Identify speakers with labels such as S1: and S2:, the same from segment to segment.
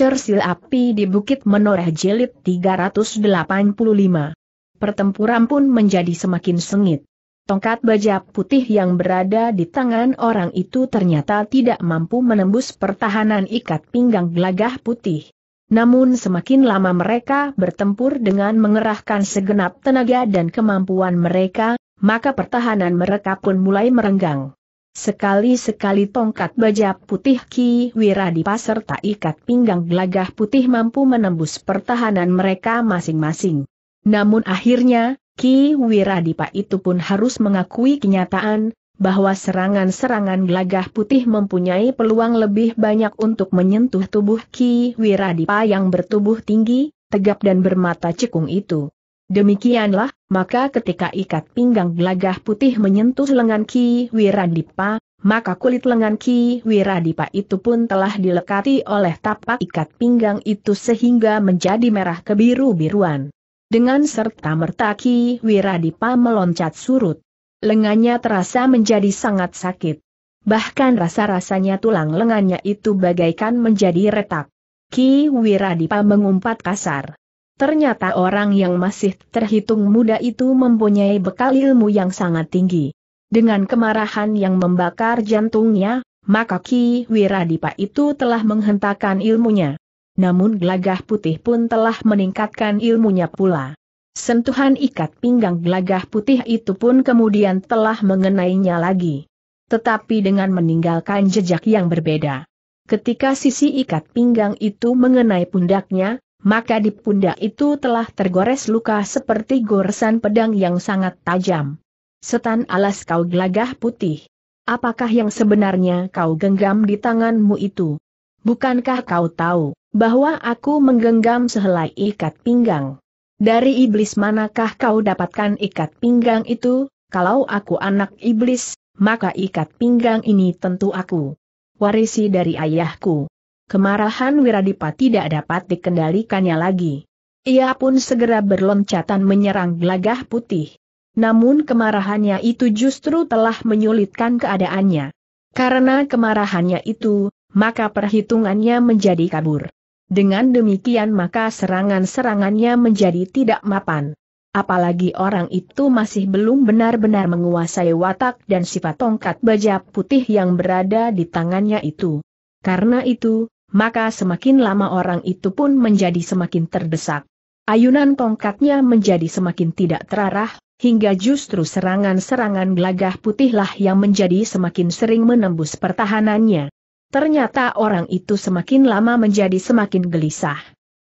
S1: Cersil api di Bukit Menoreh Jelit 385. Pertempuran pun menjadi semakin sengit. Tongkat baja putih yang berada di tangan orang itu ternyata tidak mampu menembus pertahanan ikat pinggang gelagah putih. Namun semakin lama mereka bertempur dengan mengerahkan segenap tenaga dan kemampuan mereka, maka pertahanan mereka pun mulai merenggang. Sekali-sekali tongkat baja putih Ki Wiradipa serta ikat pinggang gelagah putih mampu menembus pertahanan mereka masing-masing. Namun akhirnya, Ki Wiradipa itu pun harus mengakui kenyataan, bahwa serangan-serangan gelagah putih mempunyai peluang lebih banyak untuk menyentuh tubuh Ki Wiradipa yang bertubuh tinggi, tegap dan bermata cekung itu. Demikianlah, maka ketika ikat pinggang gelagah putih menyentuh lengan Ki Wiradipa, maka kulit lengan Ki Wiradipa itu pun telah dilekati oleh tapak ikat pinggang itu sehingga menjadi merah kebiru-biruan. Dengan serta merta Ki Wiradipa meloncat surut. Lengannya terasa menjadi sangat sakit. Bahkan rasa-rasanya tulang lengannya itu bagaikan menjadi retak. Ki Wiradipa mengumpat kasar. Ternyata orang yang masih terhitung muda itu mempunyai bekal ilmu yang sangat tinggi. Dengan kemarahan yang membakar jantungnya, maka Ki Wiradipa itu telah menghentakkan ilmunya. Namun gelagah putih pun telah meningkatkan ilmunya pula. Sentuhan ikat pinggang gelagah putih itu pun kemudian telah mengenainya lagi. Tetapi dengan meninggalkan jejak yang berbeda. Ketika sisi ikat pinggang itu mengenai pundaknya, maka di pundak itu telah tergores luka seperti goresan pedang yang sangat tajam. Setan alas kau gelagah putih. Apakah yang sebenarnya kau genggam di tanganmu itu? Bukankah kau tahu bahwa aku menggenggam sehelai ikat pinggang? Dari iblis manakah kau dapatkan ikat pinggang itu? Kalau aku anak iblis, maka ikat pinggang ini tentu aku warisi dari ayahku kemarahan Wiradipa tidak dapat dikendalikannya lagi. Ia pun segera berloncatan menyerang gelagah putih. Namun kemarahannya itu justru telah menyulitkan keadaannya. Karena kemarahannya itu, maka perhitungannya menjadi kabur. Dengan demikian maka serangan-serangannya menjadi tidak mapan. Apalagi orang itu masih belum benar-benar menguasai watak dan sifat tongkat baja putih yang berada di tangannya itu. Karena itu, maka semakin lama orang itu pun menjadi semakin terdesak. Ayunan tongkatnya menjadi semakin tidak terarah, hingga justru serangan-serangan gelagah putihlah yang menjadi semakin sering menembus pertahanannya. Ternyata orang itu semakin lama menjadi semakin gelisah.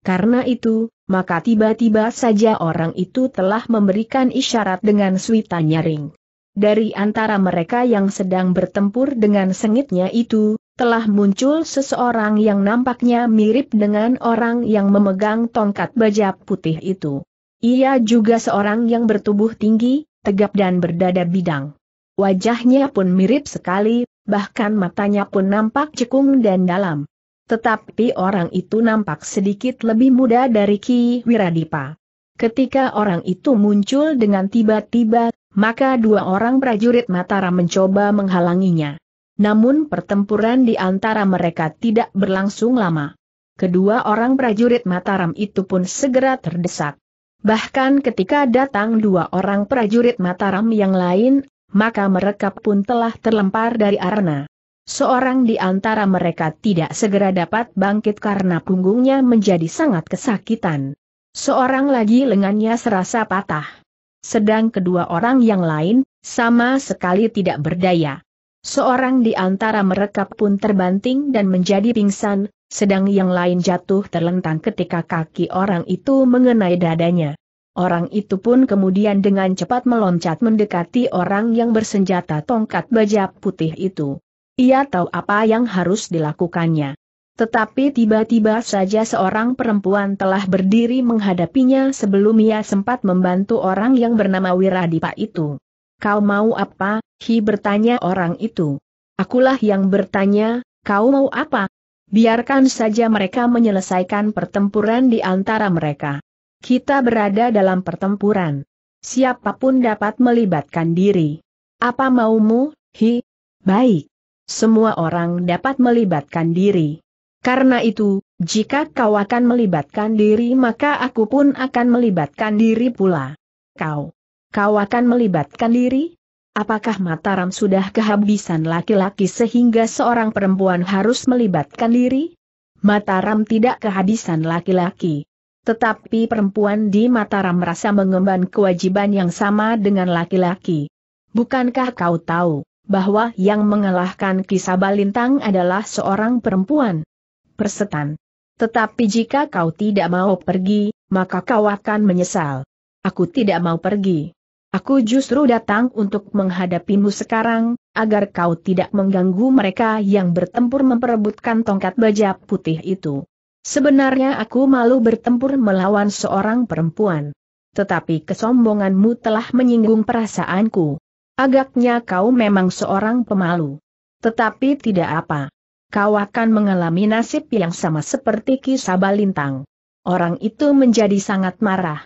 S1: Karena itu, maka tiba-tiba saja orang itu telah memberikan isyarat dengan suita nyaring. Dari antara mereka yang sedang bertempur dengan sengitnya itu, telah muncul seseorang yang nampaknya mirip dengan orang yang memegang tongkat baja putih itu. Ia juga seorang yang bertubuh tinggi, tegap dan berdada bidang. Wajahnya pun mirip sekali, bahkan matanya pun nampak cekung dan dalam. Tetapi orang itu nampak sedikit lebih muda dari Ki Wiradipa. Ketika orang itu muncul dengan tiba-tiba, maka dua orang prajurit Mataram mencoba menghalanginya. Namun pertempuran di antara mereka tidak berlangsung lama. Kedua orang prajurit Mataram itu pun segera terdesak. Bahkan ketika datang dua orang prajurit Mataram yang lain, maka mereka pun telah terlempar dari arena. Seorang di antara mereka tidak segera dapat bangkit karena punggungnya menjadi sangat kesakitan. Seorang lagi lengannya serasa patah. Sedang kedua orang yang lain, sama sekali tidak berdaya. Seorang di antara mereka pun terbanting dan menjadi pingsan, sedang yang lain jatuh terlentang ketika kaki orang itu mengenai dadanya. Orang itu pun kemudian dengan cepat meloncat mendekati orang yang bersenjata tongkat baja putih itu. Ia tahu apa yang harus dilakukannya. Tetapi tiba-tiba saja seorang perempuan telah berdiri menghadapinya sebelum ia sempat membantu orang yang bernama Wiradipa itu. Kau mau apa? Hi bertanya orang itu. Akulah yang bertanya, kau mau apa? Biarkan saja mereka menyelesaikan pertempuran di antara mereka. Kita berada dalam pertempuran. Siapapun dapat melibatkan diri. Apa maumu, Hi? Baik. Semua orang dapat melibatkan diri. Karena itu, jika kau akan melibatkan diri maka aku pun akan melibatkan diri pula. Kau Kau akan melibatkan diri? Apakah Mataram sudah kehabisan laki-laki sehingga seorang perempuan harus melibatkan diri? Mataram tidak kehabisan laki-laki. Tetapi perempuan di Mataram merasa mengemban kewajiban yang sama dengan laki-laki. Bukankah kau tahu bahwa yang mengalahkan kisah balintang adalah seorang perempuan? Persetan. Tetapi jika kau tidak mau pergi, maka kau akan menyesal. Aku tidak mau pergi. Aku justru datang untuk menghadapimu sekarang, agar kau tidak mengganggu mereka yang bertempur memperebutkan tongkat baja putih itu. Sebenarnya aku malu bertempur melawan seorang perempuan. Tetapi kesombonganmu telah menyinggung perasaanku. Agaknya kau memang seorang pemalu. Tetapi tidak apa. Kau akan mengalami nasib yang sama seperti kisah balintang. Orang itu menjadi sangat marah.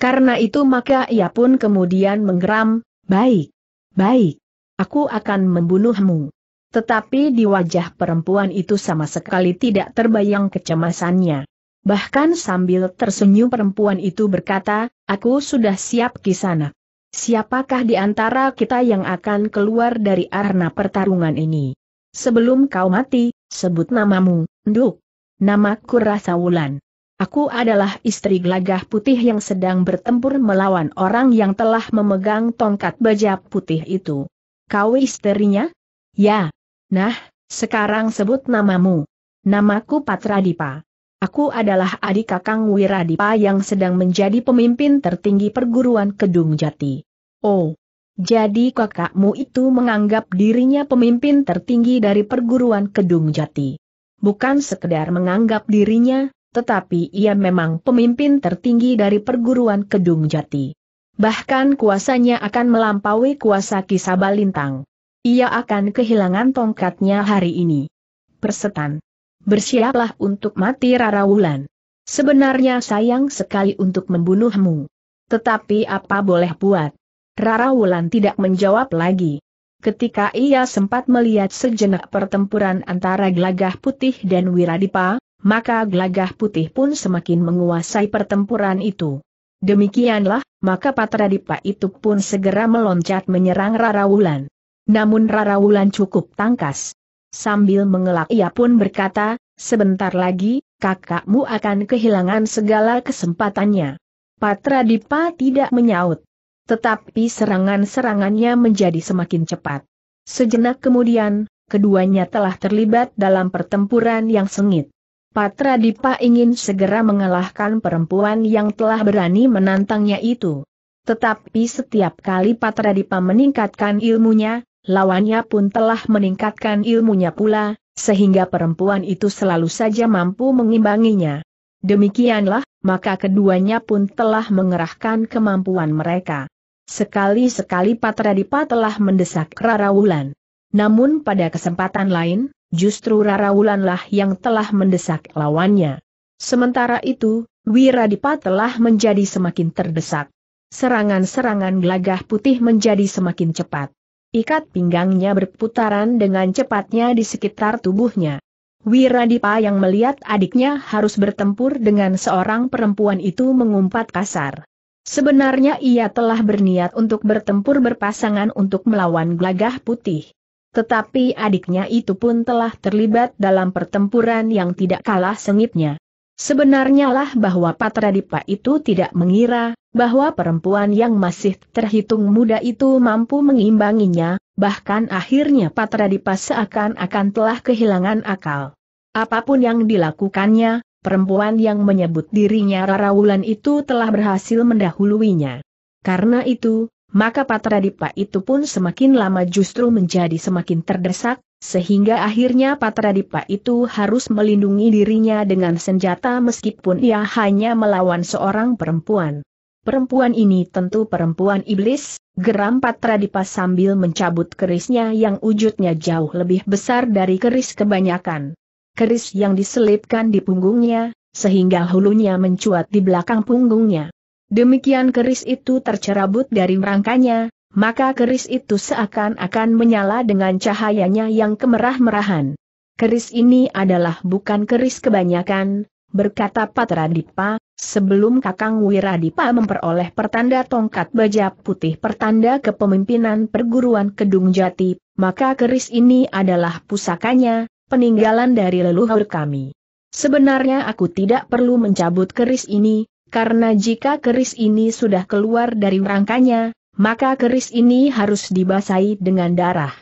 S1: Karena itu maka ia pun kemudian menggeram, baik, baik, aku akan membunuhmu. Tetapi di wajah perempuan itu sama sekali tidak terbayang kecemasannya. Bahkan sambil tersenyum perempuan itu berkata, aku sudah siap ke sana. Siapakah di antara kita yang akan keluar dari arena pertarungan ini? Sebelum kau mati, sebut namamu, Nduk. Namaku Rasawulan. Aku adalah istri gelagah putih yang sedang bertempur melawan orang yang telah memegang tongkat baja putih itu. Kau istrinya? Ya. Nah, sekarang sebut namamu. Namaku Patradipa. Aku adalah adik kakang Wiradipa yang sedang menjadi pemimpin tertinggi perguruan Kedung Jati. Oh. Jadi kakakmu itu menganggap dirinya pemimpin tertinggi dari perguruan Kedung Jati. Bukan sekedar menganggap dirinya, tetapi ia memang pemimpin tertinggi dari perguruan Kedung Jati. Bahkan kuasanya akan melampaui kuasa Kisabalintang. Ia akan kehilangan tongkatnya hari ini. Persetan. Bersiaplah untuk mati Rara Wulan. Sebenarnya sayang sekali untuk membunuhmu. Tetapi apa boleh buat? Rara Wulan tidak menjawab lagi. Ketika ia sempat melihat sejenak pertempuran antara Gelagah Putih dan Wiradipa, maka gelagah putih pun semakin menguasai pertempuran itu. Demikianlah, maka Patra Dipa itu pun segera meloncat menyerang Rarawulan. Namun Rarawulan cukup tangkas. Sambil mengelak ia pun berkata, sebentar lagi, kakakmu akan kehilangan segala kesempatannya. Patra Dipa tidak menyaut. Tetapi serangan-serangannya menjadi semakin cepat. Sejenak kemudian, keduanya telah terlibat dalam pertempuran yang sengit. Patra Dipa ingin segera mengalahkan perempuan yang telah berani menantangnya itu. Tetapi setiap kali Patra Dipa meningkatkan ilmunya, lawannya pun telah meningkatkan ilmunya pula, sehingga perempuan itu selalu saja mampu mengimbanginya. Demikianlah, maka keduanya pun telah mengerahkan kemampuan mereka. Sekali-sekali Patra Dipa telah mendesak Rara Wulan. Namun pada kesempatan lain, justru Raraulanlah yang telah mendesak lawannya. Sementara itu, Wiradipa telah menjadi semakin terdesak. Serangan-serangan gelagah putih menjadi semakin cepat. Ikat pinggangnya berputaran dengan cepatnya di sekitar tubuhnya. Wiradipa yang melihat adiknya harus bertempur dengan seorang perempuan itu mengumpat kasar. Sebenarnya ia telah berniat untuk bertempur berpasangan untuk melawan gelagah putih. Tetapi adiknya itu pun telah terlibat dalam pertempuran yang tidak kalah sengitnya. Sebenarnya lah bahwa Patradipa itu tidak mengira bahwa perempuan yang masih terhitung muda itu mampu mengimbanginya, bahkan akhirnya Patradipa seakan-akan telah kehilangan akal. Apapun yang dilakukannya, perempuan yang menyebut dirinya Rara Wulan itu telah berhasil mendahuluinya. Karena itu, maka Patra Dipa itu pun semakin lama justru menjadi semakin terdesak, sehingga akhirnya Patra Dipa itu harus melindungi dirinya dengan senjata meskipun ia hanya melawan seorang perempuan. Perempuan ini tentu perempuan iblis, geram Patra Dipa sambil mencabut kerisnya yang wujudnya jauh lebih besar dari keris kebanyakan. Keris yang diselipkan di punggungnya, sehingga hulunya mencuat di belakang punggungnya. Demikian keris itu tercerabut dari rangkanya, maka keris itu seakan-akan menyala dengan cahayanya yang kemerah-merahan. Keris ini adalah bukan keris kebanyakan, berkata Patra Dipa, sebelum Kakang Wiradipa memperoleh pertanda tongkat baja putih pertanda kepemimpinan perguruan Kedung Jati, maka keris ini adalah pusakanya, peninggalan dari leluhur kami. Sebenarnya aku tidak perlu mencabut keris ini, karena jika keris ini sudah keluar dari rangkanya, maka keris ini harus dibasahi dengan darah.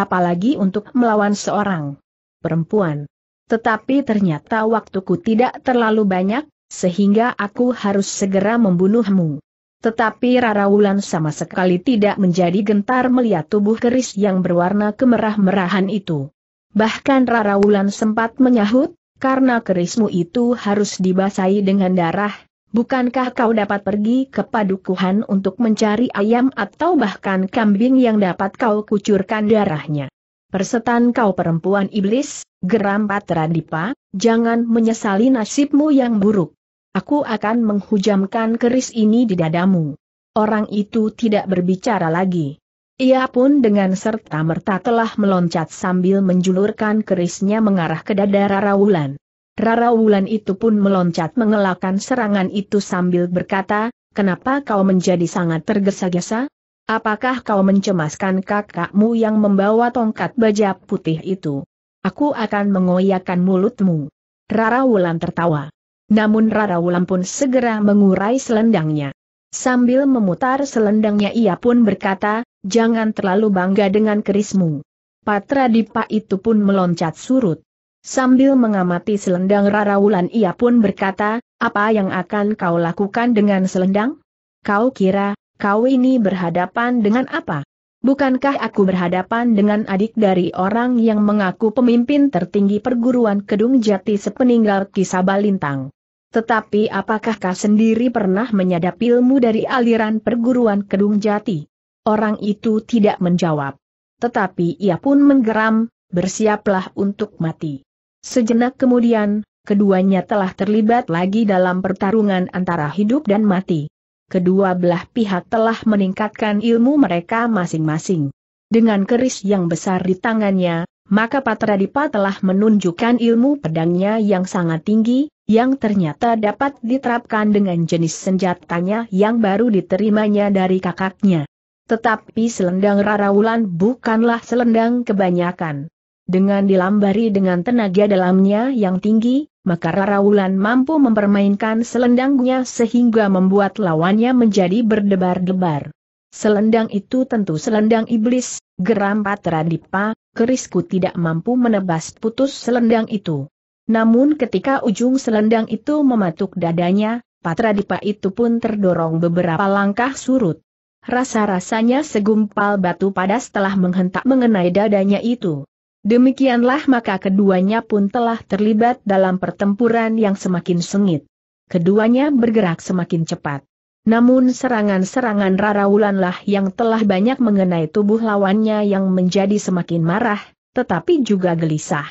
S1: Apalagi untuk melawan seorang perempuan. Tetapi ternyata waktuku tidak terlalu banyak, sehingga aku harus segera membunuhmu. Tetapi Rara Wulan sama sekali tidak menjadi gentar melihat tubuh keris yang berwarna kemerah-merahan itu. Bahkan Rara Wulan sempat menyahut, karena kerismu itu harus dibasahi dengan darah, Bukankah kau dapat pergi ke padukuhan untuk mencari ayam atau bahkan kambing yang dapat kau kucurkan darahnya? Persetan kau perempuan iblis, geram Patradipa, jangan menyesali nasibmu yang buruk. Aku akan menghujamkan keris ini di dadamu. Orang itu tidak berbicara lagi. Ia pun dengan serta-merta telah meloncat sambil menjulurkan kerisnya mengarah ke dada Rawulan. Rara Wulan itu pun meloncat mengelakkan serangan itu sambil berkata, kenapa kau menjadi sangat tergesa-gesa? Apakah kau mencemaskan kakakmu yang membawa tongkat baja putih itu? Aku akan mengoyakkan mulutmu. Rara Wulan tertawa. Namun Rara Wulan pun segera mengurai selendangnya. Sambil memutar selendangnya ia pun berkata, jangan terlalu bangga dengan kerismu. Patra Dipa itu pun meloncat surut. Sambil mengamati selendang Raraulan ia pun berkata, apa yang akan kau lakukan dengan selendang? Kau kira, kau ini berhadapan dengan apa? Bukankah aku berhadapan dengan adik dari orang yang mengaku pemimpin tertinggi perguruan Kedung Jati sepeninggal Balintang? Tetapi apakah kau sendiri pernah menyadap ilmu dari aliran perguruan Kedung Jati? Orang itu tidak menjawab. Tetapi ia pun menggeram, bersiaplah untuk mati. Sejenak kemudian, keduanya telah terlibat lagi dalam pertarungan antara hidup dan mati. Kedua belah pihak telah meningkatkan ilmu mereka masing-masing. Dengan keris yang besar di tangannya, maka Patra Dipa telah menunjukkan ilmu pedangnya yang sangat tinggi, yang ternyata dapat diterapkan dengan jenis senjatanya yang baru diterimanya dari kakaknya. Tetapi selendang Rara Wulan bukanlah selendang kebanyakan. Dengan dilambari dengan tenaga dalamnya yang tinggi, maka Rara Wulan mampu mempermainkan selendangnya sehingga membuat lawannya menjadi berdebar-debar. Selendang itu tentu selendang iblis, geram Patra Dipa. kerisku tidak mampu menebas putus selendang itu. Namun ketika ujung selendang itu mematuk dadanya, Patra Dipa itu pun terdorong beberapa langkah surut. Rasa-rasanya segumpal batu padas telah menghentak mengenai dadanya itu. Demikianlah maka keduanya pun telah terlibat dalam pertempuran yang semakin sengit. Keduanya bergerak semakin cepat. Namun serangan-serangan Raraulanlah yang telah banyak mengenai tubuh lawannya yang menjadi semakin marah, tetapi juga gelisah.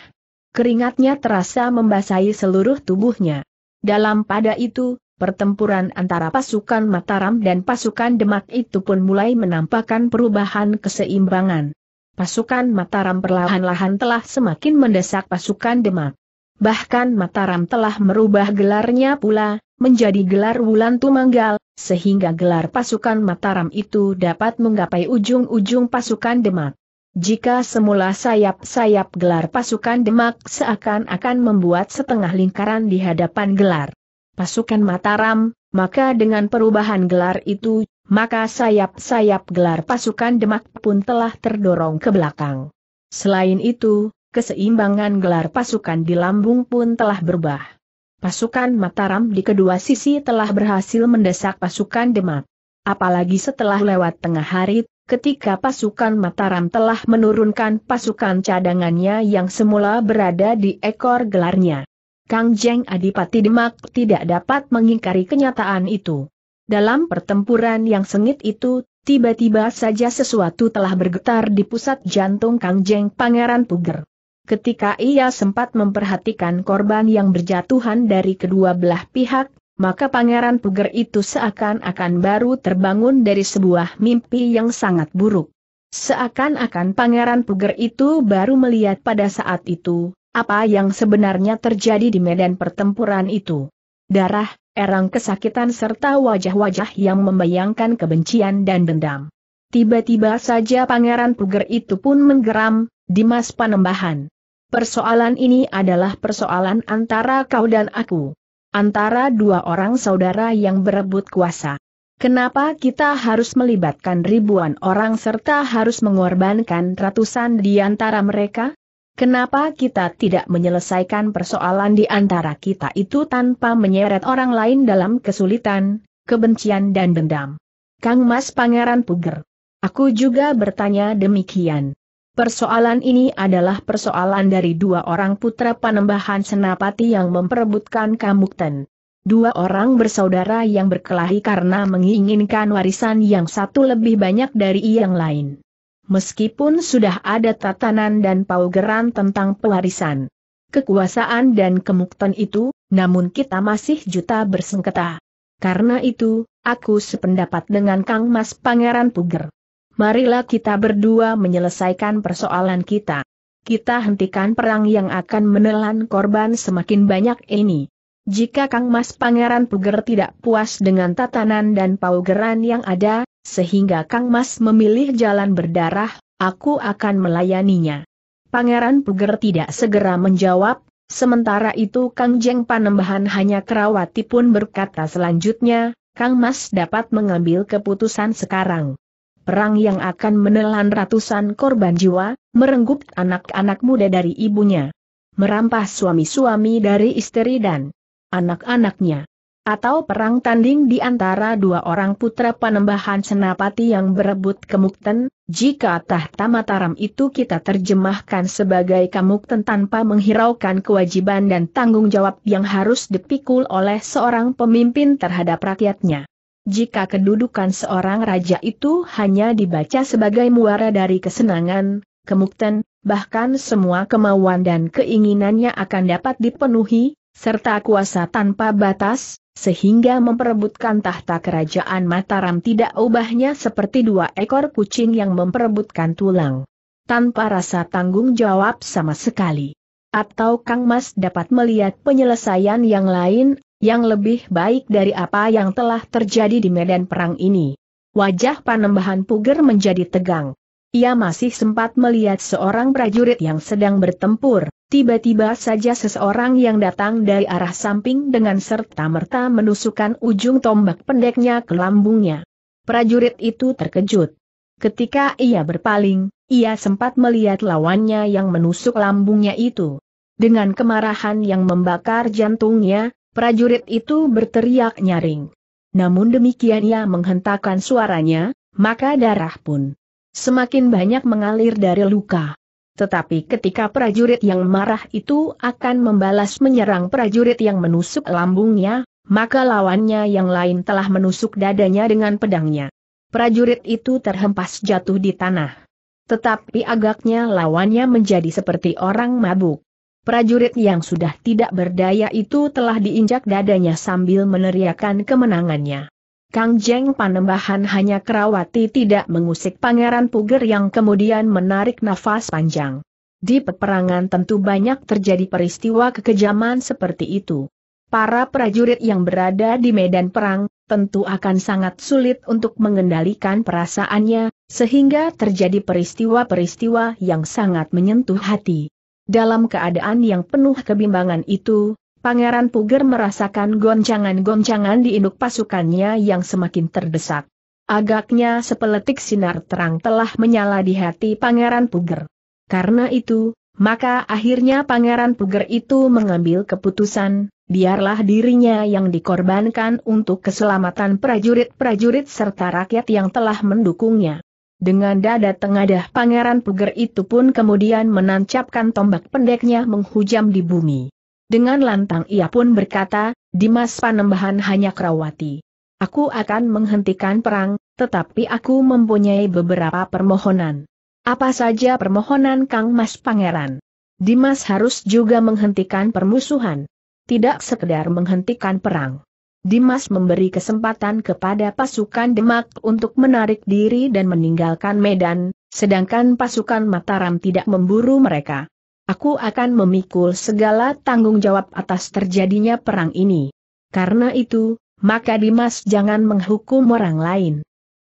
S1: Keringatnya terasa membasahi seluruh tubuhnya. Dalam pada itu, pertempuran antara pasukan Mataram dan pasukan Demak itu pun mulai menampakkan perubahan keseimbangan pasukan Mataram perlahan-lahan telah semakin mendesak pasukan Demak. Bahkan Mataram telah merubah gelarnya pula, menjadi gelar Wulan Tumanggal, sehingga gelar pasukan Mataram itu dapat menggapai ujung-ujung pasukan Demak. Jika semula sayap-sayap gelar pasukan Demak seakan-akan membuat setengah lingkaran di hadapan gelar pasukan Mataram, maka dengan perubahan gelar itu, maka sayap-sayap gelar pasukan Demak pun telah terdorong ke belakang. Selain itu, keseimbangan gelar pasukan di lambung pun telah berubah. Pasukan Mataram di kedua sisi telah berhasil mendesak pasukan Demak. Apalagi setelah lewat tengah hari, ketika pasukan Mataram telah menurunkan pasukan cadangannya yang semula berada di ekor gelarnya. Kang Jeng Adipati Demak tidak dapat mengingkari kenyataan itu. Dalam pertempuran yang sengit itu, tiba-tiba saja sesuatu telah bergetar di pusat jantung Kang Jeng Pangeran Puger. Ketika ia sempat memperhatikan korban yang berjatuhan dari kedua belah pihak, maka Pangeran Puger itu seakan-akan baru terbangun dari sebuah mimpi yang sangat buruk. Seakan-akan Pangeran Puger itu baru melihat pada saat itu, apa yang sebenarnya terjadi di medan pertempuran itu. Darah, erang kesakitan serta wajah-wajah yang membayangkan kebencian dan dendam. Tiba-tiba saja Pangeran Puger itu pun menggeram, Dimas Panembahan. Persoalan ini adalah persoalan antara kau dan aku. Antara dua orang saudara yang berebut kuasa. Kenapa kita harus melibatkan ribuan orang serta harus mengorbankan ratusan di antara mereka? Kenapa kita tidak menyelesaikan persoalan di antara kita itu tanpa menyeret orang lain dalam kesulitan, kebencian dan dendam? Kang Mas Pangeran Puger. Aku juga bertanya demikian. Persoalan ini adalah persoalan dari dua orang putra panembahan Senapati yang memperebutkan Kamukten. Dua orang bersaudara yang berkelahi karena menginginkan warisan yang satu lebih banyak dari yang lain meskipun sudah ada tatanan dan paugeran tentang pewarisan kekuasaan dan kemuktan itu, namun kita masih juta bersengketa. Karena itu, aku sependapat dengan Kang Mas Pangeran Puger. Marilah kita berdua menyelesaikan persoalan kita. Kita hentikan perang yang akan menelan korban semakin banyak ini. Jika Kang Mas Pangeran Puger tidak puas dengan tatanan dan paugeran yang ada, sehingga Kang Mas memilih jalan berdarah, aku akan melayaninya. Pangeran Puger tidak segera menjawab, sementara itu Kang Jeng Panembahan hanya Kerawati pun berkata selanjutnya, Kang Mas dapat mengambil keputusan sekarang. Perang yang akan menelan ratusan korban jiwa, merenggut anak-anak muda dari ibunya. Merampas suami-suami dari istri dan anak-anaknya atau perang tanding di antara dua orang putra panembahan senapati yang berebut kemukten, jika tahta Mataram itu kita terjemahkan sebagai kemukten tanpa menghiraukan kewajiban dan tanggung jawab yang harus dipikul oleh seorang pemimpin terhadap rakyatnya. Jika kedudukan seorang raja itu hanya dibaca sebagai muara dari kesenangan, kemukten, bahkan semua kemauan dan keinginannya akan dapat dipenuhi, serta kuasa tanpa batas, sehingga memperebutkan tahta kerajaan Mataram tidak ubahnya seperti dua ekor kucing yang memperebutkan tulang. Tanpa rasa tanggung jawab sama sekali. Atau Kang Mas dapat melihat penyelesaian yang lain, yang lebih baik dari apa yang telah terjadi di medan perang ini. Wajah Panembahan Puger menjadi tegang. Ia masih sempat melihat seorang prajurit yang sedang bertempur. Tiba-tiba saja seseorang yang datang dari arah samping dengan serta-merta menusukkan ujung tombak pendeknya ke lambungnya. Prajurit itu terkejut. Ketika ia berpaling, ia sempat melihat lawannya yang menusuk lambungnya itu. Dengan kemarahan yang membakar jantungnya, prajurit itu berteriak nyaring. Namun demikian ia menghentakkan suaranya, maka darah pun semakin banyak mengalir dari luka. Tetapi ketika prajurit yang marah itu akan membalas menyerang prajurit yang menusuk lambungnya, maka lawannya yang lain telah menusuk dadanya dengan pedangnya. Prajurit itu terhempas jatuh di tanah. Tetapi agaknya lawannya menjadi seperti orang mabuk. Prajurit yang sudah tidak berdaya itu telah diinjak dadanya sambil meneriakan kemenangannya. Kang Jeng Panembahan hanya kerawati tidak mengusik Pangeran Puger yang kemudian menarik nafas panjang. Di peperangan tentu banyak terjadi peristiwa kekejaman seperti itu. Para prajurit yang berada di medan perang, tentu akan sangat sulit untuk mengendalikan perasaannya, sehingga terjadi peristiwa-peristiwa yang sangat menyentuh hati. Dalam keadaan yang penuh kebimbangan itu, Pangeran Puger merasakan goncangan-goncangan di induk pasukannya yang semakin terdesak. Agaknya sepeletik sinar terang telah menyala di hati Pangeran Puger. Karena itu, maka akhirnya Pangeran Puger itu mengambil keputusan, biarlah dirinya yang dikorbankan untuk keselamatan prajurit-prajurit serta rakyat yang telah mendukungnya. Dengan dada tengadah Pangeran Puger itu pun kemudian menancapkan tombak pendeknya menghujam di bumi. Dengan lantang ia pun berkata, Dimas Panembahan hanya Kerawati. Aku akan menghentikan perang, tetapi aku mempunyai beberapa permohonan. Apa saja permohonan Kang Mas Pangeran? Dimas harus juga menghentikan permusuhan. Tidak sekedar menghentikan perang. Dimas memberi kesempatan kepada pasukan Demak untuk menarik diri dan meninggalkan Medan, sedangkan pasukan Mataram tidak memburu mereka. Aku akan memikul segala tanggung jawab atas terjadinya perang ini. Karena itu, maka Dimas jangan menghukum orang lain.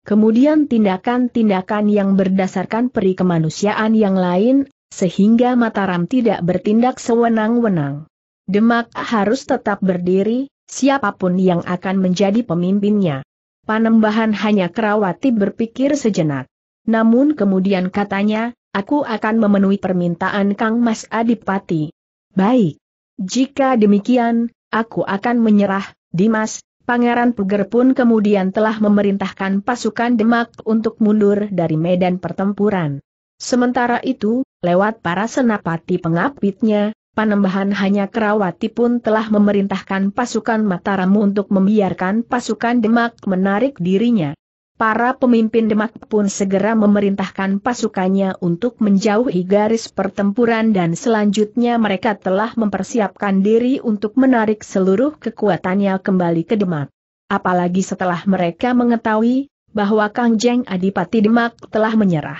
S1: Kemudian tindakan-tindakan yang berdasarkan peri kemanusiaan yang lain, sehingga Mataram tidak bertindak sewenang-wenang. Demak harus tetap berdiri, siapapun yang akan menjadi pemimpinnya. Panembahan hanya Kerawati berpikir sejenak. Namun kemudian katanya, Aku akan memenuhi permintaan Kang Mas Adipati. Baik. Jika demikian, aku akan menyerah, Dimas, Pangeran Puger pun kemudian telah memerintahkan pasukan Demak untuk mundur dari medan pertempuran. Sementara itu, lewat para senapati pengapitnya, Panembahan hanya Kerawati pun telah memerintahkan pasukan Mataram untuk membiarkan pasukan Demak menarik dirinya para pemimpin Demak pun segera memerintahkan pasukannya untuk menjauhi garis pertempuran dan selanjutnya mereka telah mempersiapkan diri untuk menarik seluruh kekuatannya kembali ke Demak. Apalagi setelah mereka mengetahui bahwa Kang Jeng Adipati Demak telah menyerah.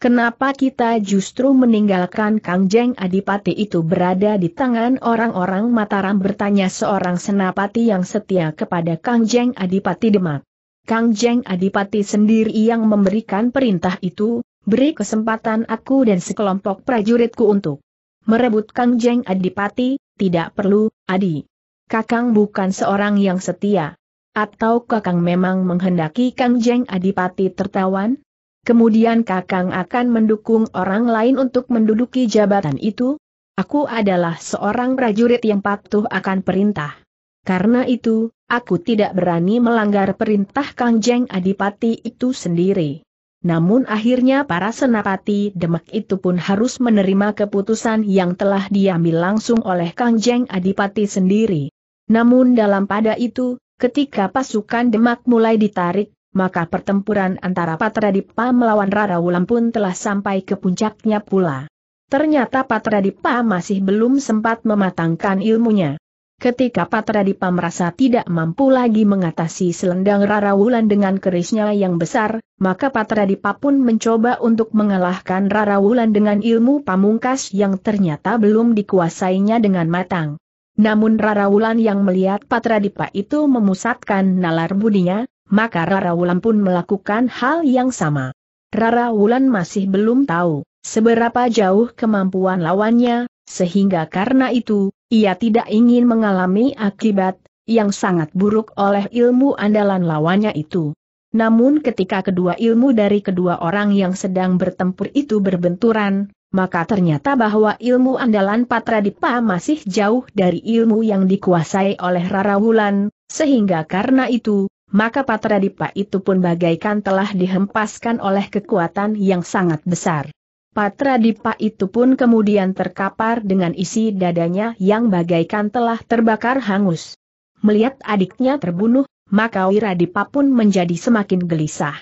S1: Kenapa kita justru meninggalkan Kang Jeng Adipati itu berada di tangan orang-orang Mataram bertanya seorang senapati yang setia kepada Kang Jeng Adipati Demak. Kang Jeng Adipati sendiri yang memberikan perintah itu, beri kesempatan aku dan sekelompok prajuritku untuk merebut Kang Jeng Adipati, tidak perlu, Adi. Kakang bukan seorang yang setia. Atau kakang memang menghendaki Kang Jeng Adipati tertawan? Kemudian kakang akan mendukung orang lain untuk menduduki jabatan itu? Aku adalah seorang prajurit yang patuh akan perintah. Karena itu, aku tidak berani melanggar perintah Kangjeng Adipati itu sendiri. Namun akhirnya para senapati Demak itu pun harus menerima keputusan yang telah diambil langsung oleh Kangjeng Adipati sendiri. Namun dalam pada itu, ketika pasukan Demak mulai ditarik, maka pertempuran antara Patra Dipa melawan Rara Wulan pun telah sampai ke puncaknya pula. Ternyata Patra Dipa masih belum sempat mematangkan ilmunya. Ketika Patra Dipa merasa tidak mampu lagi mengatasi selendang Rara Wulan dengan kerisnya yang besar, maka Patra Dipa pun mencoba untuk mengalahkan Rara Wulan dengan ilmu pamungkas yang ternyata belum dikuasainya dengan matang. Namun Rara Wulan yang melihat Patra Dipa itu memusatkan nalar budinya, maka Rara Wulan pun melakukan hal yang sama. Rara Wulan masih belum tahu seberapa jauh kemampuan lawannya, sehingga karena itu, ia tidak ingin mengalami akibat yang sangat buruk oleh ilmu andalan lawannya itu. Namun ketika kedua ilmu dari kedua orang yang sedang bertempur itu berbenturan, maka ternyata bahwa ilmu andalan Patra Dipa masih jauh dari ilmu yang dikuasai oleh Rara Wulan, sehingga karena itu, maka Patra Dipa itu pun bagaikan telah dihempaskan oleh kekuatan yang sangat besar. Patra Dipa itu pun kemudian terkapar dengan isi dadanya yang bagaikan telah terbakar hangus. Melihat adiknya terbunuh, maka Wiradipa pun menjadi semakin gelisah.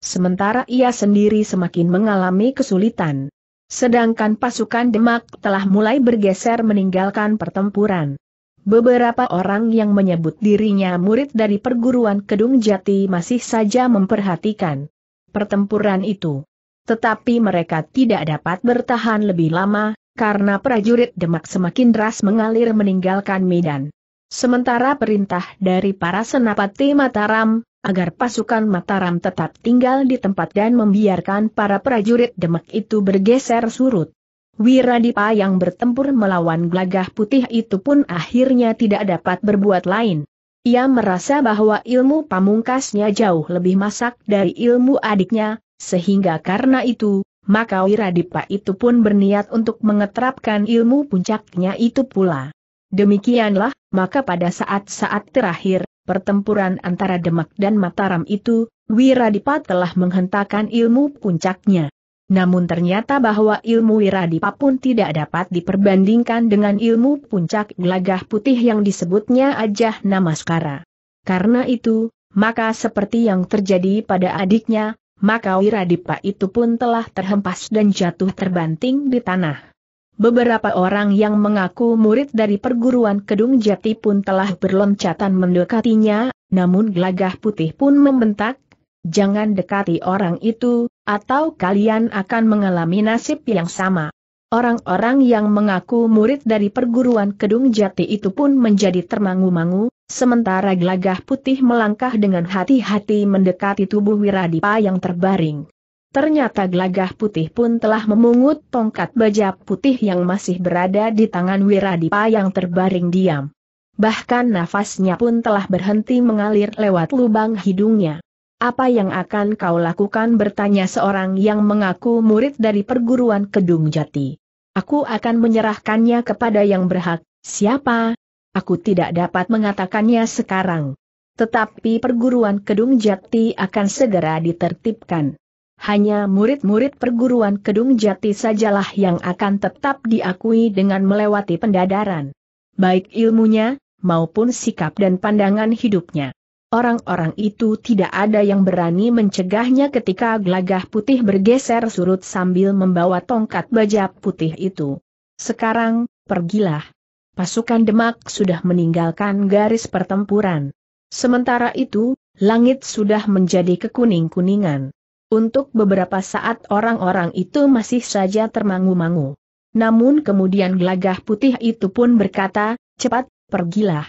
S1: Sementara ia sendiri semakin mengalami kesulitan. Sedangkan pasukan Demak telah mulai bergeser meninggalkan pertempuran. Beberapa orang yang menyebut dirinya murid dari perguruan Kedung Jati masih saja memperhatikan pertempuran itu. Tetapi mereka tidak dapat bertahan lebih lama, karena prajurit Demak semakin deras mengalir meninggalkan Medan. Sementara perintah dari para senapati Mataram, agar pasukan Mataram tetap tinggal di tempat dan membiarkan para prajurit Demak itu bergeser surut. Wiradipa yang bertempur melawan glagah putih itu pun akhirnya tidak dapat berbuat lain. Ia merasa bahwa ilmu pamungkasnya jauh lebih masak dari ilmu adiknya, sehingga karena itu, maka Wiradipa itu pun berniat untuk mengeterapkan ilmu puncaknya itu pula. Demikianlah, maka pada saat-saat terakhir, pertempuran antara Demak dan Mataram itu, Wiradipa telah menghentakkan ilmu puncaknya. Namun ternyata bahwa ilmu Wiradipa pun tidak dapat diperbandingkan dengan ilmu puncak gelagah putih yang disebutnya Ajah Namaskara. Karena itu, maka seperti yang terjadi pada adiknya, maka Wiradipa itu pun telah terhempas dan jatuh terbanting di tanah. Beberapa orang yang mengaku murid dari perguruan Kedung Jati pun telah berloncatan mendekatinya, namun gelagah putih pun membentak, jangan dekati orang itu, atau kalian akan mengalami nasib yang sama. Orang-orang yang mengaku murid dari perguruan Kedung Jati itu pun menjadi termangu-mangu, Sementara gelagah putih melangkah dengan hati-hati mendekati tubuh Wiradipa yang terbaring. Ternyata gelagah putih pun telah memungut tongkat baja putih yang masih berada di tangan Wiradipa yang terbaring diam. Bahkan nafasnya pun telah berhenti mengalir lewat lubang hidungnya. Apa yang akan kau lakukan bertanya seorang yang mengaku murid dari perguruan Kedung Jati. Aku akan menyerahkannya kepada yang berhak, siapa, Aku tidak dapat mengatakannya sekarang. Tetapi perguruan Kedung Jati akan segera ditertibkan. Hanya murid-murid perguruan Kedung Jati sajalah yang akan tetap diakui dengan melewati pendadaran. Baik ilmunya, maupun sikap dan pandangan hidupnya. Orang-orang itu tidak ada yang berani mencegahnya ketika gelagah putih bergeser surut sambil membawa tongkat baja putih itu. Sekarang, pergilah pasukan Demak sudah meninggalkan garis pertempuran. Sementara itu, langit sudah menjadi kekuning-kuningan. Untuk beberapa saat orang-orang itu masih saja termangu-mangu. Namun kemudian gelagah putih itu pun berkata, cepat, pergilah.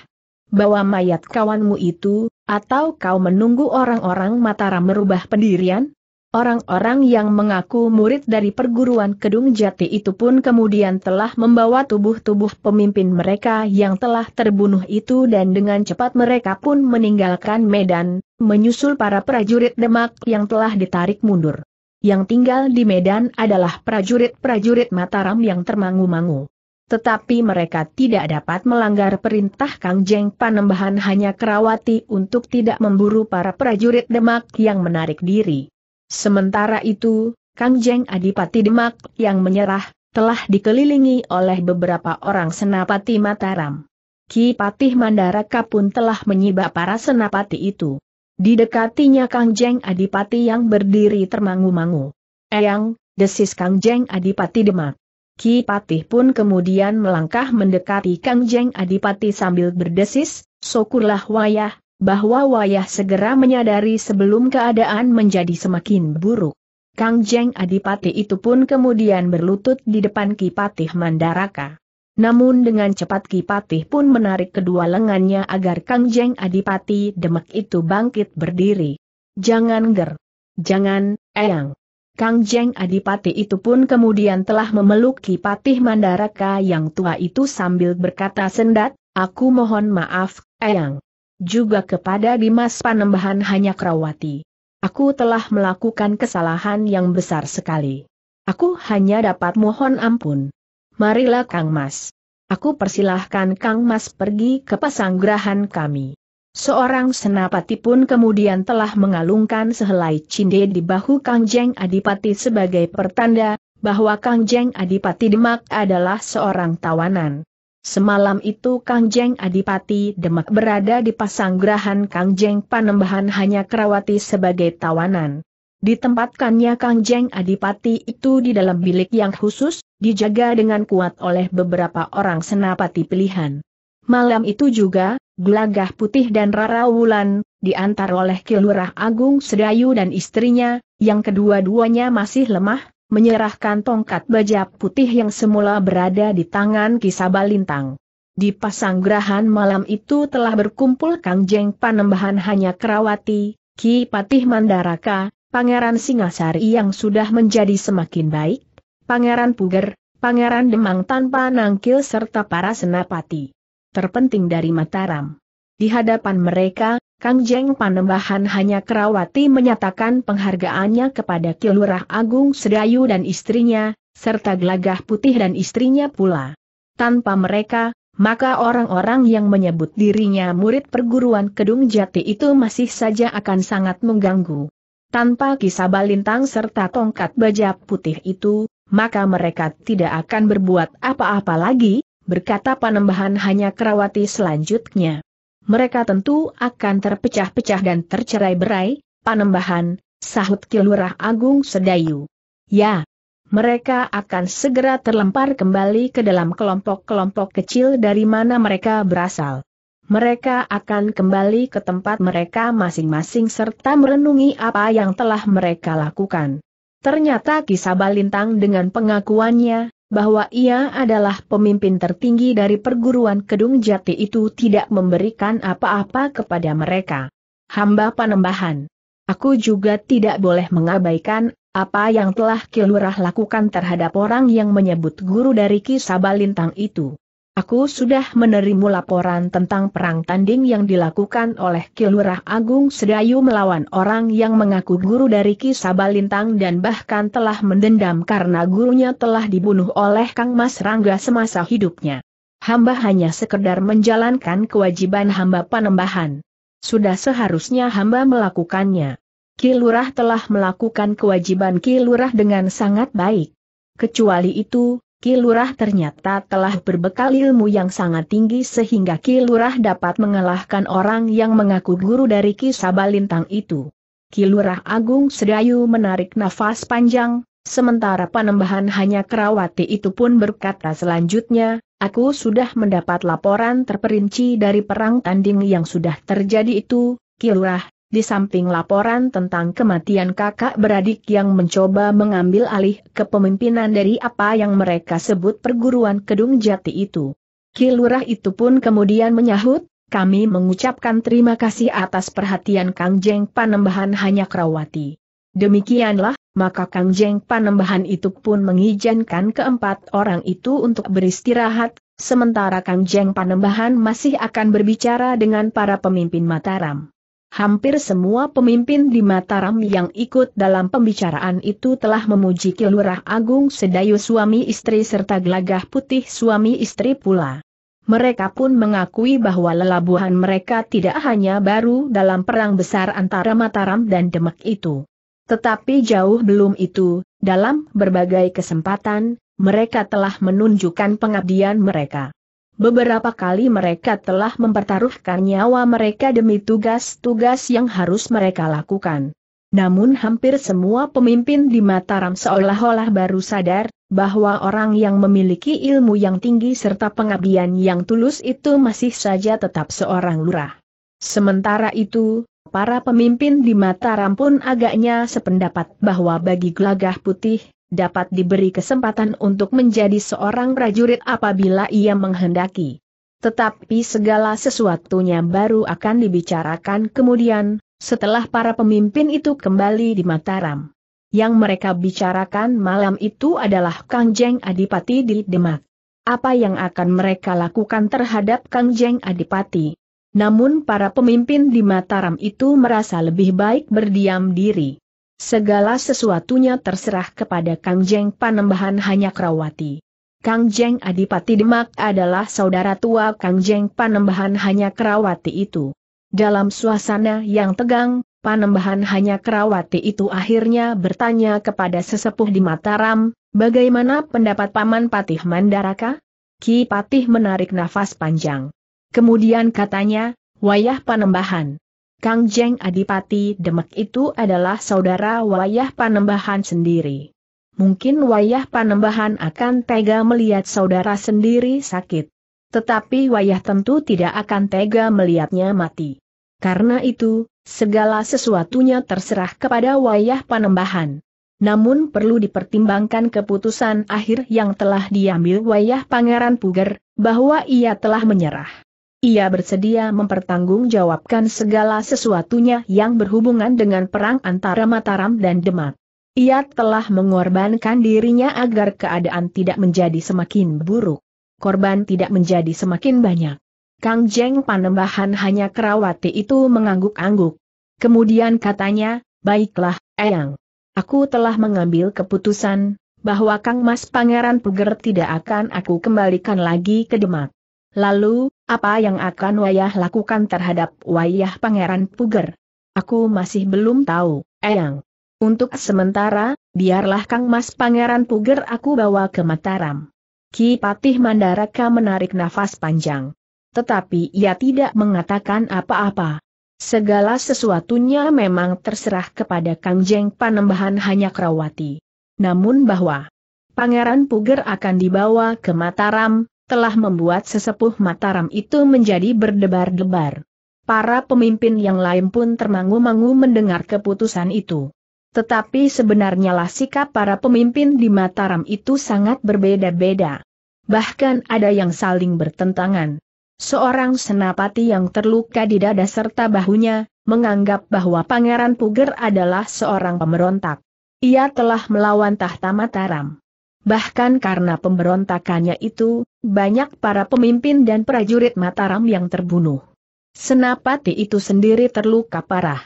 S1: Bawa mayat kawanmu itu, atau kau menunggu orang-orang Mataram merubah pendirian? Orang-orang yang mengaku murid dari perguruan Kedung Jati itu pun kemudian telah membawa tubuh-tubuh pemimpin mereka yang telah terbunuh itu dan dengan cepat mereka pun meninggalkan medan, menyusul para prajurit Demak yang telah ditarik mundur. Yang tinggal di medan adalah prajurit-prajurit Mataram yang termangu-mangu. Tetapi mereka tidak dapat melanggar perintah Kang Jeng Panembahan hanya Kerawati untuk tidak memburu para prajurit Demak yang menarik diri. Sementara itu, Kang Jeng Adipati Demak yang menyerah, telah dikelilingi oleh beberapa orang senapati Mataram. Ki Patih Mandaraka pun telah menyibak para senapati itu. Didekatinya Kang Jeng Adipati yang berdiri termangu-mangu. Eyang, desis Kang Jeng Adipati Demak. Ki Patih pun kemudian melangkah mendekati Kang Jeng Adipati sambil berdesis, syukurlah wayah, bahwa Wayah segera menyadari sebelum keadaan menjadi semakin buruk. Kang Jeng Adipati itu pun kemudian berlutut di depan Kipatih Mandaraka. Namun dengan cepat Kipatih pun menarik kedua lengannya agar Kang Jeng Adipati demek itu bangkit berdiri. Jangan ger. Jangan, eyang. Kang Jeng Adipati itu pun kemudian telah memeluk Kipatih Mandaraka yang tua itu sambil berkata sendat, Aku mohon maaf, eyang. Juga kepada Dimas Panembahan hanya Krawati. Aku telah melakukan kesalahan yang besar sekali. Aku hanya dapat mohon ampun. Marilah Kang Mas. Aku persilahkan Kang Mas pergi ke pasanggrahan kami. Seorang senapati pun kemudian telah mengalungkan sehelai cinde di bahu Kang Jeng Adipati sebagai pertanda bahwa Kang Jeng Adipati Demak adalah seorang tawanan. Semalam itu Kang Jeng Adipati Demak berada di pasanggrahan Kang Jeng Panembahan hanya Kerawati sebagai tawanan. Ditempatkannya Kang Jeng Adipati itu di dalam bilik yang khusus, dijaga dengan kuat oleh beberapa orang senapati pilihan. Malam itu juga, Gelagah Putih dan Rara Wulan, diantar oleh Kilurah Agung Sedayu dan istrinya, yang kedua-duanya masih lemah, menyerahkan tongkat baja putih yang semula berada di tangan Kisabalintang. Di pasanggrahan malam itu telah berkumpul Kang Jeng Panembahan hanya Kerawati, Ki Patih Mandaraka, Pangeran Singasari yang sudah menjadi semakin baik, Pangeran Puger, Pangeran Demang tanpa nangkil serta para senapati. Terpenting dari Mataram. Di hadapan mereka, Kang Jeng Panembahan hanya Kerawati menyatakan penghargaannya kepada Kilurah Agung Sedayu dan istrinya, serta Gelagah Putih dan istrinya pula. Tanpa mereka, maka orang-orang yang menyebut dirinya murid perguruan Kedung Jati itu masih saja akan sangat mengganggu. Tanpa kisah balintang serta tongkat baja putih itu, maka mereka tidak akan berbuat apa-apa lagi, berkata Panembahan hanya Kerawati selanjutnya mereka tentu akan terpecah-pecah dan tercerai-berai, panembahan, sahut Kilurah Agung Sedayu. Ya, mereka akan segera terlempar kembali ke dalam kelompok-kelompok kecil dari mana mereka berasal. Mereka akan kembali ke tempat mereka masing-masing serta merenungi apa yang telah mereka lakukan. Ternyata kisah Balintang dengan pengakuannya, bahwa ia adalah pemimpin tertinggi dari perguruan Kedung Jati itu tidak memberikan apa-apa kepada mereka. Hamba panembahan. Aku juga tidak boleh mengabaikan apa yang telah Kilurah lakukan terhadap orang yang menyebut guru dari Ki Sabalintang itu. Aku sudah menerima laporan tentang perang tanding yang dilakukan oleh Kilurah Agung Sedayu melawan orang yang mengaku guru dari Ki Sabalintang dan bahkan telah mendendam karena gurunya telah dibunuh oleh Kang Mas Rangga semasa hidupnya. Hamba hanya sekedar menjalankan kewajiban hamba panembahan. Sudah seharusnya hamba melakukannya. Kilurah telah melakukan kewajiban Kilurah dengan sangat baik. Kecuali itu, Kilurah ternyata telah berbekal ilmu yang sangat tinggi sehingga Kilurah dapat mengalahkan orang yang mengaku guru dari Kisabalintang itu. Kilurah Agung Sedayu menarik nafas panjang, sementara Panembahan hanya Kerawati itu pun berkata selanjutnya, aku sudah mendapat laporan terperinci dari perang tanding yang sudah terjadi itu, Kilurah, di samping laporan tentang kematian kakak beradik yang mencoba mengambil alih kepemimpinan dari apa yang mereka sebut perguruan Kedung Jati itu. Kilurah itu pun kemudian menyahut, kami mengucapkan terima kasih atas perhatian Kang Jeng Panembahan hanya Krawati. Demikianlah, maka Kang Jeng Panembahan itu pun mengizinkan keempat orang itu untuk beristirahat, sementara Kang Jeng Panembahan masih akan berbicara dengan para pemimpin Mataram. Hampir semua pemimpin di Mataram yang ikut dalam pembicaraan itu telah memuji Kilurah Agung Sedayu suami istri serta Gelagah Putih suami istri pula. Mereka pun mengakui bahwa lelabuhan mereka tidak hanya baru dalam perang besar antara Mataram dan Demak itu. Tetapi jauh belum itu, dalam berbagai kesempatan, mereka telah menunjukkan pengabdian mereka. Beberapa kali mereka telah mempertaruhkan nyawa mereka demi tugas-tugas yang harus mereka lakukan. Namun hampir semua pemimpin di Mataram seolah-olah baru sadar, bahwa orang yang memiliki ilmu yang tinggi serta pengabdian yang tulus itu masih saja tetap seorang lurah. Sementara itu, para pemimpin di Mataram pun agaknya sependapat bahwa bagi gelagah putih, dapat diberi kesempatan untuk menjadi seorang prajurit apabila ia menghendaki. Tetapi segala sesuatunya baru akan dibicarakan kemudian, setelah para pemimpin itu kembali di Mataram. Yang mereka bicarakan malam itu adalah Kangjeng Adipati di Demak. Apa yang akan mereka lakukan terhadap Kangjeng Adipati? Namun para pemimpin di Mataram itu merasa lebih baik berdiam diri. Segala sesuatunya terserah kepada Kang Jeng Panembahan hanya Krawati. Kang Jeng Adipati Demak adalah saudara tua Kang Jeng Panembahan hanya Krawati itu. Dalam suasana yang tegang, Panembahan hanya Krawati itu akhirnya bertanya kepada sesepuh di Mataram, bagaimana pendapat Paman Patih Mandaraka? Ki Patih menarik nafas panjang. Kemudian katanya, wayah Panembahan. Kang Jeng Adipati Demek itu adalah saudara wayah panembahan sendiri. Mungkin wayah panembahan akan tega melihat saudara sendiri sakit. Tetapi wayah tentu tidak akan tega melihatnya mati. Karena itu, segala sesuatunya terserah kepada wayah panembahan. Namun perlu dipertimbangkan keputusan akhir yang telah diambil wayah Pangeran Puger, bahwa ia telah menyerah. Ia bersedia mempertanggungjawabkan segala sesuatunya yang berhubungan dengan perang antara Mataram dan Demak. Ia telah mengorbankan dirinya agar keadaan tidak menjadi semakin buruk. Korban tidak menjadi semakin banyak. Kang Jeng Panembahan hanya kerawati itu mengangguk-angguk. Kemudian katanya, baiklah, Eyang. Aku telah mengambil keputusan, bahwa Kang Mas Pangeran Puger tidak akan aku kembalikan lagi ke Demak. Lalu, apa yang akan Wayah lakukan terhadap Wayah Pangeran Puger? Aku masih belum tahu, Eyang. Untuk sementara, biarlah Kang Mas Pangeran Puger aku bawa ke Mataram. Ki Patih Mandaraka menarik nafas panjang. Tetapi ia tidak mengatakan apa-apa. Segala sesuatunya memang terserah kepada Kang Jeng Panembahan hanya Krawati. Namun bahwa Pangeran Puger akan dibawa ke Mataram, telah membuat sesepuh Mataram itu menjadi berdebar-debar. Para pemimpin yang lain pun termangu-mangu mendengar keputusan itu. Tetapi sebenarnya lah sikap para pemimpin di Mataram itu sangat berbeda-beda. Bahkan ada yang saling bertentangan. Seorang senapati yang terluka di dada serta bahunya, menganggap bahwa Pangeran Puger adalah seorang pemberontak. Ia telah melawan tahta Mataram. Bahkan karena pemberontakannya itu, banyak para pemimpin dan prajurit Mataram yang terbunuh. Senapati itu sendiri terluka parah.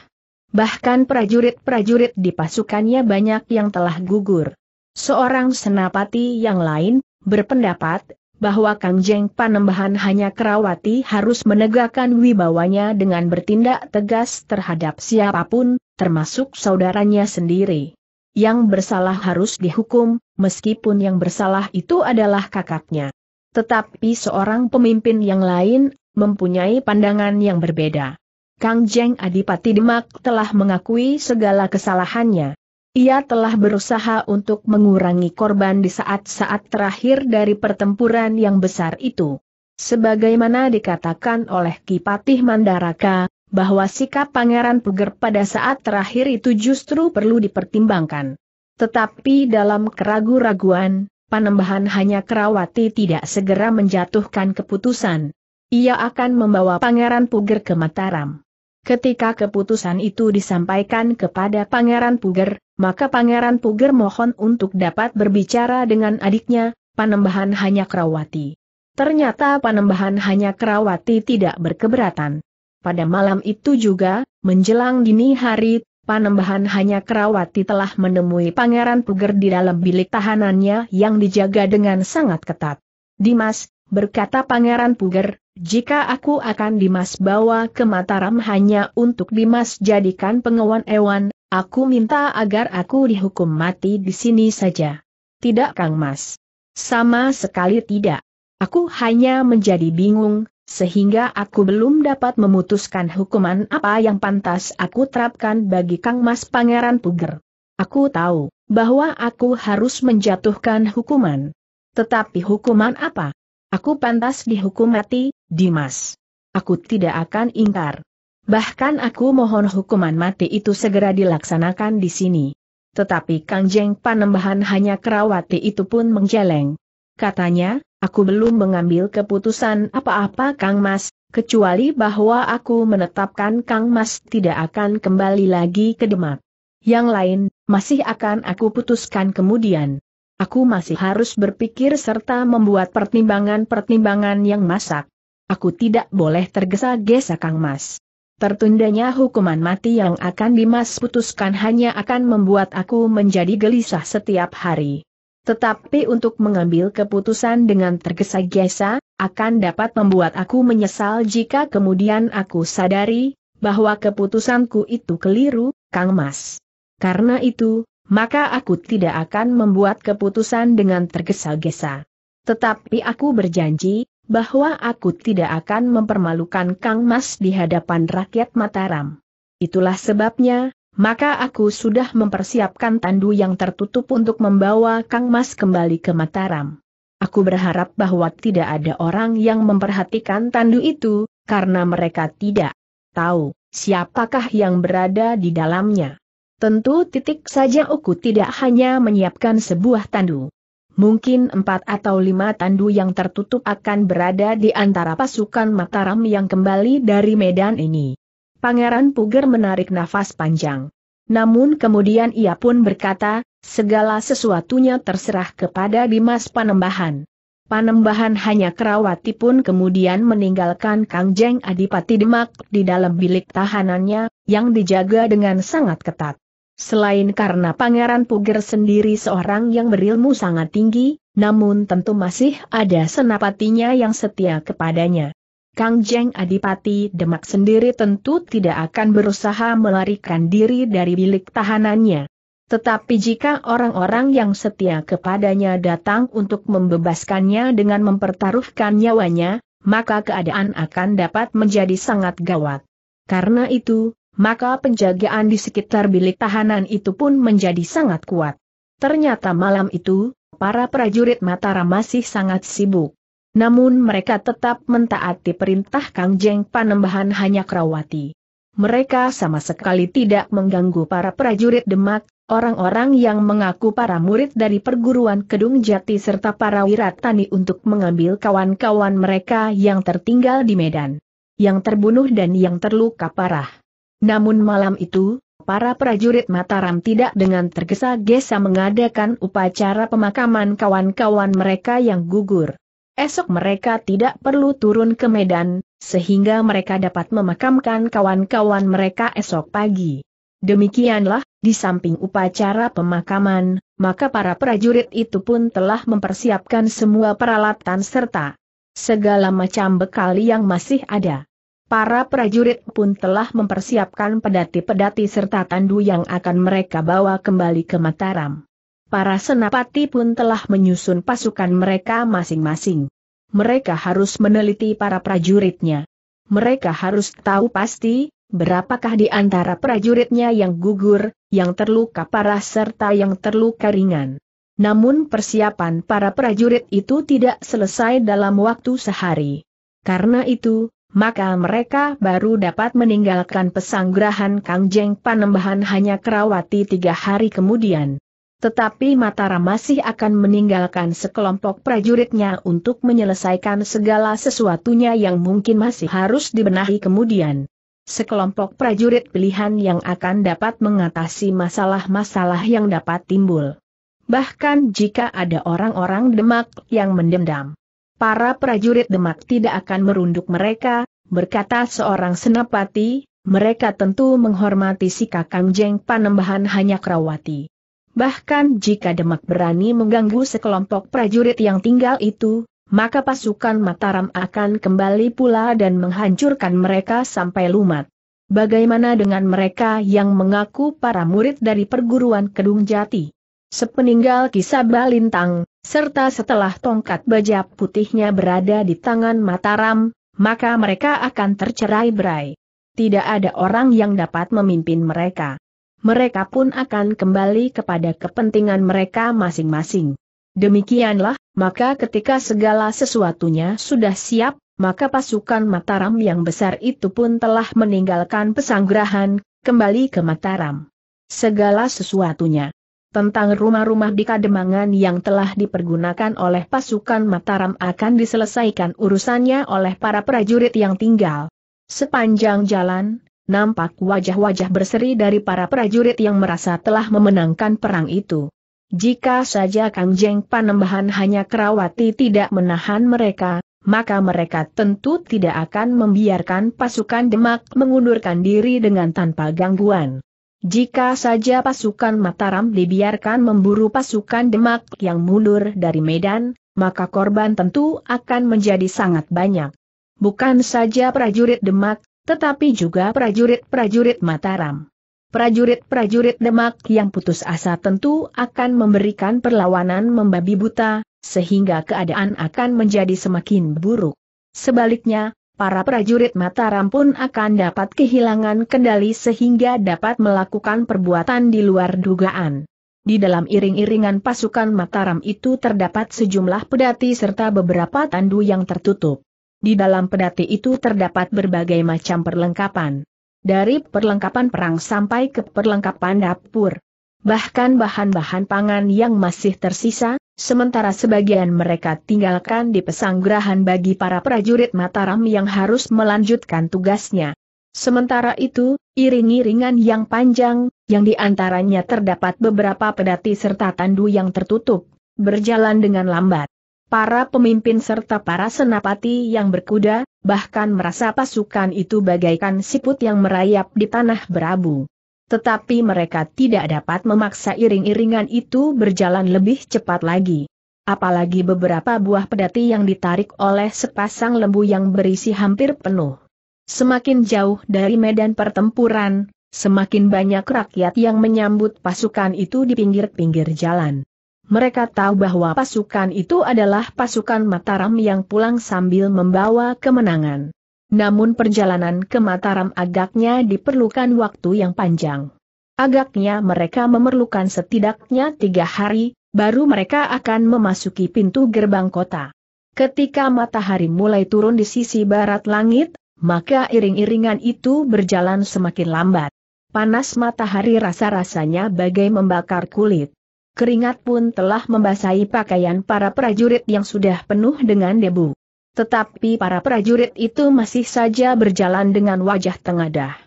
S1: Bahkan prajurit-prajurit di pasukannya banyak yang telah gugur. Seorang senapati yang lain, berpendapat, bahwa Kang Jeng Panembahan hanya Kerawati harus menegakkan wibawanya dengan bertindak tegas terhadap siapapun, termasuk saudaranya sendiri. Yang bersalah harus dihukum, meskipun yang bersalah itu adalah kakaknya. Tetapi seorang pemimpin yang lain, mempunyai pandangan yang berbeda. Kang Jeng Adipati Demak telah mengakui segala kesalahannya. Ia telah berusaha untuk mengurangi korban di saat-saat terakhir dari pertempuran yang besar itu. Sebagaimana dikatakan oleh Kipatih Mandaraka, bahwa sikap Pangeran Puger pada saat terakhir itu justru perlu dipertimbangkan. Tetapi dalam keragu-raguan, Panembahan hanya Kerawati tidak segera menjatuhkan keputusan. Ia akan membawa Pangeran Puger ke Mataram. Ketika keputusan itu disampaikan kepada Pangeran Puger, maka Pangeran Puger mohon untuk dapat berbicara dengan adiknya, Panembahan Hanya Kerawati. Ternyata Panembahan Hanya Kerawati tidak berkeberatan. Pada malam itu juga, menjelang dini hari, Panembahan hanya Kerawati telah menemui Pangeran Puger di dalam bilik tahanannya yang dijaga dengan sangat ketat. Dimas, berkata Pangeran Puger, jika aku akan Dimas bawa ke Mataram hanya untuk Dimas jadikan pengawan ewan, aku minta agar aku dihukum mati di sini saja. Tidak Kang Mas. Sama sekali tidak. Aku hanya menjadi bingung, sehingga aku belum dapat memutuskan hukuman apa yang pantas aku terapkan bagi Kang Mas Pangeran Puger. Aku tahu bahwa aku harus menjatuhkan hukuman. Tetapi hukuman apa? Aku pantas dihukum mati, Dimas. Aku tidak akan ingkar. Bahkan aku mohon hukuman mati itu segera dilaksanakan di sini. Tetapi Kang Panembahan hanya Kerawati itu pun menjeleng. Katanya, Aku belum mengambil keputusan apa-apa Kang Mas, kecuali bahwa aku menetapkan Kang Mas tidak akan kembali lagi ke Demak. Yang lain, masih akan aku putuskan kemudian. Aku masih harus berpikir serta membuat pertimbangan-pertimbangan yang masak. Aku tidak boleh tergesa-gesa Kang Mas. Tertundanya hukuman mati yang akan Dimas putuskan hanya akan membuat aku menjadi gelisah setiap hari. Tetapi untuk mengambil keputusan dengan tergesa-gesa, akan dapat membuat aku menyesal jika kemudian aku sadari, bahwa keputusanku itu keliru, Kang Mas. Karena itu, maka aku tidak akan membuat keputusan dengan tergesa-gesa. Tetapi aku berjanji, bahwa aku tidak akan mempermalukan Kang Mas di hadapan rakyat Mataram. Itulah sebabnya, maka aku sudah mempersiapkan tandu yang tertutup untuk membawa Kang Mas kembali ke Mataram. Aku berharap bahwa tidak ada orang yang memperhatikan tandu itu, karena mereka tidak tahu siapakah yang berada di dalamnya. Tentu titik saja aku tidak hanya menyiapkan sebuah tandu. Mungkin empat atau lima tandu yang tertutup akan berada di antara pasukan Mataram yang kembali dari medan ini. Pangeran Puger menarik nafas panjang. Namun kemudian ia pun berkata, segala sesuatunya terserah kepada Dimas Panembahan. Panembahan hanya Kerawati pun kemudian meninggalkan Kangjeng Adipati Demak di dalam bilik tahanannya, yang dijaga dengan sangat ketat. Selain karena Pangeran Puger sendiri seorang yang berilmu sangat tinggi, namun tentu masih ada senapatinya yang setia kepadanya. Kang Jeng Adipati Demak sendiri tentu tidak akan berusaha melarikan diri dari bilik tahanannya. Tetapi jika orang-orang yang setia kepadanya datang untuk membebaskannya dengan mempertaruhkan nyawanya, maka keadaan akan dapat menjadi sangat gawat. Karena itu, maka penjagaan di sekitar bilik tahanan itu pun menjadi sangat kuat. Ternyata malam itu, para prajurit Mataram masih sangat sibuk. Namun mereka tetap mentaati perintah Kang Jeng Panembahan hanya Krawati. Mereka sama sekali tidak mengganggu para prajurit Demak, orang-orang yang mengaku para murid dari perguruan Kedung Jati serta para wiratani untuk mengambil kawan-kawan mereka yang tertinggal di Medan. Yang terbunuh dan yang terluka parah. Namun malam itu, para prajurit Mataram tidak dengan tergesa-gesa mengadakan upacara pemakaman kawan-kawan mereka yang gugur. Esok mereka tidak perlu turun ke Medan, sehingga mereka dapat memakamkan kawan-kawan mereka esok pagi. Demikianlah, di samping upacara pemakaman, maka para prajurit itu pun telah mempersiapkan semua peralatan serta segala macam bekal yang masih ada. Para prajurit pun telah mempersiapkan pedati-pedati serta tandu yang akan mereka bawa kembali ke Mataram. Para senapati pun telah menyusun pasukan mereka masing-masing. Mereka harus meneliti para prajuritnya. Mereka harus tahu pasti, berapakah di antara prajuritnya yang gugur, yang terluka parah serta yang terluka ringan. Namun persiapan para prajurit itu tidak selesai dalam waktu sehari. Karena itu, maka mereka baru dapat meninggalkan pesanggrahan Kangjeng Panembahan hanya kerawati tiga hari kemudian. Tetapi Mataram masih akan meninggalkan sekelompok prajuritnya untuk menyelesaikan segala sesuatunya yang mungkin masih harus dibenahi kemudian. Sekelompok prajurit pilihan yang akan dapat mengatasi masalah-masalah yang dapat timbul. Bahkan jika ada orang-orang Demak yang mendendam. Para prajurit Demak tidak akan merunduk mereka, berkata seorang senapati, mereka tentu menghormati si Kakang Jeng Panembahan hanya Krawati. Bahkan jika Demak berani mengganggu sekelompok prajurit yang tinggal itu, maka pasukan Mataram akan kembali pula dan menghancurkan mereka sampai lumat. Bagaimana dengan mereka yang mengaku para murid dari perguruan Kedung Jati? Sepeninggal kisah Balintang, serta setelah tongkat baja putihnya berada di tangan Mataram, maka mereka akan tercerai berai. Tidak ada orang yang dapat memimpin mereka mereka pun akan kembali kepada kepentingan mereka masing-masing. Demikianlah, maka ketika segala sesuatunya sudah siap, maka pasukan Mataram yang besar itu pun telah meninggalkan pesanggrahan, kembali ke Mataram. Segala sesuatunya. Tentang rumah-rumah di Kademangan yang telah dipergunakan oleh pasukan Mataram akan diselesaikan urusannya oleh para prajurit yang tinggal. Sepanjang jalan, nampak wajah-wajah berseri dari para prajurit yang merasa telah memenangkan perang itu. Jika saja Kang Jeng Panembahan hanya Kerawati tidak menahan mereka, maka mereka tentu tidak akan membiarkan pasukan Demak mengundurkan diri dengan tanpa gangguan. Jika saja pasukan Mataram dibiarkan memburu pasukan Demak yang mundur dari Medan, maka korban tentu akan menjadi sangat banyak. Bukan saja prajurit Demak, tetapi juga prajurit-prajurit Mataram. Prajurit-prajurit Demak yang putus asa tentu akan memberikan perlawanan membabi buta, sehingga keadaan akan menjadi semakin buruk. Sebaliknya, para prajurit Mataram pun akan dapat kehilangan kendali sehingga dapat melakukan perbuatan di luar dugaan. Di dalam iring-iringan pasukan Mataram itu terdapat sejumlah pedati serta beberapa tandu yang tertutup. Di dalam pedati itu terdapat berbagai macam perlengkapan. Dari perlengkapan perang sampai ke perlengkapan dapur. Bahkan bahan-bahan pangan yang masih tersisa, sementara sebagian mereka tinggalkan di pesanggrahan bagi para prajurit Mataram yang harus melanjutkan tugasnya. Sementara itu, iring-iringan yang panjang, yang diantaranya terdapat beberapa pedati serta tandu yang tertutup, berjalan dengan lambat para pemimpin serta para senapati yang berkuda, bahkan merasa pasukan itu bagaikan siput yang merayap di tanah berabu. Tetapi mereka tidak dapat memaksa iring-iringan itu berjalan lebih cepat lagi. Apalagi beberapa buah pedati yang ditarik oleh sepasang lembu yang berisi hampir penuh. Semakin jauh dari medan pertempuran, semakin banyak rakyat yang menyambut pasukan itu di pinggir-pinggir jalan. Mereka tahu bahwa pasukan itu adalah pasukan Mataram yang pulang sambil membawa kemenangan. Namun perjalanan ke Mataram agaknya diperlukan waktu yang panjang. Agaknya mereka memerlukan setidaknya tiga hari, baru mereka akan memasuki pintu gerbang kota. Ketika matahari mulai turun di sisi barat langit, maka iring-iringan itu berjalan semakin lambat. Panas matahari rasa-rasanya bagai membakar kulit keringat pun telah membasahi pakaian para prajurit yang sudah penuh dengan debu. Tetapi para prajurit itu masih saja berjalan dengan wajah tengadah.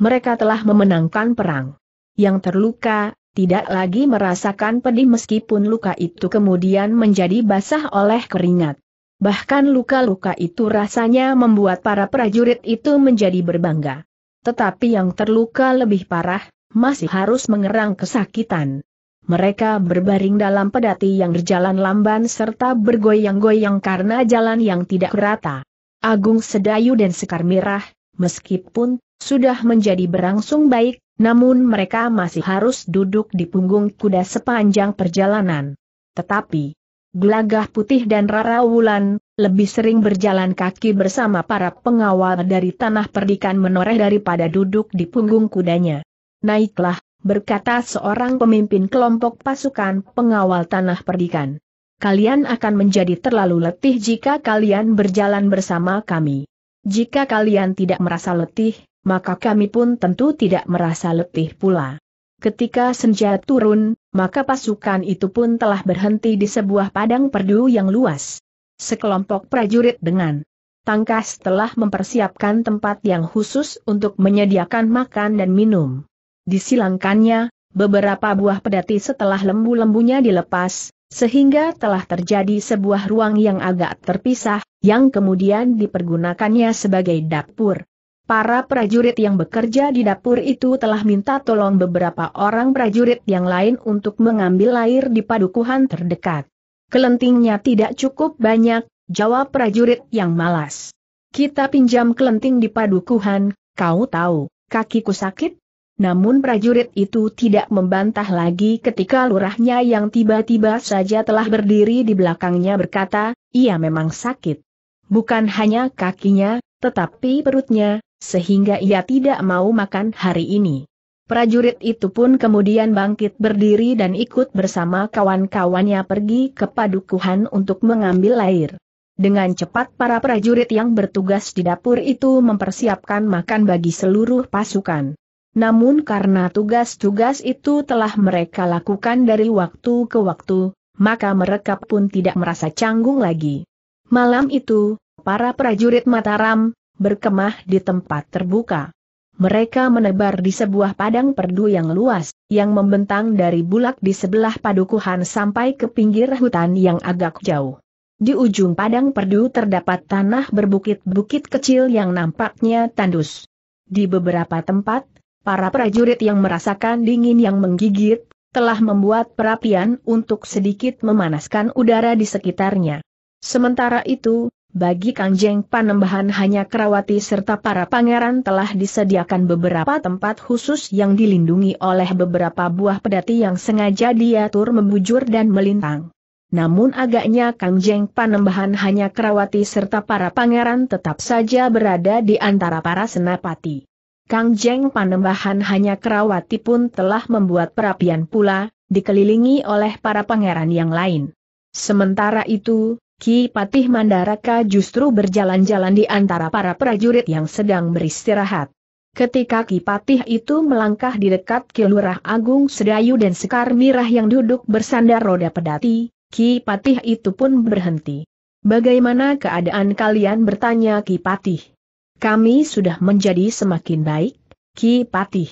S1: Mereka telah memenangkan perang. Yang terluka, tidak lagi merasakan pedih meskipun luka itu kemudian menjadi basah oleh keringat. Bahkan luka-luka itu rasanya membuat para prajurit itu menjadi berbangga. Tetapi yang terluka lebih parah, masih harus mengerang kesakitan mereka berbaring dalam pedati yang berjalan lamban serta bergoyang-goyang karena jalan yang tidak rata. Agung Sedayu dan Sekar Mirah, meskipun sudah menjadi berangsung baik, namun mereka masih harus duduk di punggung kuda sepanjang perjalanan. Tetapi, Gelagah Putih dan Rara Wulan, lebih sering berjalan kaki bersama para pengawal dari tanah perdikan menoreh daripada duduk di punggung kudanya. Naiklah, berkata seorang pemimpin kelompok pasukan pengawal tanah perdikan. Kalian akan menjadi terlalu letih jika kalian berjalan bersama kami. Jika kalian tidak merasa letih, maka kami pun tentu tidak merasa letih pula. Ketika senja turun, maka pasukan itu pun telah berhenti di sebuah padang perdu yang luas. Sekelompok prajurit dengan tangkas telah mempersiapkan tempat yang khusus untuk menyediakan makan dan minum. Disilangkannya, beberapa buah pedati setelah lembu-lembunya dilepas, sehingga telah terjadi sebuah ruang yang agak terpisah, yang kemudian dipergunakannya sebagai dapur. Para prajurit yang bekerja di dapur itu telah minta tolong beberapa orang prajurit yang lain untuk mengambil air di padukuhan terdekat. Kelentingnya tidak cukup banyak, jawab prajurit yang malas. Kita pinjam kelenting di padukuhan, kau tahu, kakiku sakit, namun prajurit itu tidak membantah lagi ketika lurahnya yang tiba-tiba saja telah berdiri di belakangnya berkata, ia memang sakit. Bukan hanya kakinya, tetapi perutnya, sehingga ia tidak mau makan hari ini. Prajurit itu pun kemudian bangkit berdiri dan ikut bersama kawan-kawannya pergi ke padukuhan untuk mengambil air. Dengan cepat para prajurit yang bertugas di dapur itu mempersiapkan makan bagi seluruh pasukan. Namun karena tugas-tugas itu telah mereka lakukan dari waktu ke waktu, maka mereka pun tidak merasa canggung lagi. Malam itu, para prajurit Mataram, berkemah di tempat terbuka. Mereka menebar di sebuah padang perdu yang luas, yang membentang dari bulak di sebelah padukuhan sampai ke pinggir hutan yang agak jauh. Di ujung padang perdu terdapat tanah berbukit-bukit kecil yang nampaknya tandus. Di beberapa tempat, Para prajurit yang merasakan dingin yang menggigit, telah membuat perapian untuk sedikit memanaskan udara di sekitarnya. Sementara itu, bagi Kangjeng Panembahan hanya Kerawati serta para pangeran telah disediakan beberapa tempat khusus yang dilindungi oleh beberapa buah pedati yang sengaja diatur membujur dan melintang. Namun agaknya Kangjeng Panembahan hanya Kerawati serta para pangeran tetap saja berada di antara para senapati. Kang Jeng Panembahan hanya Kerawati pun telah membuat perapian pula, dikelilingi oleh para pangeran yang lain. Sementara itu, Ki Patih Mandaraka justru berjalan-jalan di antara para prajurit yang sedang beristirahat. Ketika Ki Patih itu melangkah di dekat Kilurah Agung Sedayu dan Sekar Mirah yang duduk bersandar roda pedati, Ki Patih itu pun berhenti. Bagaimana keadaan kalian bertanya Ki Patih? Kami sudah menjadi semakin baik, Ki Patih.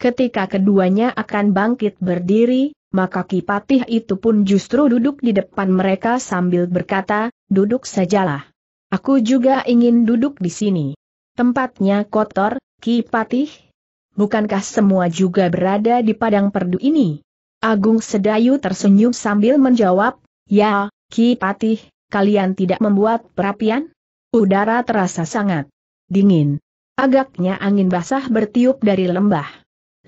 S1: Ketika keduanya akan bangkit berdiri, maka Ki Patih itu pun justru duduk di depan mereka sambil berkata, duduk sajalah. Aku juga ingin duduk di sini. Tempatnya kotor, Ki Patih. Bukankah semua juga berada di padang perdu ini? Agung Sedayu tersenyum sambil menjawab, ya, Ki Patih, kalian tidak membuat perapian? Udara terasa sangat dingin. Agaknya angin basah bertiup dari lembah.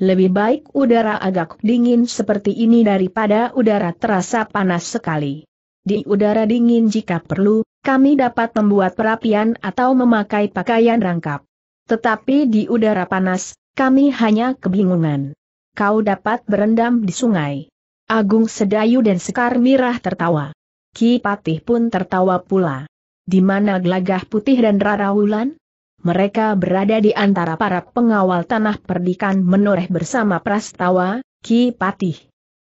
S1: Lebih baik udara agak dingin seperti ini daripada udara terasa panas sekali. Di udara dingin jika perlu, kami dapat membuat perapian atau memakai pakaian rangkap. Tetapi di udara panas, kami hanya kebingungan. Kau dapat berendam di sungai. Agung Sedayu dan Sekar Mirah tertawa. Ki Patih pun tertawa pula. Di mana gelagah putih dan rara wulan? mereka berada di antara para pengawal tanah perdikan menoreh bersama Prastawa, Ki Patih.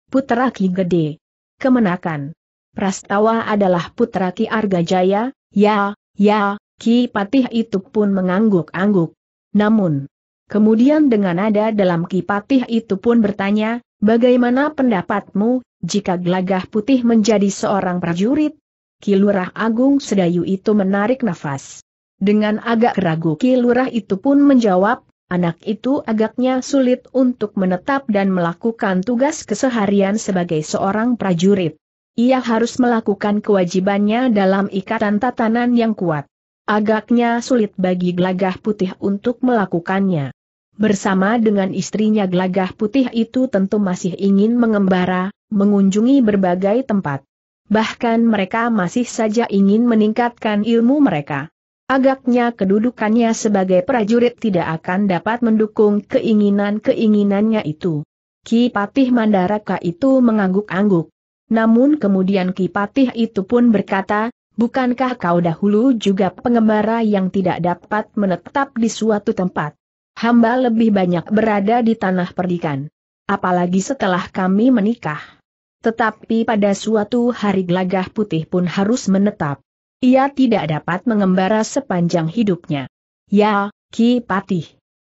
S1: Putra Ki Gede. Kemenakan. Prastawa adalah putra Ki Arga Jaya, ya, ya, Ki Patih itu pun mengangguk-angguk. Namun, kemudian dengan ada dalam Ki Patih itu pun bertanya, bagaimana pendapatmu, jika Glagah putih menjadi seorang prajurit? Kilurah Agung Sedayu itu menarik nafas. Dengan agak ragu Kilurah itu pun menjawab, anak itu agaknya sulit untuk menetap dan melakukan tugas keseharian sebagai seorang prajurit. Ia harus melakukan kewajibannya dalam ikatan tatanan yang kuat. Agaknya sulit bagi gelagah putih untuk melakukannya. Bersama dengan istrinya gelagah putih itu tentu masih ingin mengembara, mengunjungi berbagai tempat. Bahkan mereka masih saja ingin meningkatkan ilmu mereka. Agaknya kedudukannya sebagai prajurit tidak akan dapat mendukung keinginan-keinginannya itu. Ki Patih Mandaraka itu mengangguk-angguk. Namun kemudian Ki Patih itu pun berkata, bukankah kau dahulu juga pengembara yang tidak dapat menetap di suatu tempat? Hamba lebih banyak berada di tanah perdikan. Apalagi setelah kami menikah. Tetapi pada suatu hari gelagah putih pun harus menetap. Ia tidak dapat mengembara sepanjang hidupnya. Ya, Ki Patih.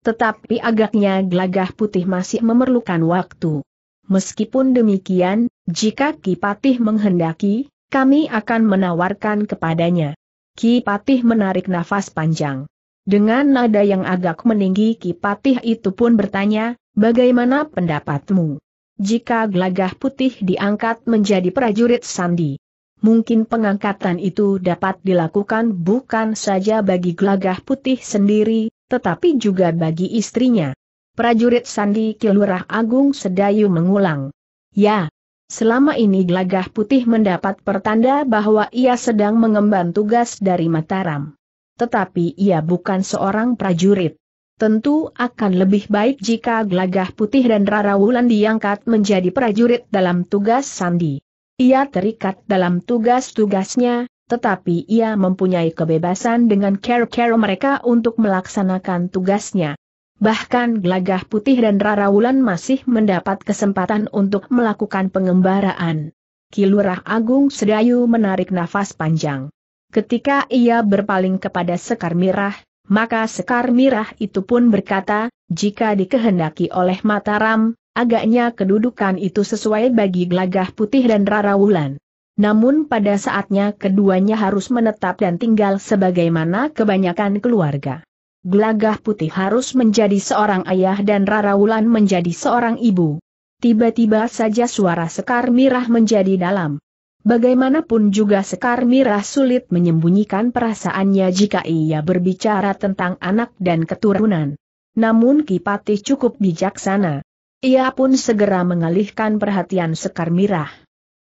S1: Tetapi agaknya Glagah putih masih memerlukan waktu. Meskipun demikian, jika Ki Patih menghendaki, kami akan menawarkan kepadanya. Ki Patih menarik nafas panjang. Dengan nada yang agak meninggi Ki Patih itu pun bertanya, bagaimana pendapatmu? Jika Glagah putih diangkat menjadi prajurit Sandi, mungkin pengangkatan itu dapat dilakukan bukan saja bagi Glagah putih sendiri, tetapi juga bagi istrinya. Prajurit Sandi Kilurah Agung Sedayu mengulang. Ya, Selama ini Glagah Putih mendapat pertanda bahwa ia sedang mengemban tugas dari Mataram. Tetapi ia bukan seorang prajurit. Tentu akan lebih baik jika Glagah Putih dan Rara Wulan diangkat menjadi prajurit dalam tugas Sandi. Ia terikat dalam tugas-tugasnya, tetapi ia mempunyai kebebasan dengan care-care mereka untuk melaksanakan tugasnya. Bahkan Gelagah Putih dan Rara Wulan masih mendapat kesempatan untuk melakukan pengembaraan. Kilurah Agung Sedayu menarik nafas panjang. Ketika ia berpaling kepada Sekar Mirah, maka Sekar Mirah itu pun berkata, jika dikehendaki oleh Mataram, Agaknya kedudukan itu sesuai bagi Glagah Putih dan Rara Wulan. Namun pada saatnya keduanya harus menetap dan tinggal sebagaimana kebanyakan keluarga. Glagah Putih harus menjadi seorang ayah dan Rara Wulan menjadi seorang ibu. Tiba-tiba saja suara Sekar Mirah menjadi dalam. Bagaimanapun juga Sekar Mirah sulit menyembunyikan perasaannya jika ia berbicara tentang anak dan keturunan. Namun Kipati cukup bijaksana. Ia pun segera mengalihkan perhatian Sekar Mirah.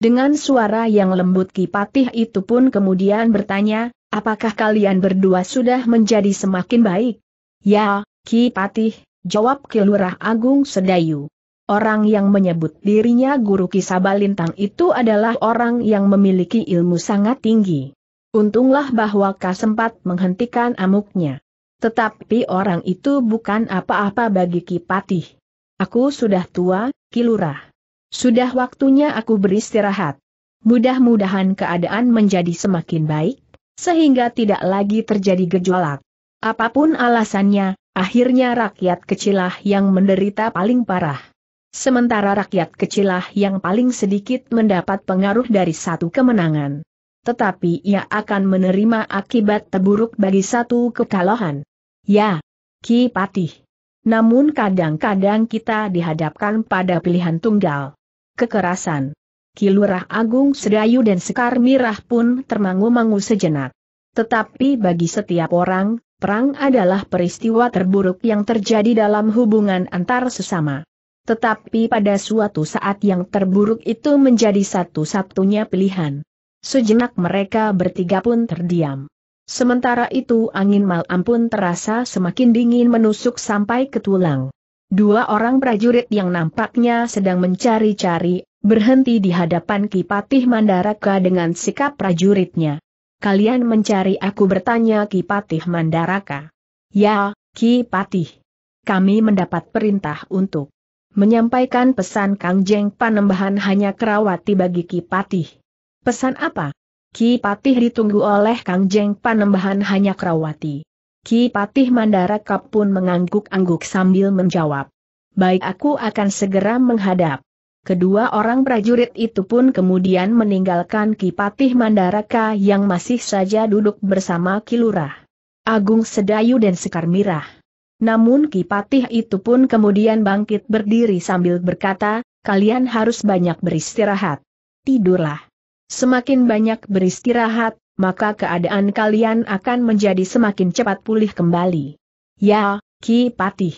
S1: Dengan suara yang lembut Kipatih itu pun kemudian bertanya, apakah kalian berdua sudah menjadi semakin baik? Ya, Kipatih, jawab Kilurah Agung Sedayu. Orang yang menyebut dirinya Guru Kisabalintang itu adalah orang yang memiliki ilmu sangat tinggi. Untunglah bahwa Ka sempat menghentikan amuknya. Tetapi orang itu bukan apa-apa bagi Kipatih. Aku sudah tua, Kilurah. Sudah waktunya aku beristirahat. Mudah-mudahan keadaan menjadi semakin baik, sehingga tidak lagi terjadi gejolak. Apapun alasannya, akhirnya rakyat kecilah yang menderita paling parah. Sementara rakyat kecilah yang paling sedikit mendapat pengaruh dari satu kemenangan tetapi ia akan menerima akibat terburuk bagi satu kekalahan. Ya, Ki Patih. Namun kadang-kadang kita dihadapkan pada pilihan tunggal. Kekerasan. Kilurah Agung Sedayu dan Sekar Mirah pun termangu-mangu sejenak. Tetapi bagi setiap orang, perang adalah peristiwa terburuk yang terjadi dalam hubungan antar sesama. Tetapi pada suatu saat yang terburuk itu menjadi satu-satunya pilihan. Sejenak mereka bertiga pun terdiam. Sementara itu angin malam pun terasa semakin dingin menusuk sampai ke tulang. Dua orang prajurit yang nampaknya sedang mencari-cari, berhenti di hadapan Kipatih Mandaraka dengan sikap prajuritnya. Kalian mencari aku bertanya Kipatih Mandaraka. Ya, Kipatih. Kami mendapat perintah untuk menyampaikan pesan Kang Jeng Panembahan hanya kerawati bagi Kipatih. Pesan apa? Ki Patih ditunggu oleh Kang Jeng Panembahan hanya Krawati. Ki Patih Mandaraka pun mengangguk-angguk sambil menjawab. Baik aku akan segera menghadap. Kedua orang prajurit itu pun kemudian meninggalkan Ki Patih Mandaraka yang masih saja duduk bersama Ki Agung Sedayu dan Sekar Mirah. Namun Ki Patih itu pun kemudian bangkit berdiri sambil berkata, kalian harus banyak beristirahat. Tidurlah semakin banyak beristirahat, maka keadaan kalian akan menjadi semakin cepat pulih kembali. Ya, Ki Patih.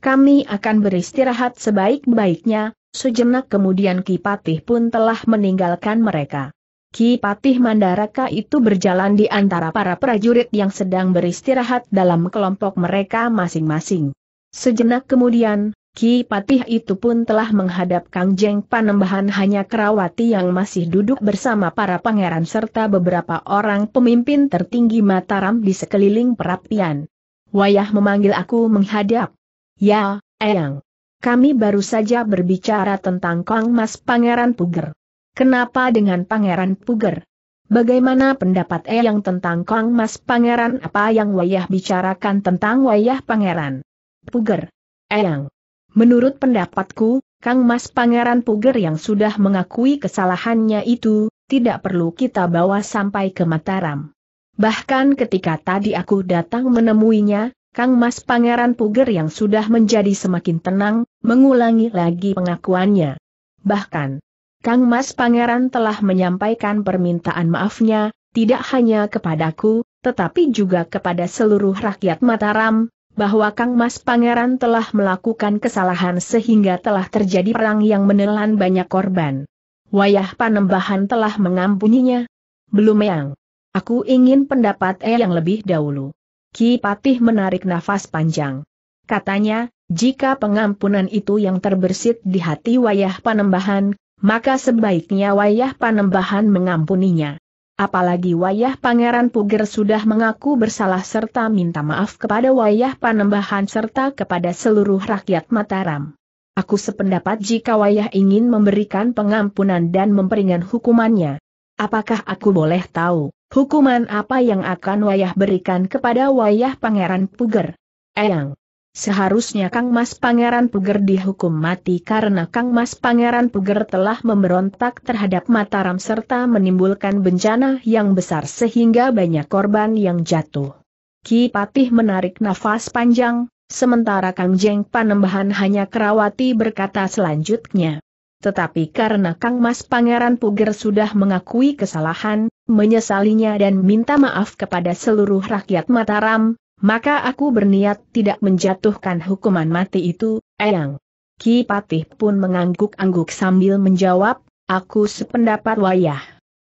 S1: Kami akan beristirahat sebaik-baiknya, sejenak kemudian Ki Patih pun telah meninggalkan mereka. Ki Patih Mandaraka itu berjalan di antara para prajurit yang sedang beristirahat dalam kelompok mereka masing-masing. Sejenak kemudian, Ki Patih itu pun telah menghadap Kang Jeng Panembahan hanya Kerawati yang masih duduk bersama para pangeran serta beberapa orang pemimpin tertinggi Mataram di sekeliling perapian. Wayah memanggil aku menghadap. Ya, Eyang. Kami baru saja berbicara tentang Kang Mas Pangeran Puger. Kenapa dengan Pangeran Puger? Bagaimana pendapat Eyang tentang Kang Mas Pangeran apa yang Wayah bicarakan tentang Wayah Pangeran? Puger. Eyang. Menurut pendapatku, Kang Mas Pangeran Puger yang sudah mengakui kesalahannya itu, tidak perlu kita bawa sampai ke Mataram. Bahkan ketika tadi aku datang menemuinya, Kang Mas Pangeran Puger yang sudah menjadi semakin tenang, mengulangi lagi pengakuannya. Bahkan, Kang Mas Pangeran telah menyampaikan permintaan maafnya, tidak hanya kepadaku, tetapi juga kepada seluruh rakyat Mataram, bahwa Kang Mas Pangeran telah melakukan kesalahan sehingga telah terjadi perang yang menelan banyak korban. Wayah Panembahan telah mengampuninya. Belum yang. Aku ingin pendapat E yang lebih dahulu. Ki Patih menarik nafas panjang. Katanya, jika pengampunan itu yang terbersit di hati Wayah Panembahan, maka sebaiknya Wayah Panembahan mengampuninya. Apalagi wayah Pangeran Puger sudah mengaku bersalah serta minta maaf kepada wayah Panembahan serta kepada seluruh rakyat Mataram. Aku sependapat jika wayah ingin memberikan pengampunan dan memperingan hukumannya. Apakah aku boleh tahu, hukuman apa yang akan wayah berikan kepada wayah Pangeran Puger? Eyang. Seharusnya Kang Mas Pangeran Puger dihukum mati karena Kang Mas Pangeran Puger telah memberontak terhadap Mataram serta menimbulkan bencana yang besar sehingga banyak korban yang jatuh. Ki Patih menarik nafas panjang, sementara Kang Jeng Panembahan hanya kerawati berkata selanjutnya. Tetapi karena Kang Mas Pangeran Puger sudah mengakui kesalahan, menyesalinya dan minta maaf kepada seluruh rakyat Mataram, maka aku berniat tidak menjatuhkan hukuman mati itu, Eyang. Ki Patih pun mengangguk-angguk sambil menjawab, aku sependapat wayah.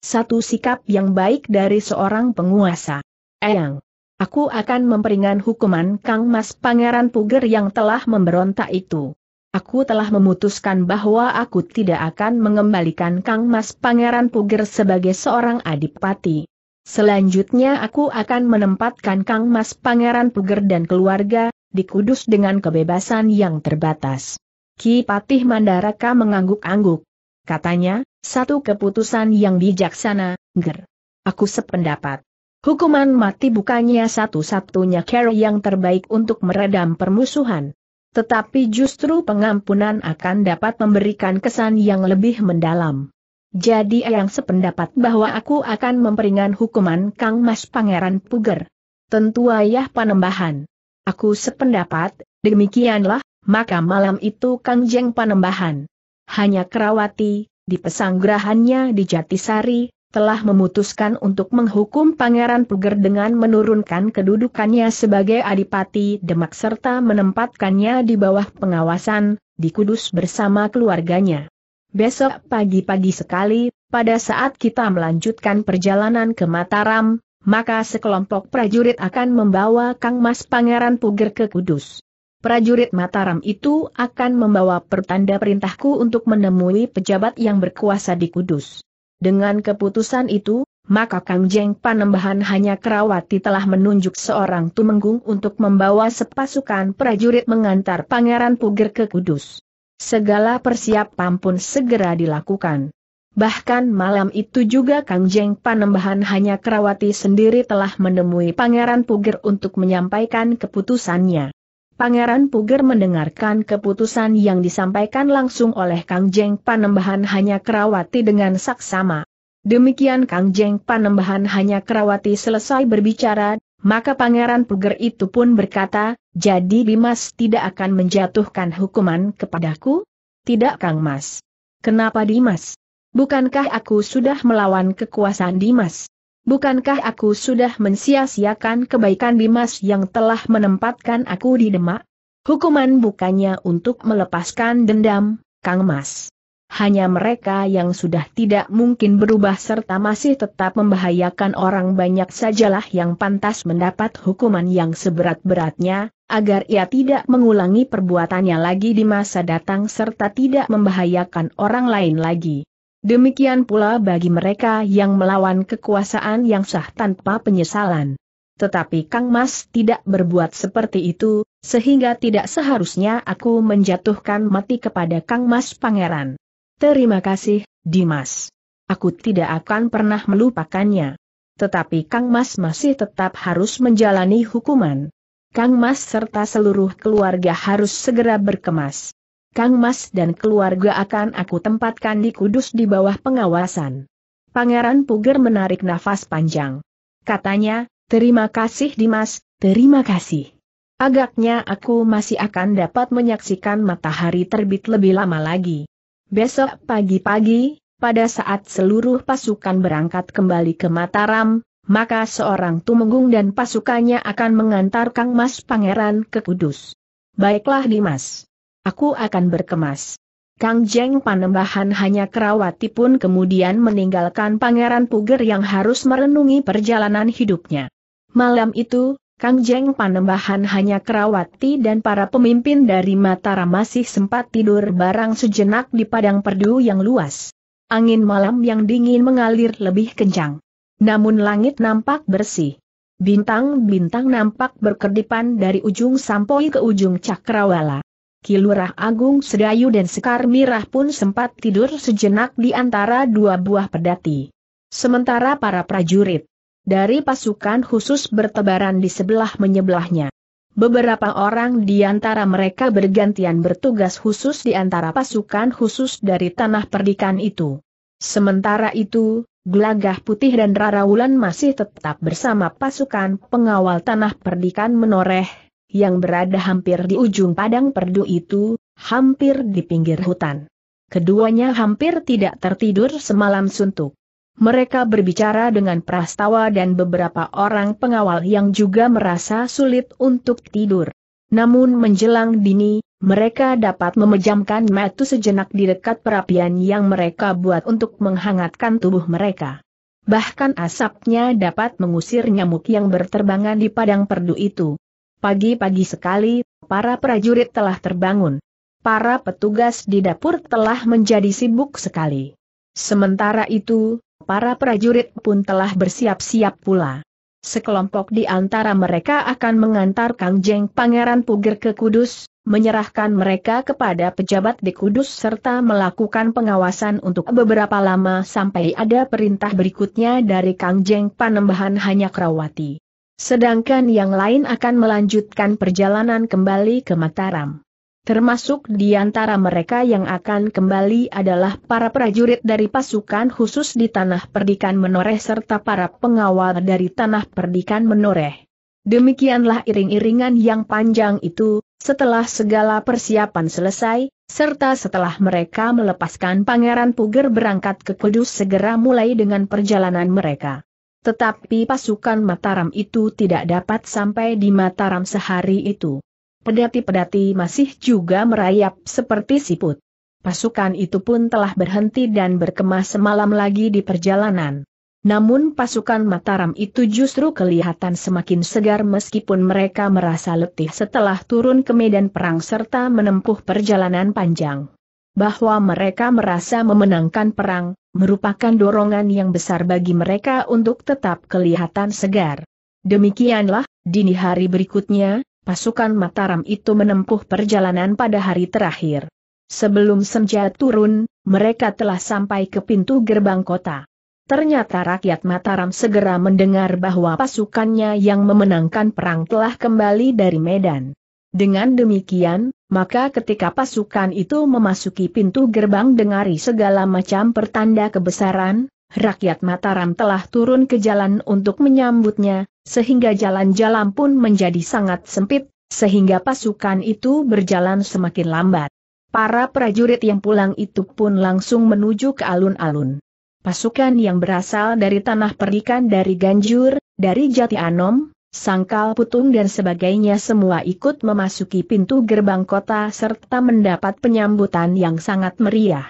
S1: Satu sikap yang baik dari seorang penguasa. Eyang. Aku akan memperingan hukuman Kang Mas Pangeran Puger yang telah memberontak itu. Aku telah memutuskan bahwa aku tidak akan mengembalikan Kang Mas Pangeran Puger sebagai seorang adipati. Selanjutnya aku akan menempatkan Kang Mas Pangeran Puger dan keluarga, di Kudus dengan kebebasan yang terbatas. Ki Patih Mandaraka mengangguk-angguk. Katanya, satu keputusan yang bijaksana, ger. Aku sependapat. Hukuman mati bukannya satu-satunya cara yang terbaik untuk meredam permusuhan. Tetapi justru pengampunan akan dapat memberikan kesan yang lebih mendalam. Jadi yang sependapat bahwa aku akan memperingan hukuman Kang Mas Pangeran Puger. Tentu ayah panembahan. Aku sependapat, demikianlah, maka malam itu Kang Jeng panembahan. Hanya Kerawati, di pesanggrahannya di Jatisari, telah memutuskan untuk menghukum Pangeran Puger dengan menurunkan kedudukannya sebagai adipati Demak serta menempatkannya di bawah pengawasan, di Kudus bersama keluarganya. Besok pagi-pagi sekali, pada saat kita melanjutkan perjalanan ke Mataram, maka sekelompok prajurit akan membawa Kang Mas Pangeran Puger ke Kudus. Prajurit Mataram itu akan membawa pertanda perintahku untuk menemui pejabat yang berkuasa di Kudus. Dengan keputusan itu, maka Kang Jeng Panembahan hanya Kerawati telah menunjuk seorang tumenggung untuk membawa sepasukan prajurit mengantar Pangeran Puger ke Kudus. Segala persiapan pun segera dilakukan. Bahkan malam itu juga Kang Jeng Panembahan hanya Kerawati sendiri telah menemui Pangeran Puger untuk menyampaikan keputusannya. Pangeran Puger mendengarkan keputusan yang disampaikan langsung oleh Kang Jeng Panembahan hanya Kerawati dengan saksama. Demikian Kang Jeng Panembahan hanya Kerawati selesai berbicara, maka Pangeran Puger itu pun berkata, jadi Dimas tidak akan menjatuhkan hukuman kepadaku? Tidak Kang Mas. Kenapa Dimas? Bukankah aku sudah melawan kekuasaan Dimas? Bukankah aku sudah mensia-siakan kebaikan Dimas yang telah menempatkan aku di Demak? Hukuman bukannya untuk melepaskan dendam, Kang Mas hanya mereka yang sudah tidak mungkin berubah serta masih tetap membahayakan orang banyak sajalah yang pantas mendapat hukuman yang seberat-beratnya, agar ia tidak mengulangi perbuatannya lagi di masa datang serta tidak membahayakan orang lain lagi. Demikian pula bagi mereka yang melawan kekuasaan yang sah tanpa penyesalan. Tetapi Kang Mas tidak berbuat seperti itu, sehingga tidak seharusnya aku menjatuhkan mati kepada Kang Mas Pangeran. Terima kasih, Dimas. Aku tidak akan pernah melupakannya. Tetapi Kang Mas masih tetap harus menjalani hukuman. Kang Mas serta seluruh keluarga harus segera berkemas. Kang Mas dan keluarga akan aku tempatkan di kudus di bawah pengawasan. Pangeran Puger menarik nafas panjang. Katanya, terima kasih Dimas, terima kasih. Agaknya aku masih akan dapat menyaksikan matahari terbit lebih lama lagi. Besok pagi-pagi, pada saat seluruh pasukan berangkat kembali ke Mataram, maka seorang Tumenggung dan pasukannya akan mengantar Kang Mas Pangeran ke Kudus. Baiklah Dimas. Aku akan berkemas. Kang Jeng Panembahan hanya Kerawati pun kemudian meninggalkan Pangeran Puger yang harus merenungi perjalanan hidupnya. Malam itu, Kang Jeng Panembahan hanya Kerawati dan para pemimpin dari Mataram masih sempat tidur barang sejenak di padang perdu yang luas. Angin malam yang dingin mengalir lebih kencang. Namun langit nampak bersih. Bintang-bintang nampak berkedipan dari ujung Sampoi ke ujung Cakrawala. Kilurah Agung Sedayu dan Sekar Mirah pun sempat tidur sejenak di antara dua buah pedati. Sementara para prajurit dari pasukan khusus bertebaran di sebelah menyebelahnya. Beberapa orang di antara mereka bergantian bertugas khusus di antara pasukan khusus dari tanah perdikan itu. Sementara itu, Gelagah Putih dan Rara Wulan masih tetap bersama pasukan pengawal tanah perdikan menoreh, yang berada hampir di ujung padang perdu itu, hampir di pinggir hutan. Keduanya hampir tidak tertidur semalam suntuk. Mereka berbicara dengan prastawa dan beberapa orang pengawal yang juga merasa sulit untuk tidur. Namun menjelang dini, mereka dapat memejamkan mata sejenak di dekat perapian yang mereka buat untuk menghangatkan tubuh mereka. Bahkan asapnya dapat mengusir nyamuk yang berterbangan di padang perdu itu. Pagi-pagi sekali, para prajurit telah terbangun. Para petugas di dapur telah menjadi sibuk sekali. Sementara itu, Para prajurit pun telah bersiap-siap pula. Sekelompok di antara mereka akan mengantar Kang Jeng Pangeran Puger ke Kudus, menyerahkan mereka kepada pejabat di Kudus serta melakukan pengawasan untuk beberapa lama sampai ada perintah berikutnya dari Kang Jeng Panembahan hanya Krawati. Sedangkan yang lain akan melanjutkan perjalanan kembali ke Mataram. Termasuk di antara mereka yang akan kembali adalah para prajurit dari pasukan khusus di Tanah Perdikan Menoreh serta para pengawal dari Tanah Perdikan Menoreh. Demikianlah iring-iringan yang panjang itu, setelah segala persiapan selesai, serta setelah mereka melepaskan Pangeran Puger berangkat ke Kudus segera mulai dengan perjalanan mereka. Tetapi pasukan Mataram itu tidak dapat sampai di Mataram sehari itu pedati-pedati masih juga merayap seperti siput. Pasukan itu pun telah berhenti dan berkemah semalam lagi di perjalanan. Namun pasukan Mataram itu justru kelihatan semakin segar meskipun mereka merasa letih setelah turun ke medan perang serta menempuh perjalanan panjang. Bahwa mereka merasa memenangkan perang, merupakan dorongan yang besar bagi mereka untuk tetap kelihatan segar. Demikianlah, dini hari berikutnya, pasukan Mataram itu menempuh perjalanan pada hari terakhir. Sebelum senja turun, mereka telah sampai ke pintu gerbang kota. Ternyata rakyat Mataram segera mendengar bahwa pasukannya yang memenangkan perang telah kembali dari Medan. Dengan demikian, maka ketika pasukan itu memasuki pintu gerbang dengari segala macam pertanda kebesaran, rakyat Mataram telah turun ke jalan untuk menyambutnya, sehingga jalan-jalan pun menjadi sangat sempit, sehingga pasukan itu berjalan semakin lambat. Para prajurit yang pulang itu pun langsung menuju ke alun-alun. Pasukan yang berasal dari tanah perikan dari Ganjur, dari Jatianom, Sangkal Putung dan sebagainya semua ikut memasuki pintu gerbang kota serta mendapat penyambutan yang sangat meriah.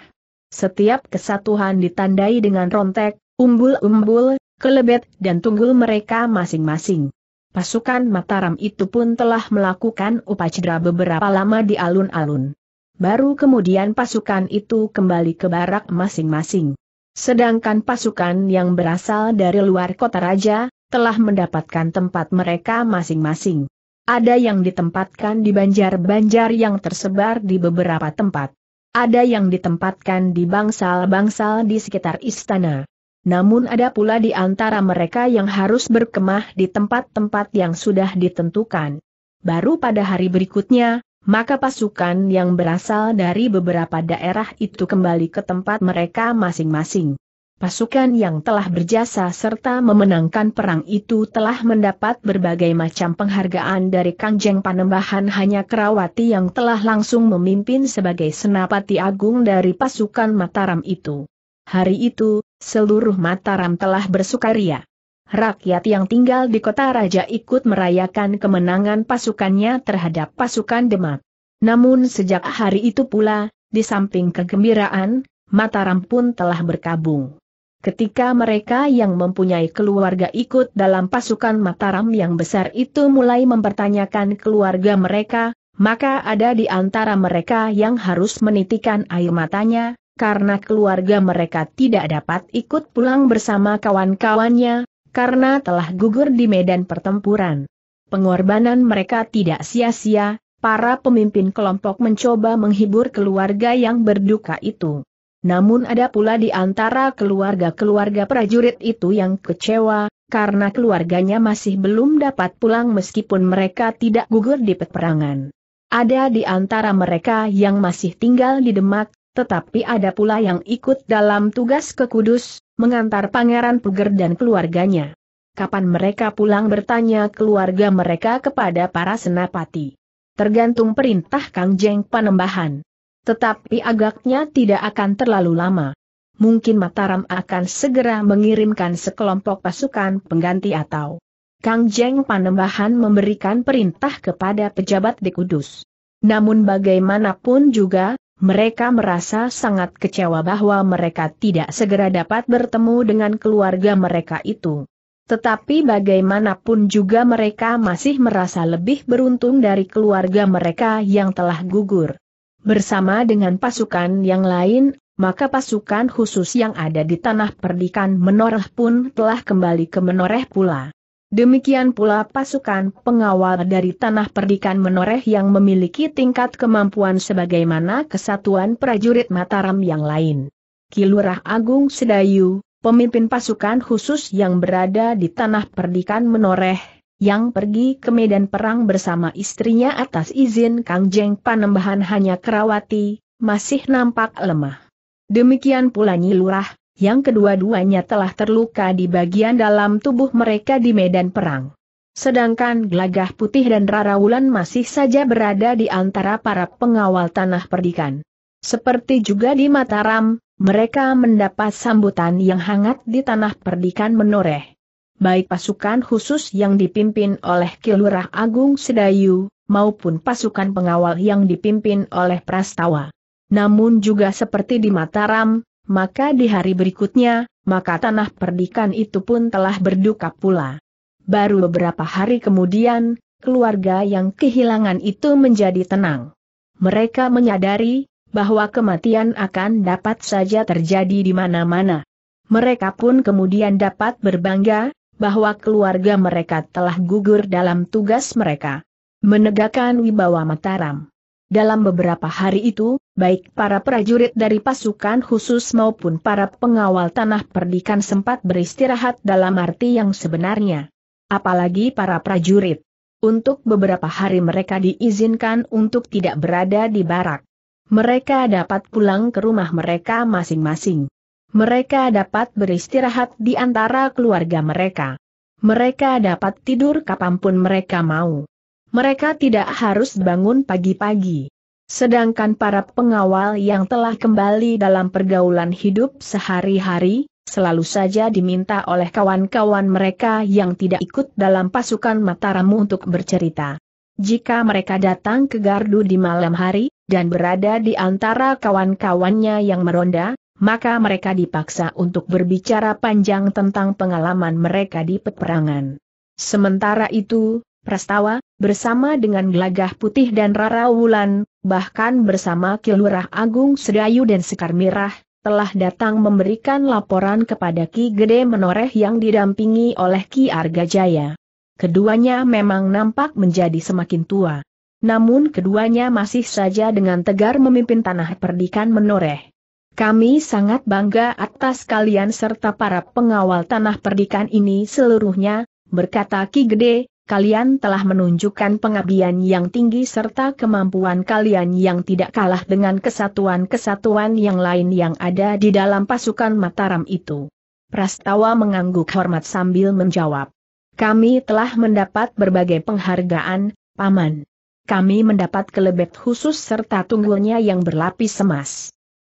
S1: Setiap kesatuan ditandai dengan rontek, umbul-umbul, Kelebet dan Tunggul mereka masing-masing. Pasukan Mataram itu pun telah melakukan upacara beberapa lama di alun-alun. Baru kemudian pasukan itu kembali ke barak masing-masing. Sedangkan pasukan yang berasal dari luar kota raja, telah mendapatkan tempat mereka masing-masing. Ada yang ditempatkan di banjar-banjar yang tersebar di beberapa tempat. Ada yang ditempatkan di bangsal-bangsal di sekitar istana. Namun ada pula di antara mereka yang harus berkemah di tempat-tempat yang sudah ditentukan. Baru pada hari berikutnya, maka pasukan yang berasal dari beberapa daerah itu kembali ke tempat mereka masing-masing. Pasukan yang telah berjasa serta memenangkan perang itu telah mendapat berbagai macam penghargaan dari Kangjeng Panembahan hanya Kerawati yang telah langsung memimpin sebagai Senapati Agung dari pasukan Mataram itu. Hari itu, seluruh Mataram telah bersukaria. Rakyat yang tinggal di kota raja ikut merayakan kemenangan pasukannya terhadap pasukan Demak. Namun sejak hari itu pula, di samping kegembiraan, Mataram pun telah berkabung. Ketika mereka yang mempunyai keluarga ikut dalam pasukan Mataram yang besar itu mulai mempertanyakan keluarga mereka, maka ada di antara mereka yang harus menitikan air matanya, karena keluarga mereka tidak dapat ikut pulang bersama kawan-kawannya, karena telah gugur di medan pertempuran. Pengorbanan mereka tidak sia-sia, para pemimpin kelompok mencoba menghibur keluarga yang berduka itu. Namun ada pula di antara keluarga-keluarga prajurit itu yang kecewa, karena keluarganya masih belum dapat pulang meskipun mereka tidak gugur di peperangan. Ada di antara mereka yang masih tinggal di Demak, tetapi ada pula yang ikut dalam tugas ke Kudus, mengantar Pangeran Puger dan keluarganya. Kapan mereka pulang bertanya keluarga mereka kepada para senapati. Tergantung perintah Kang Jeng Panembahan. Tetapi agaknya tidak akan terlalu lama. Mungkin Mataram akan segera mengirimkan sekelompok pasukan pengganti atau Kang Jeng Panembahan memberikan perintah kepada pejabat di Kudus. Namun bagaimanapun juga, mereka merasa sangat kecewa bahwa mereka tidak segera dapat bertemu dengan keluarga mereka itu. Tetapi bagaimanapun juga mereka masih merasa lebih beruntung dari keluarga mereka yang telah gugur. Bersama dengan pasukan yang lain, maka pasukan khusus yang ada di tanah perdikan menoreh pun telah kembali ke menoreh pula. Demikian pula pasukan pengawal dari tanah perdikan menoreh yang memiliki tingkat kemampuan sebagaimana kesatuan prajurit Mataram yang lain. Kilurah Agung Sedayu, pemimpin pasukan khusus yang berada di tanah perdikan menoreh, yang pergi ke medan perang bersama istrinya atas izin Kang Jeng Panembahan hanya Kerawati, masih nampak lemah. Demikian pula Nyi Lurah, yang kedua-duanya telah terluka di bagian dalam tubuh mereka di medan perang. Sedangkan Gelagah Putih dan Rarawulan masih saja berada di antara para pengawal tanah perdikan. Seperti juga di Mataram, mereka mendapat sambutan yang hangat di tanah perdikan menoreh. Baik pasukan khusus yang dipimpin oleh Kilurah Agung Sedayu, maupun pasukan pengawal yang dipimpin oleh Prastawa. Namun juga seperti di Mataram, maka di hari berikutnya, maka tanah perdikan itu pun telah berduka pula. Baru beberapa hari kemudian, keluarga yang kehilangan itu menjadi tenang. Mereka menyadari bahwa kematian akan dapat saja terjadi di mana-mana. Mereka pun kemudian dapat berbangga bahwa keluarga mereka telah gugur dalam tugas mereka menegakkan wibawa Mataram. Dalam beberapa hari itu, baik para prajurit dari pasukan khusus maupun para pengawal tanah perdikan sempat beristirahat dalam arti yang sebenarnya. Apalagi para prajurit. Untuk beberapa hari mereka diizinkan untuk tidak berada di barak. Mereka dapat pulang ke rumah mereka masing-masing. Mereka dapat beristirahat di antara keluarga mereka. Mereka dapat tidur kapanpun mereka mau. Mereka tidak harus bangun pagi-pagi. Sedangkan para pengawal yang telah kembali dalam pergaulan hidup sehari-hari, selalu saja diminta oleh kawan-kawan mereka yang tidak ikut dalam pasukan Mataramu untuk bercerita. Jika mereka datang ke gardu di malam hari, dan berada di antara kawan-kawannya yang meronda, maka mereka dipaksa untuk berbicara panjang tentang pengalaman mereka di peperangan. Sementara itu, Prastawa, bersama dengan Gelagah Putih dan Rara Wulan, bahkan bersama Kilurah Agung Sedayu dan Sekar Mirah, telah datang memberikan laporan kepada Ki Gede Menoreh yang didampingi oleh Ki Arga Jaya. Keduanya memang nampak menjadi semakin tua. Namun keduanya masih saja dengan tegar memimpin tanah perdikan menoreh. Kami sangat bangga atas kalian serta para pengawal tanah perdikan ini seluruhnya, berkata Ki Gede, kalian telah menunjukkan pengabdian yang tinggi serta kemampuan kalian yang tidak kalah dengan kesatuan-kesatuan yang lain yang ada di dalam pasukan Mataram itu. Prastawa mengangguk hormat sambil menjawab. Kami telah mendapat berbagai penghargaan, Paman. Kami mendapat kelebet khusus serta tunggulnya yang berlapis emas.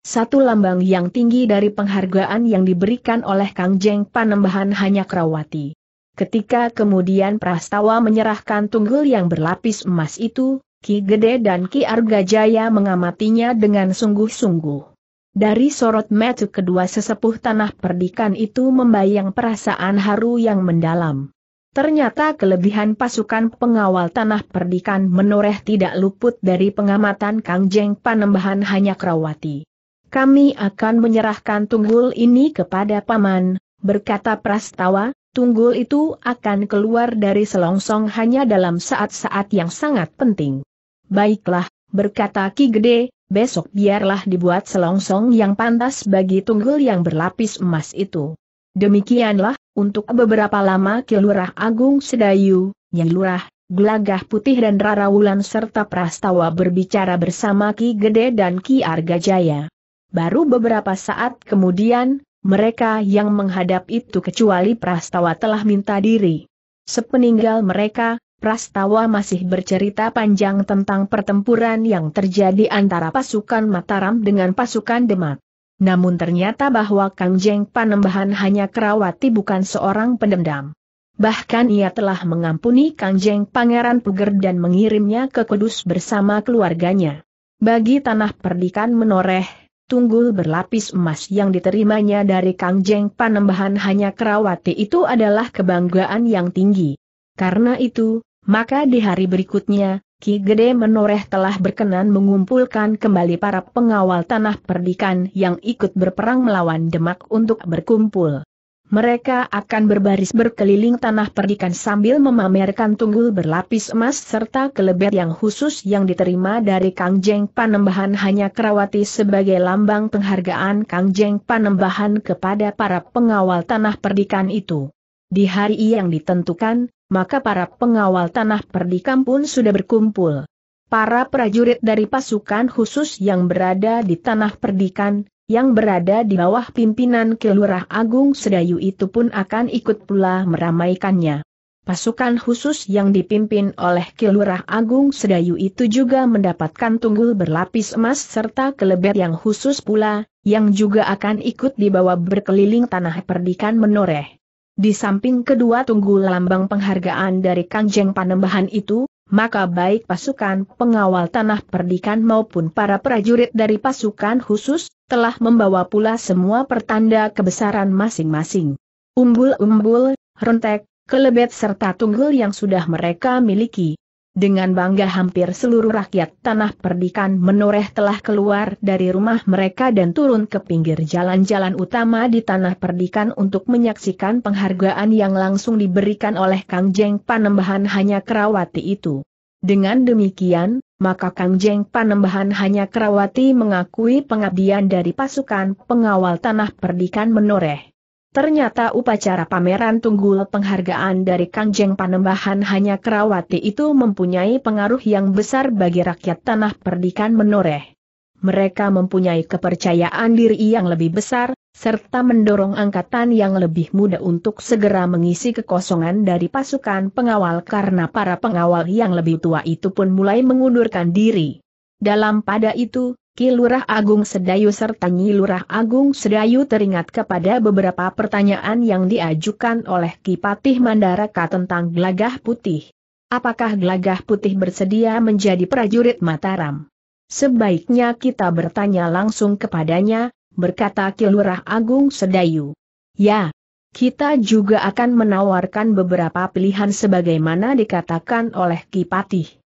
S1: Satu lambang yang tinggi dari penghargaan yang diberikan oleh Kang Jeng Panembahan hanya Krawati. Ketika kemudian Prastawa menyerahkan tunggul yang berlapis emas itu, Ki Gede dan Ki Argajaya mengamatinya dengan sungguh-sungguh. Dari sorot metu kedua sesepuh tanah perdikan itu membayang perasaan haru yang mendalam. Ternyata kelebihan pasukan pengawal tanah perdikan menoreh tidak luput dari pengamatan Kang Jeng Panembahan hanya Krawati. Kami akan menyerahkan tunggul ini kepada Paman, berkata Prastawa, tunggul itu akan keluar dari selongsong hanya dalam saat-saat yang sangat penting. Baiklah, berkata Ki Gede, besok biarlah dibuat selongsong yang pantas bagi tunggul yang berlapis emas itu. Demikianlah, untuk beberapa lama Ki Agung Sedayu, Nyai Lurah, Gelagah Putih dan Rara Wulan serta Prastawa berbicara bersama Ki Gede dan Ki Arga Jaya. Baru beberapa saat kemudian, mereka yang menghadap itu kecuali Prastawa telah minta diri. Sepeninggal mereka, Prastawa masih bercerita panjang tentang pertempuran yang terjadi antara pasukan Mataram dengan pasukan Demak. Namun ternyata bahwa Kang Jeng Panembahan hanya Kerawati bukan seorang pendendam. Bahkan ia telah mengampuni Kang Jeng Pangeran Puger dan mengirimnya ke Kudus bersama keluarganya. Bagi tanah perdikan menoreh, tunggul berlapis emas yang diterimanya dari Kang Jeng Panembahan hanya Kerawati itu adalah kebanggaan yang tinggi. Karena itu, maka di hari berikutnya, Ki Gede Menoreh telah berkenan mengumpulkan kembali para pengawal tanah perdikan yang ikut berperang melawan Demak untuk berkumpul. Mereka akan berbaris berkeliling tanah perdikan sambil memamerkan tunggul berlapis emas serta kelebet yang khusus yang diterima dari Kang Jeng Panembahan hanya Kerawati sebagai lambang penghargaan Kang Jeng Panembahan kepada para pengawal tanah perdikan itu. Di hari yang ditentukan, maka para pengawal tanah perdikan pun sudah berkumpul. Para prajurit dari pasukan khusus yang berada di tanah perdikan, yang berada di bawah pimpinan Kelurah Agung Sedayu itu pun akan ikut pula meramaikannya. Pasukan khusus yang dipimpin oleh Kelurah Agung Sedayu itu juga mendapatkan tunggul berlapis emas serta kelebet yang khusus pula, yang juga akan ikut dibawa berkeliling tanah perdikan menoreh. Di samping kedua tunggul lambang penghargaan dari Kangjeng Panembahan itu, maka baik pasukan pengawal tanah perdikan maupun para prajurit dari pasukan khusus, telah membawa pula semua pertanda kebesaran masing-masing. Umbul-umbul, rentek, kelebet serta tunggul yang sudah mereka miliki, dengan bangga hampir seluruh rakyat tanah perdikan menoreh telah keluar dari rumah mereka dan turun ke pinggir jalan-jalan utama di tanah perdikan untuk menyaksikan penghargaan yang langsung diberikan oleh Kang Jeng Panembahan hanya Kerawati itu. Dengan demikian, maka Kang Jeng Panembahan hanya Kerawati mengakui pengabdian dari pasukan pengawal tanah perdikan menoreh. Ternyata upacara pameran tunggul penghargaan dari Kangjeng Panembahan hanya Kerawati itu mempunyai pengaruh yang besar bagi rakyat tanah perdikan menoreh. Mereka mempunyai kepercayaan diri yang lebih besar, serta mendorong angkatan yang lebih muda untuk segera mengisi kekosongan dari pasukan pengawal karena para pengawal yang lebih tua itu pun mulai mengundurkan diri. Dalam pada itu, Ki Lurah Agung Sedayu serta Nyi Lurah Agung Sedayu teringat kepada beberapa pertanyaan yang diajukan oleh Kipatih Patih Mandaraka tentang gelagah putih. Apakah gelagah putih bersedia menjadi prajurit Mataram? Sebaiknya kita bertanya langsung kepadanya, berkata Ki Agung Sedayu. Ya, kita juga akan menawarkan beberapa pilihan sebagaimana dikatakan oleh Kipatih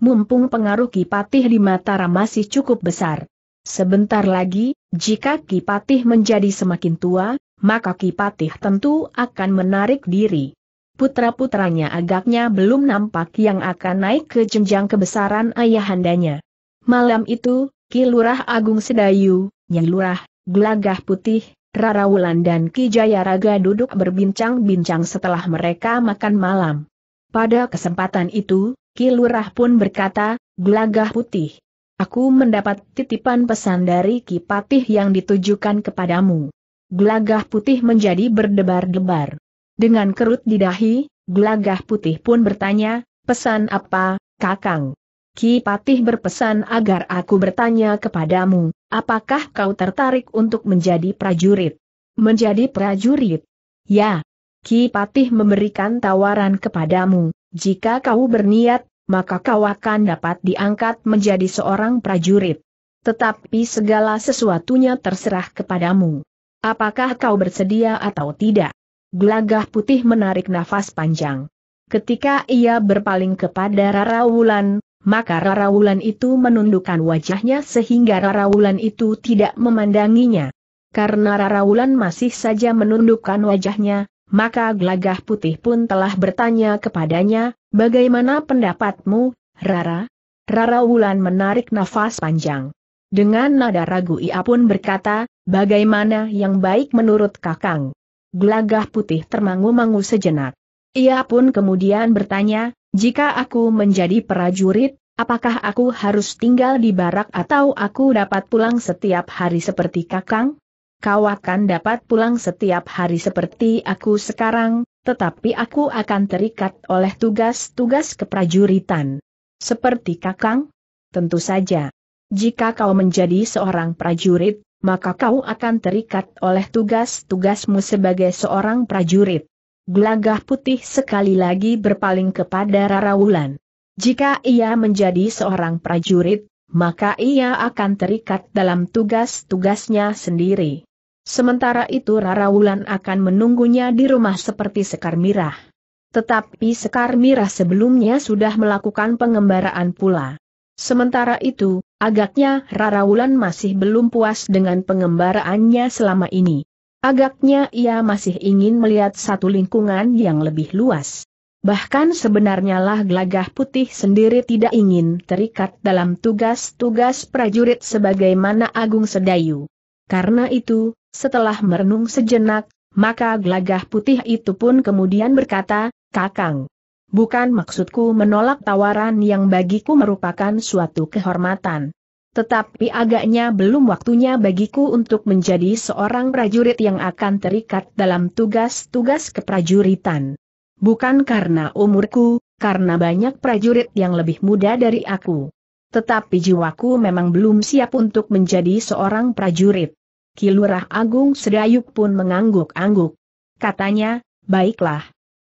S1: mumpung pengaruh Kipatih di Mataram masih cukup besar. Sebentar lagi, jika Kipatih menjadi semakin tua, maka Kipatih tentu akan menarik diri. Putra-putranya agaknya belum nampak yang akan naik ke jenjang kebesaran ayahandanya. Malam itu, Ki Lurah Agung Sedayu, Nyai Lurah, Gelagah Putih, Rara Wulan dan Ki Jayaraga duduk berbincang-bincang setelah mereka makan malam. Pada kesempatan itu, Kilurah pun berkata, gelagah putih. Aku mendapat titipan pesan dari Ki Kipatih yang ditujukan kepadamu. Gelagah putih menjadi berdebar-debar. Dengan kerut di dahi, gelagah putih pun bertanya, pesan apa, kakang? Ki Kipatih berpesan agar aku bertanya kepadamu, apakah kau tertarik untuk menjadi prajurit? Menjadi prajurit? Ya. Ki Kipatih memberikan tawaran kepadamu, jika kau berniat, maka kau akan dapat diangkat menjadi seorang prajurit. Tetapi segala sesuatunya terserah kepadamu. Apakah kau bersedia atau tidak? Gelagah putih menarik nafas panjang. Ketika ia berpaling kepada Rara Wulan, maka Rara Wulan itu menundukkan wajahnya sehingga Rara Wulan itu tidak memandanginya. Karena Rara Wulan masih saja menundukkan wajahnya, maka Glagah putih pun telah bertanya kepadanya, bagaimana pendapatmu, Rara? Rara Wulan menarik nafas panjang. Dengan nada ragu ia pun berkata, bagaimana yang baik menurut kakang? Glagah putih termangu-mangu sejenak. Ia pun kemudian bertanya, jika aku menjadi prajurit, apakah aku harus tinggal di barak atau aku dapat pulang setiap hari seperti kakang? kau akan dapat pulang setiap hari seperti aku sekarang, tetapi aku akan terikat oleh tugas-tugas keprajuritan. Seperti kakang? Tentu saja. Jika kau menjadi seorang prajurit, maka kau akan terikat oleh tugas-tugasmu sebagai seorang prajurit. Gelagah putih sekali lagi berpaling kepada Rara Wulan. Jika ia menjadi seorang prajurit, maka ia akan terikat dalam tugas-tugasnya sendiri. Sementara itu Rara Wulan akan menunggunya di rumah seperti Sekar Mirah. Tetapi Sekar Mirah sebelumnya sudah melakukan pengembaraan pula. Sementara itu, agaknya Rara Wulan masih belum puas dengan pengembaraannya selama ini. Agaknya ia masih ingin melihat satu lingkungan yang lebih luas. Bahkan sebenarnya lah gelagah putih sendiri tidak ingin terikat dalam tugas-tugas prajurit sebagaimana Agung Sedayu. Karena itu, setelah merenung sejenak, maka gelagah putih itu pun kemudian berkata, Kakang. Bukan maksudku menolak tawaran yang bagiku merupakan suatu kehormatan. Tetapi agaknya belum waktunya bagiku untuk menjadi seorang prajurit yang akan terikat dalam tugas-tugas keprajuritan. Bukan karena umurku, karena banyak prajurit yang lebih muda dari aku. Tetapi jiwaku memang belum siap untuk menjadi seorang prajurit. Kilurah Agung Sedayuk pun mengangguk-angguk. Katanya, baiklah.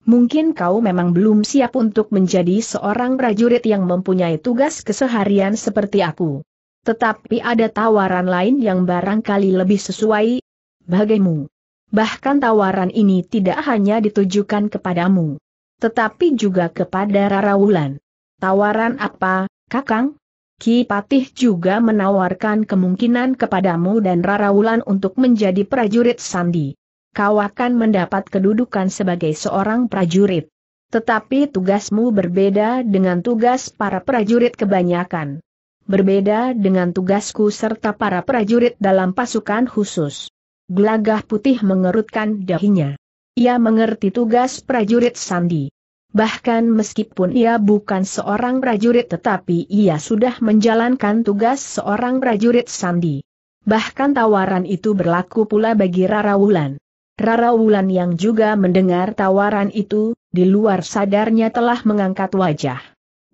S1: Mungkin kau memang belum siap untuk menjadi seorang prajurit yang mempunyai tugas keseharian seperti aku. Tetapi ada tawaran lain yang barangkali lebih sesuai bagimu. Bahkan tawaran ini tidak hanya ditujukan kepadamu, tetapi juga kepada Rara Wulan. Tawaran apa, Kakang? Ki Patih juga menawarkan kemungkinan kepadamu dan Rara Wulan untuk menjadi prajurit Sandi. Kau akan mendapat kedudukan sebagai seorang prajurit. Tetapi tugasmu berbeda dengan tugas para prajurit kebanyakan. Berbeda dengan tugasku serta para prajurit dalam pasukan khusus. Gelagah putih mengerutkan dahinya. Ia mengerti tugas prajurit Sandi. Bahkan meskipun ia bukan seorang prajurit tetapi ia sudah menjalankan tugas seorang prajurit sandi. Bahkan tawaran itu berlaku pula bagi Rara Wulan. Rara Wulan yang juga mendengar tawaran itu, di luar sadarnya telah mengangkat wajah.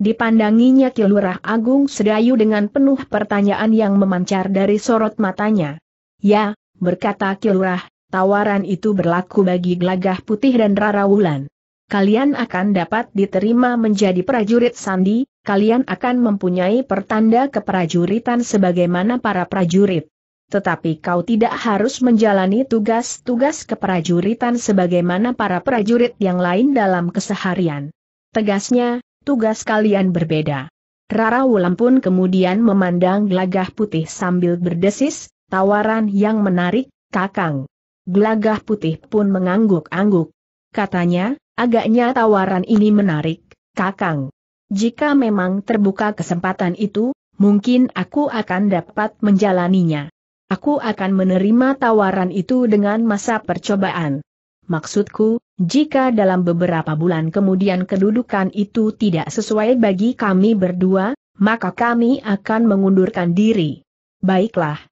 S1: Dipandanginya Kilurah Agung Sedayu dengan penuh pertanyaan yang memancar dari sorot matanya. Ya, berkata Kilurah, tawaran itu berlaku bagi Glagah Putih dan Rara Wulan kalian akan dapat diterima menjadi prajurit sandi, kalian akan mempunyai pertanda keprajuritan sebagaimana para prajurit. Tetapi kau tidak harus menjalani tugas-tugas keprajuritan sebagaimana para prajurit yang lain dalam keseharian. Tegasnya, tugas kalian berbeda. Rara Wulan pun kemudian memandang gelagah putih sambil berdesis, tawaran yang menarik, kakang. Gelagah putih pun mengangguk-angguk. Katanya, Agaknya tawaran ini menarik, Kakang. Jika memang terbuka kesempatan itu, mungkin aku akan dapat menjalaninya. Aku akan menerima tawaran itu dengan masa percobaan. Maksudku, jika dalam beberapa bulan kemudian kedudukan itu tidak sesuai bagi kami berdua, maka kami akan mengundurkan diri. Baiklah.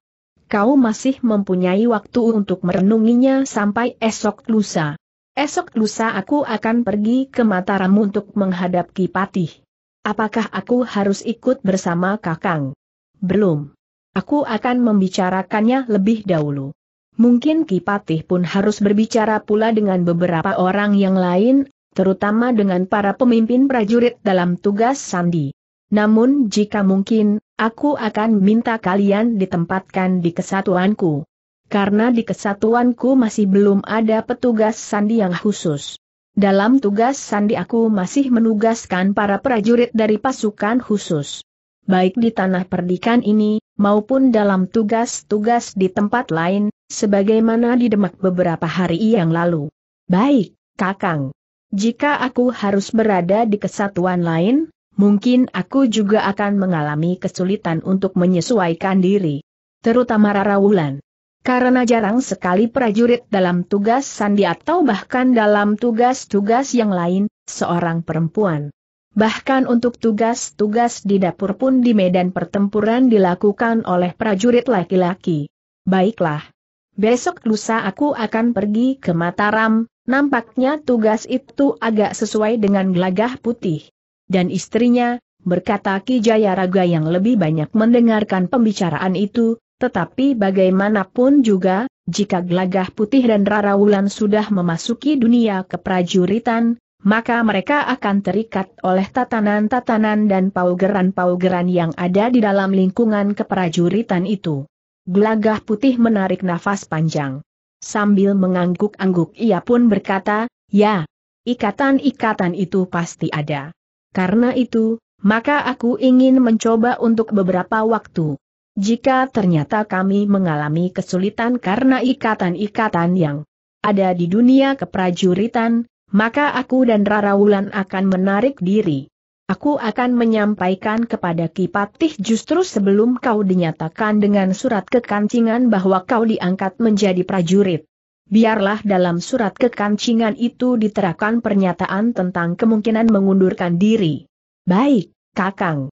S1: Kau masih mempunyai waktu untuk merenunginya sampai esok lusa. Esok lusa aku akan pergi ke Mataram untuk menghadap Kipatih. Apakah aku harus ikut bersama Kakang? Belum. Aku akan membicarakannya lebih dahulu. Mungkin Kipatih pun harus berbicara pula dengan beberapa orang yang lain, terutama dengan para pemimpin prajurit dalam tugas sandi. Namun jika mungkin, aku akan minta kalian ditempatkan di kesatuanku karena di kesatuanku masih belum ada petugas sandi yang khusus. Dalam tugas sandi aku masih menugaskan para prajurit dari pasukan khusus. Baik di tanah perdikan ini, maupun dalam tugas-tugas di tempat lain, sebagaimana di Demak beberapa hari yang lalu. Baik, Kakang. Jika aku harus berada di kesatuan lain, mungkin aku juga akan mengalami kesulitan untuk menyesuaikan diri. Terutama Rara Wulan. Karena jarang sekali prajurit dalam tugas sandi atau bahkan dalam tugas-tugas yang lain, seorang perempuan. Bahkan untuk tugas-tugas di dapur pun di medan pertempuran dilakukan oleh prajurit laki-laki. Baiklah. Besok lusa aku akan pergi ke Mataram, nampaknya tugas itu agak sesuai dengan gelagah putih. Dan istrinya, berkata Ki Raga yang lebih banyak mendengarkan pembicaraan itu, tetapi bagaimanapun juga, jika Glagah Putih dan Rara Wulan sudah memasuki dunia keprajuritan, maka mereka akan terikat oleh tatanan-tatanan dan paugeran-paugeran yang ada di dalam lingkungan keprajuritan itu. Glagah Putih menarik nafas panjang. Sambil mengangguk-angguk ia pun berkata, ya, ikatan-ikatan itu pasti ada. Karena itu, maka aku ingin mencoba untuk beberapa waktu, jika ternyata kami mengalami kesulitan karena ikatan-ikatan yang ada di dunia keprajuritan, maka aku dan Rara Wulan akan menarik diri. Aku akan menyampaikan kepada Kipatih justru sebelum kau dinyatakan dengan surat kekancingan bahwa kau diangkat menjadi prajurit. Biarlah dalam surat kekancingan itu diterapkan pernyataan tentang kemungkinan mengundurkan diri. Baik, Kakang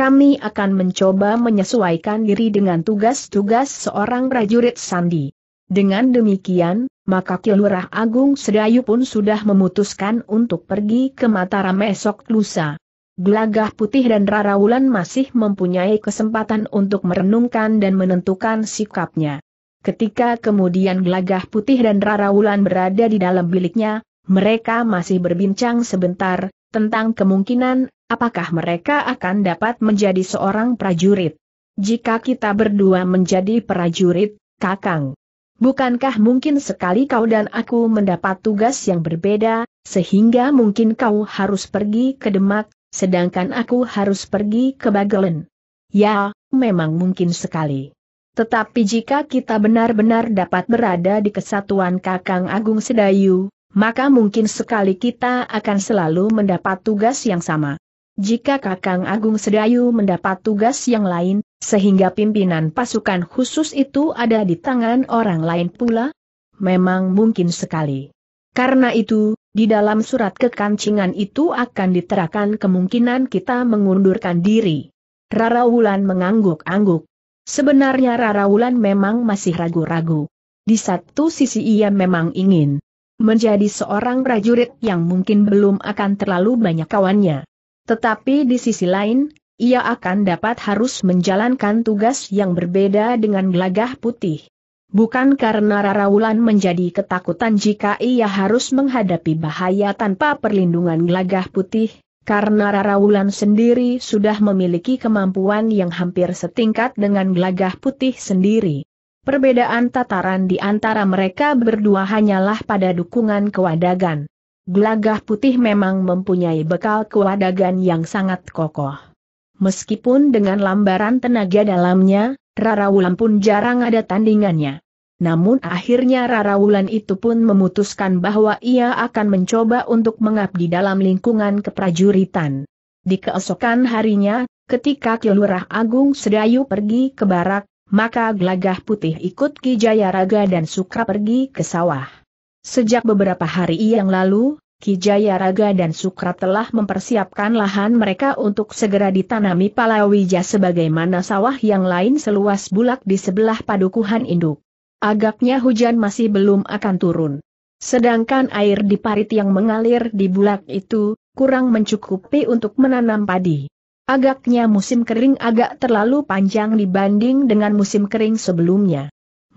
S1: kami akan mencoba menyesuaikan diri dengan tugas-tugas seorang prajurit Sandi. Dengan demikian, maka Kilurah Agung Sedayu pun sudah memutuskan untuk pergi ke Mataram esok lusa. Glagah Putih dan Rara Wulan masih mempunyai kesempatan untuk merenungkan dan menentukan sikapnya. Ketika kemudian Glagah Putih dan Rara Wulan berada di dalam biliknya, mereka masih berbincang sebentar, tentang kemungkinan apakah mereka akan dapat menjadi seorang prajurit? Jika kita berdua menjadi prajurit, Kakang, bukankah mungkin sekali kau dan aku mendapat tugas yang berbeda, sehingga mungkin kau harus pergi ke Demak, sedangkan aku harus pergi ke Bagelen? Ya, memang mungkin sekali. Tetapi jika kita benar-benar dapat berada di kesatuan Kakang Agung Sedayu, maka mungkin sekali kita akan selalu mendapat tugas yang sama. Jika Kakang Agung Sedayu mendapat tugas yang lain, sehingga pimpinan pasukan khusus itu ada di tangan orang lain pula, memang mungkin sekali. Karena itu, di dalam surat kekancingan itu akan diterakan kemungkinan kita mengundurkan diri. Rara Wulan mengangguk-angguk. Sebenarnya Rara Wulan memang masih ragu-ragu. Di satu sisi ia memang ingin menjadi seorang prajurit yang mungkin belum akan terlalu banyak kawannya. Tetapi di sisi lain, ia akan dapat harus menjalankan tugas yang berbeda dengan gelagah putih. Bukan karena Wulan menjadi ketakutan jika ia harus menghadapi bahaya tanpa perlindungan gelagah putih, karena Wulan sendiri sudah memiliki kemampuan yang hampir setingkat dengan gelagah putih sendiri. Perbedaan tataran di antara mereka berdua hanyalah pada dukungan kewadagan. Gelagah putih memang mempunyai bekal kewadagan yang sangat kokoh. Meskipun dengan lambaran tenaga dalamnya, Rara Wulan pun jarang ada tandingannya. Namun akhirnya Rara Wulan itu pun memutuskan bahwa ia akan mencoba untuk mengabdi dalam lingkungan keprajuritan. Di keesokan harinya, ketika Kilurah Agung Sedayu pergi ke barak, maka Gelagah Putih ikut Ki Jayaraga dan suka pergi ke sawah. Sejak beberapa hari yang lalu, Kijaya Raga dan Sukra telah mempersiapkan lahan mereka untuk segera ditanami palawija sebagaimana sawah yang lain seluas bulak di sebelah padukuhan induk. Agaknya hujan masih belum akan turun. Sedangkan air di parit yang mengalir di bulak itu, kurang mencukupi untuk menanam padi. Agaknya musim kering agak terlalu panjang dibanding dengan musim kering sebelumnya.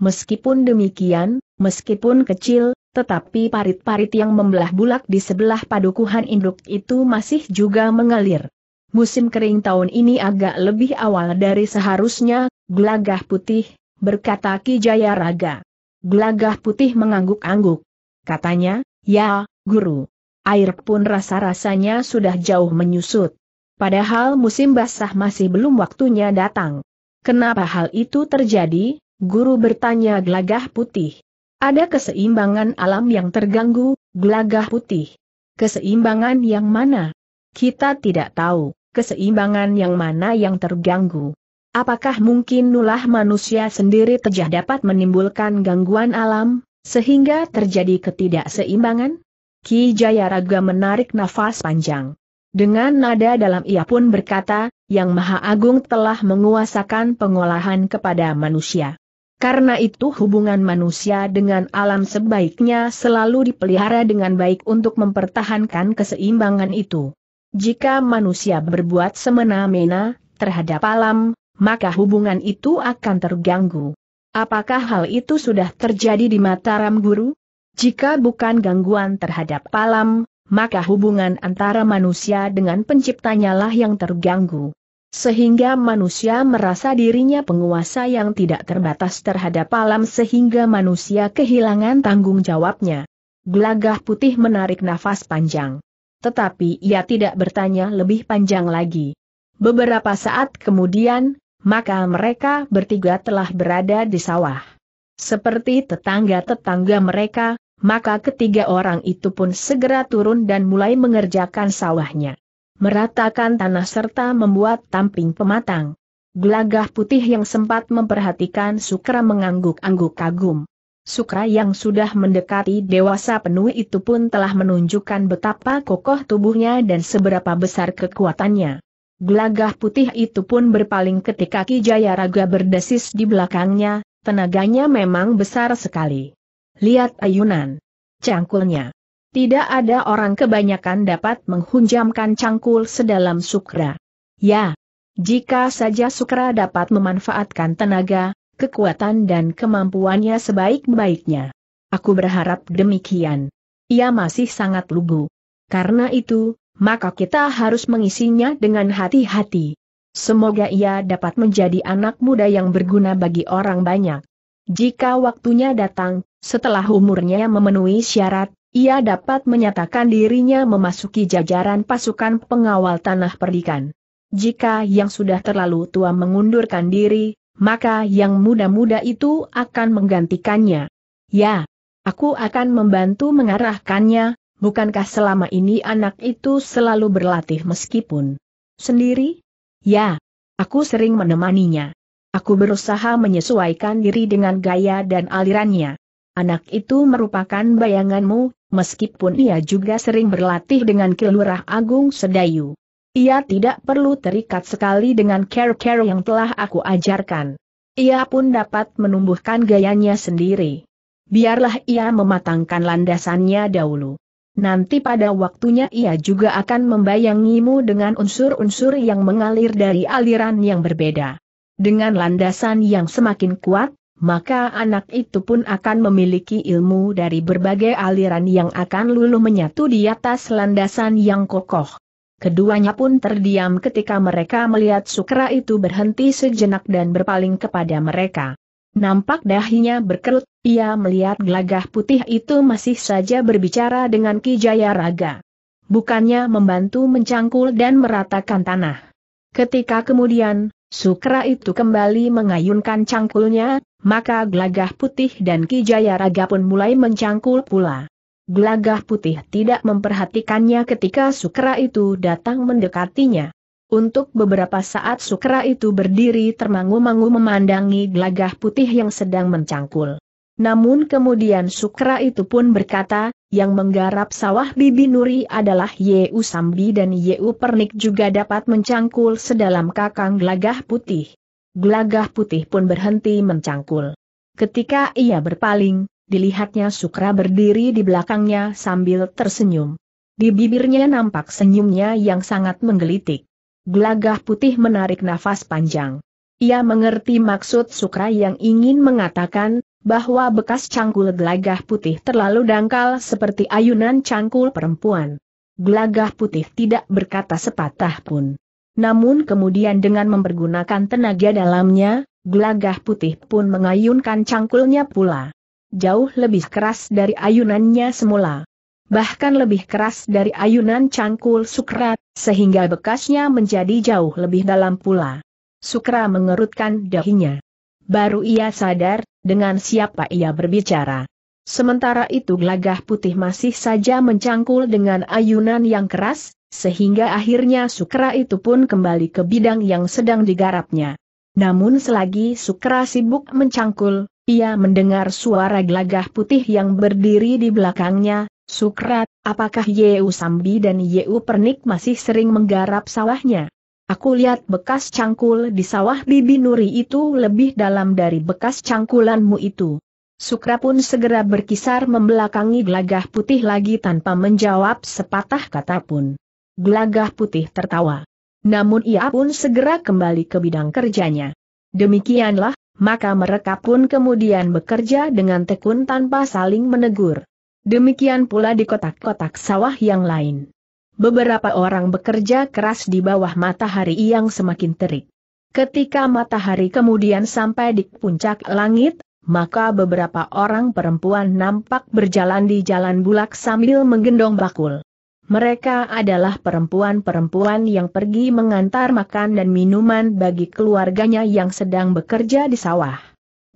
S1: Meskipun demikian, meskipun kecil, tetapi parit-parit yang membelah bulak di sebelah padukuhan induk itu masih juga mengalir. Musim kering tahun ini agak lebih awal dari seharusnya, gelagah putih, berkata Ki Jaya Raga. Gelagah putih mengangguk-angguk. Katanya, ya, guru. Air pun rasa-rasanya sudah jauh menyusut. Padahal musim basah masih belum waktunya datang. Kenapa hal itu terjadi? Guru bertanya gelagah putih. Ada keseimbangan alam yang terganggu, gelagah putih. Keseimbangan yang mana? Kita tidak tahu, keseimbangan yang mana yang terganggu. Apakah mungkin nulah manusia sendiri tejah dapat menimbulkan gangguan alam, sehingga terjadi ketidakseimbangan? Ki Jayaraga menarik nafas panjang. Dengan nada dalam ia pun berkata, Yang Maha Agung telah menguasakan pengolahan kepada manusia. Karena itu hubungan manusia dengan alam sebaiknya selalu dipelihara dengan baik untuk mempertahankan keseimbangan itu. Jika manusia berbuat semena-mena terhadap alam, maka hubungan itu akan terganggu. Apakah hal itu sudah terjadi di Mataram Guru? Jika bukan gangguan terhadap alam, maka hubungan antara manusia dengan penciptanya lah yang terganggu sehingga manusia merasa dirinya penguasa yang tidak terbatas terhadap alam sehingga manusia kehilangan tanggung jawabnya. Gelagah putih menarik nafas panjang. Tetapi ia tidak bertanya lebih panjang lagi. Beberapa saat kemudian, maka mereka bertiga telah berada di sawah. Seperti tetangga-tetangga mereka, maka ketiga orang itu pun segera turun dan mulai mengerjakan sawahnya meratakan tanah serta membuat tamping pematang. Gelagah putih yang sempat memperhatikan Sukra mengangguk-angguk kagum. Sukra yang sudah mendekati dewasa penuh itu pun telah menunjukkan betapa kokoh tubuhnya dan seberapa besar kekuatannya. Gelagah putih itu pun berpaling ketika Ki Jayaraga berdesis di belakangnya, tenaganya memang besar sekali. Lihat ayunan. Cangkulnya. Tidak ada orang kebanyakan dapat menghunjamkan cangkul sedalam Sukra. Ya, jika saja Sukra dapat memanfaatkan tenaga, kekuatan dan kemampuannya sebaik-baiknya. Aku berharap demikian. Ia masih sangat lugu. Karena itu, maka kita harus mengisinya dengan hati-hati. Semoga ia dapat menjadi anak muda yang berguna bagi orang banyak. Jika waktunya datang, setelah umurnya memenuhi syarat, ia dapat menyatakan dirinya memasuki jajaran pasukan pengawal tanah perdikan. Jika yang sudah terlalu tua mengundurkan diri, maka yang muda-muda itu akan menggantikannya. Ya, aku akan membantu mengarahkannya, bukankah selama ini anak itu selalu berlatih meskipun sendiri? Ya, aku sering menemaninya. Aku berusaha menyesuaikan diri dengan gaya dan alirannya. Anak itu merupakan bayanganmu, meskipun ia juga sering berlatih dengan Kilurah Agung Sedayu. Ia tidak perlu terikat sekali dengan care-care yang telah aku ajarkan. Ia pun dapat menumbuhkan gayanya sendiri. Biarlah ia mematangkan landasannya dahulu. Nanti pada waktunya ia juga akan membayangimu dengan unsur-unsur yang mengalir dari aliran yang berbeda. Dengan landasan yang semakin kuat, maka anak itu pun akan memiliki ilmu dari berbagai aliran yang akan luluh menyatu di atas landasan yang kokoh. Keduanya pun terdiam ketika mereka melihat Sukra itu berhenti sejenak dan berpaling kepada mereka. Nampak dahinya berkerut, ia melihat gelagah putih itu masih saja berbicara dengan Ki Jayaraga. Bukannya membantu mencangkul dan meratakan tanah. Ketika kemudian, Sukra itu kembali mengayunkan cangkulnya, maka glagah putih dan ki Raga pun mulai mencangkul pula. Glagah putih tidak memperhatikannya ketika Sukra itu datang mendekatinya. Untuk beberapa saat Sukra itu berdiri termangu-mangu memandangi glagah putih yang sedang mencangkul. Namun kemudian Sukra itu pun berkata, yang menggarap sawah Bibi Nuri adalah Yeu Sambi dan Yeu Pernik juga dapat mencangkul sedalam kakang glagah putih. Gelagah putih pun berhenti mencangkul. Ketika ia berpaling, dilihatnya Sukra berdiri di belakangnya sambil tersenyum. Di bibirnya nampak senyumnya yang sangat menggelitik. Gelagah putih menarik nafas panjang. Ia mengerti maksud Sukra yang ingin mengatakan, bahwa bekas cangkul gelagah putih terlalu dangkal seperti ayunan cangkul perempuan. Gelagah putih tidak berkata sepatah pun. Namun kemudian dengan mempergunakan tenaga dalamnya, gelagah putih pun mengayunkan cangkulnya pula. Jauh lebih keras dari ayunannya semula. Bahkan lebih keras dari ayunan cangkul Sukrat, sehingga bekasnya menjadi jauh lebih dalam pula. Sukra mengerutkan dahinya. Baru ia sadar, dengan siapa ia berbicara. Sementara itu gelagah putih masih saja mencangkul dengan ayunan yang keras, sehingga akhirnya Sukra itu pun kembali ke bidang yang sedang digarapnya. Namun selagi Sukra sibuk mencangkul, ia mendengar suara gelagah putih yang berdiri di belakangnya, Sukrat, apakah Yeu Sambi dan Yeu Pernik masih sering menggarap sawahnya? Aku lihat bekas cangkul di sawah Bibi Nuri itu lebih dalam dari bekas cangkulanmu itu. Sukra pun segera berkisar membelakangi gelagah putih lagi tanpa menjawab sepatah kata pun. Gelagah putih tertawa. Namun ia pun segera kembali ke bidang kerjanya. Demikianlah, maka mereka pun kemudian bekerja dengan tekun tanpa saling menegur. Demikian pula di kotak-kotak sawah yang lain. Beberapa orang bekerja keras di bawah matahari yang semakin terik. Ketika matahari kemudian sampai di puncak langit, maka beberapa orang perempuan nampak berjalan di jalan bulak sambil menggendong bakul. Mereka adalah perempuan-perempuan yang pergi mengantar makan dan minuman bagi keluarganya yang sedang bekerja di sawah.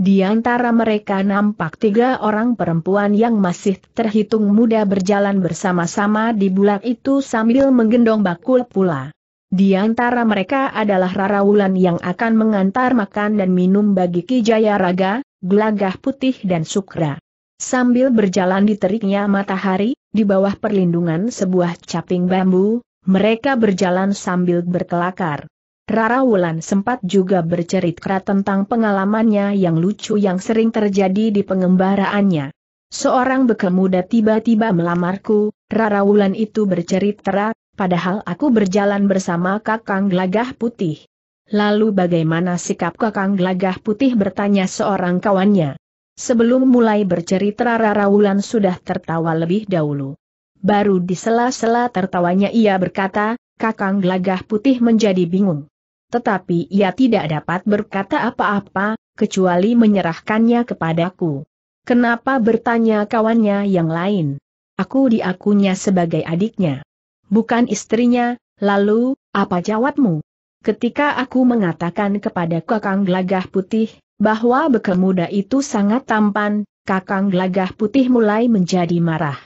S1: Di antara mereka nampak tiga orang perempuan yang masih terhitung muda berjalan bersama-sama di bulan itu sambil menggendong bakul pula. Di antara mereka adalah Rara Wulan yang akan mengantar makan dan minum bagi Kijaya Raga, Gelagah Putih dan Sukra. Sambil berjalan di teriknya matahari, di bawah perlindungan sebuah caping bambu, mereka berjalan sambil berkelakar. Rara Wulan sempat juga bercerita tentang pengalamannya yang lucu yang sering terjadi di pengembaraannya. Seorang bekel muda tiba-tiba melamarku, Rara Wulan itu bercerita, padahal aku berjalan bersama kakang gelagah putih. Lalu bagaimana sikap kakang gelagah putih bertanya seorang kawannya. Sebelum mulai bercerita Rara Wulan sudah tertawa lebih dahulu. Baru di sela-sela tertawanya ia berkata, Kakang Gelagah Putih menjadi bingung. Tetapi ia tidak dapat berkata apa-apa, kecuali menyerahkannya kepadaku. Kenapa bertanya kawannya yang lain? Aku diakunya sebagai adiknya. Bukan istrinya, lalu, apa jawabmu? Ketika aku mengatakan kepada Kakang Gelagah Putih, bahwa bekel muda itu sangat tampan, kakang gelagah putih mulai menjadi marah.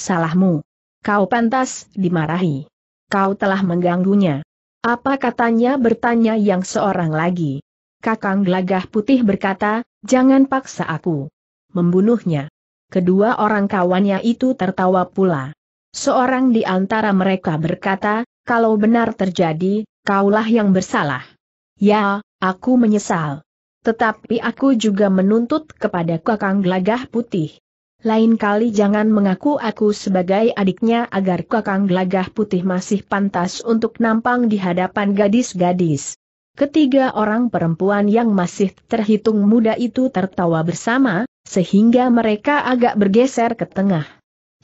S1: Salahmu. Kau pantas dimarahi. Kau telah mengganggunya. Apa katanya bertanya yang seorang lagi. Kakang gelagah putih berkata, jangan paksa aku. Membunuhnya. Kedua orang kawannya itu tertawa pula. Seorang di antara mereka berkata, kalau benar terjadi, kaulah yang bersalah. Ya, aku menyesal. Tetapi aku juga menuntut kepada Kakang Gelagah Putih. Lain kali jangan mengaku aku sebagai adiknya agar Kakang Gelagah Putih masih pantas untuk nampang di hadapan gadis-gadis. Ketiga orang perempuan yang masih terhitung muda itu tertawa bersama, sehingga mereka agak bergeser ke tengah.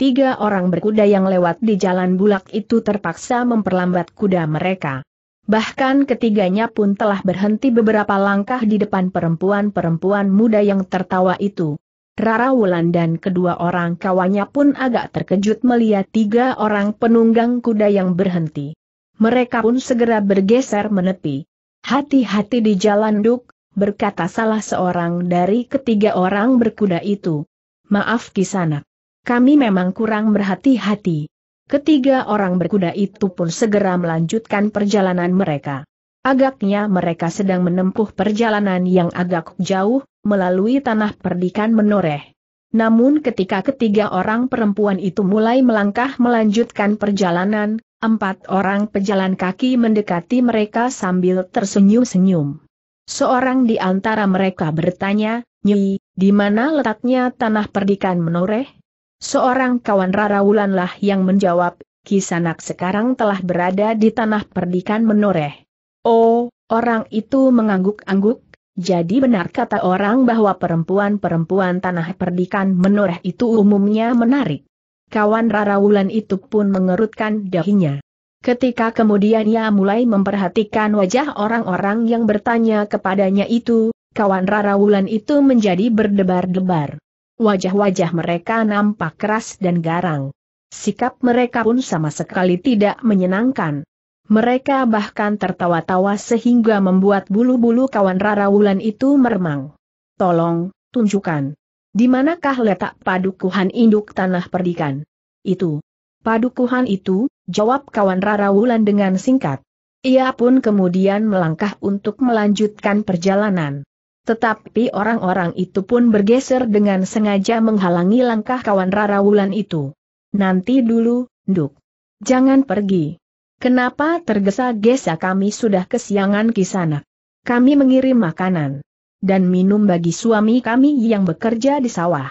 S1: Tiga orang berkuda yang lewat di jalan bulak itu terpaksa memperlambat kuda mereka. Bahkan ketiganya pun telah berhenti beberapa langkah di depan perempuan-perempuan muda yang tertawa itu. Rara Wulan dan kedua orang kawannya pun agak terkejut melihat tiga orang penunggang kuda yang berhenti. Mereka pun segera bergeser menepi. Hati-hati di jalan Duk, berkata salah seorang dari ketiga orang berkuda itu. Maaf Kisana, Kami memang kurang berhati-hati. Ketiga orang berkuda itu pun segera melanjutkan perjalanan mereka. Agaknya mereka sedang menempuh perjalanan yang agak jauh, melalui tanah perdikan menoreh. Namun ketika ketiga orang perempuan itu mulai melangkah melanjutkan perjalanan, empat orang pejalan kaki mendekati mereka sambil tersenyum-senyum. Seorang di antara mereka bertanya, Nyi, di mana letaknya tanah perdikan menoreh? Seorang kawan Rara Wulanlah yang menjawab, Kisanak sekarang telah berada di tanah perdikan menoreh. Oh, orang itu mengangguk-angguk, jadi benar kata orang bahwa perempuan-perempuan tanah perdikan menoreh itu umumnya menarik. Kawan Rara Wulan itu pun mengerutkan dahinya. Ketika kemudian ia mulai memperhatikan wajah orang-orang yang bertanya kepadanya itu, kawan Rara Wulan itu menjadi berdebar-debar. Wajah-wajah mereka nampak keras dan garang. Sikap mereka pun sama sekali tidak menyenangkan. Mereka bahkan tertawa-tawa sehingga membuat bulu-bulu kawan Rara Wulan itu meremang. Tolong, tunjukkan. Di manakah letak padukuhan induk tanah perdikan? Itu. Padukuhan itu, jawab kawan Rara Wulan dengan singkat. Ia pun kemudian melangkah untuk melanjutkan perjalanan. Tetapi orang-orang itu pun bergeser dengan sengaja menghalangi langkah kawan Rara Wulan itu. Nanti dulu, Duk. Jangan pergi. Kenapa tergesa-gesa kami sudah kesiangan sana. Kami mengirim makanan dan minum bagi suami kami yang bekerja di sawah.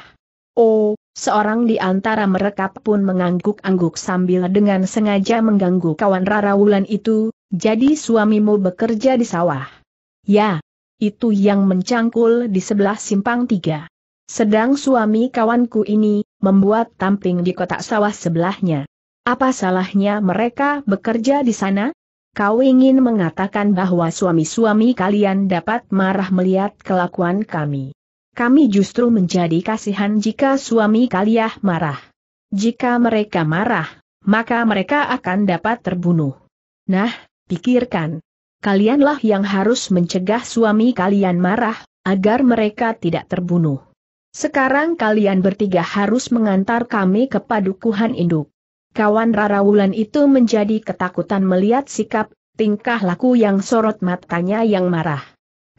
S1: Oh, seorang di antara mereka pun mengangguk-angguk sambil dengan sengaja mengganggu kawan Rara Wulan itu, jadi suamimu bekerja di sawah. Ya, itu yang mencangkul di sebelah simpang tiga. Sedang suami kawanku ini, membuat tamping di kotak sawah sebelahnya. Apa salahnya mereka bekerja di sana? Kau ingin mengatakan bahwa suami-suami kalian dapat marah melihat kelakuan kami. Kami justru menjadi kasihan jika suami kalian marah. Jika mereka marah, maka mereka akan dapat terbunuh. Nah, pikirkan, kalianlah yang harus mencegah suami kalian marah, agar mereka tidak terbunuh. Sekarang kalian bertiga harus mengantar kami ke padukuhan induk. Kawan Rarawulan itu menjadi ketakutan melihat sikap, tingkah laku yang sorot matanya yang marah.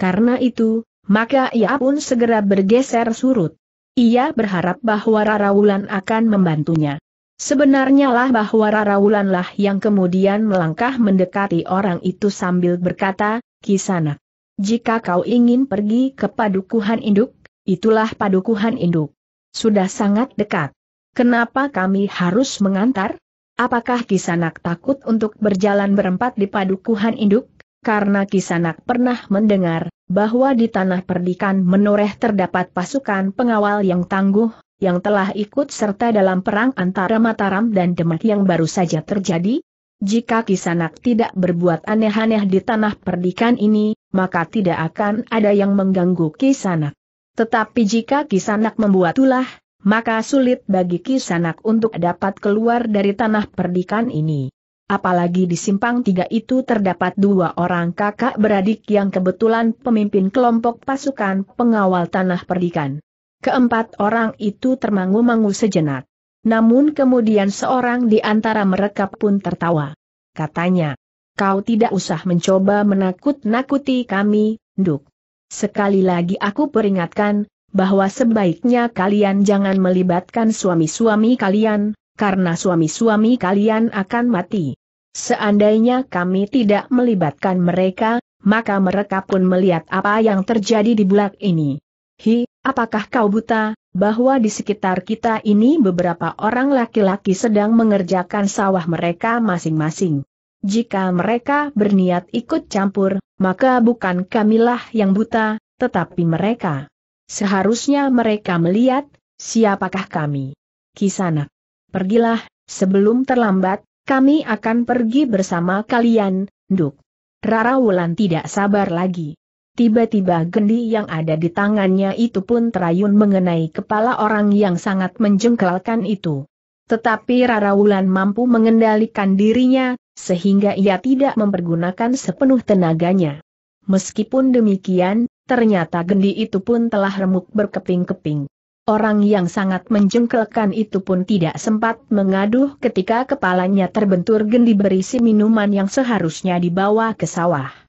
S1: Karena itu, maka ia pun segera bergeser surut. Ia berharap bahwa Rarawulan akan membantunya. Sebenarnya lah bahwa Wulan lah yang kemudian melangkah mendekati orang itu sambil berkata, Kisana, jika kau ingin pergi ke padukuhan induk, itulah padukuhan induk. Sudah sangat dekat. Kenapa kami harus mengantar? Apakah Kisanak takut untuk berjalan berempat di padukuhan induk? Karena Kisanak pernah mendengar bahwa di tanah perdikan menoreh terdapat pasukan pengawal yang tangguh, yang telah ikut serta dalam perang antara Mataram dan Demak yang baru saja terjadi? Jika Kisanak tidak berbuat aneh-aneh di tanah perdikan ini, maka tidak akan ada yang mengganggu Kisanak. Tetapi jika Kisanak membuat ulah, maka sulit bagi Kisanak untuk dapat keluar dari tanah perdikan ini. Apalagi di simpang tiga itu terdapat dua orang kakak beradik yang kebetulan pemimpin kelompok pasukan pengawal tanah perdikan. Keempat orang itu termangu-mangu sejenak. Namun kemudian seorang di antara mereka pun tertawa. Katanya, kau tidak usah mencoba menakut-nakuti kami, Duk. Sekali lagi aku peringatkan, bahwa sebaiknya kalian jangan melibatkan suami-suami kalian, karena suami-suami kalian akan mati. Seandainya kami tidak melibatkan mereka, maka mereka pun melihat apa yang terjadi di bulak ini. Hi, apakah kau buta, bahwa di sekitar kita ini beberapa orang laki-laki sedang mengerjakan sawah mereka masing-masing. Jika mereka berniat ikut campur, maka bukan kamilah yang buta, tetapi mereka. Seharusnya mereka melihat, siapakah kami. Kisanak, pergilah, sebelum terlambat, kami akan pergi bersama kalian, Duk. Rara Wulan tidak sabar lagi. Tiba-tiba gendi yang ada di tangannya itu pun terayun mengenai kepala orang yang sangat menjengkelkan itu. Tetapi Rara Wulan mampu mengendalikan dirinya, sehingga ia tidak mempergunakan sepenuh tenaganya. Meskipun demikian, ternyata gendi itu pun telah remuk berkeping-keping. Orang yang sangat menjengkelkan itu pun tidak sempat mengaduh ketika kepalanya terbentur gendi berisi minuman yang seharusnya dibawa ke sawah.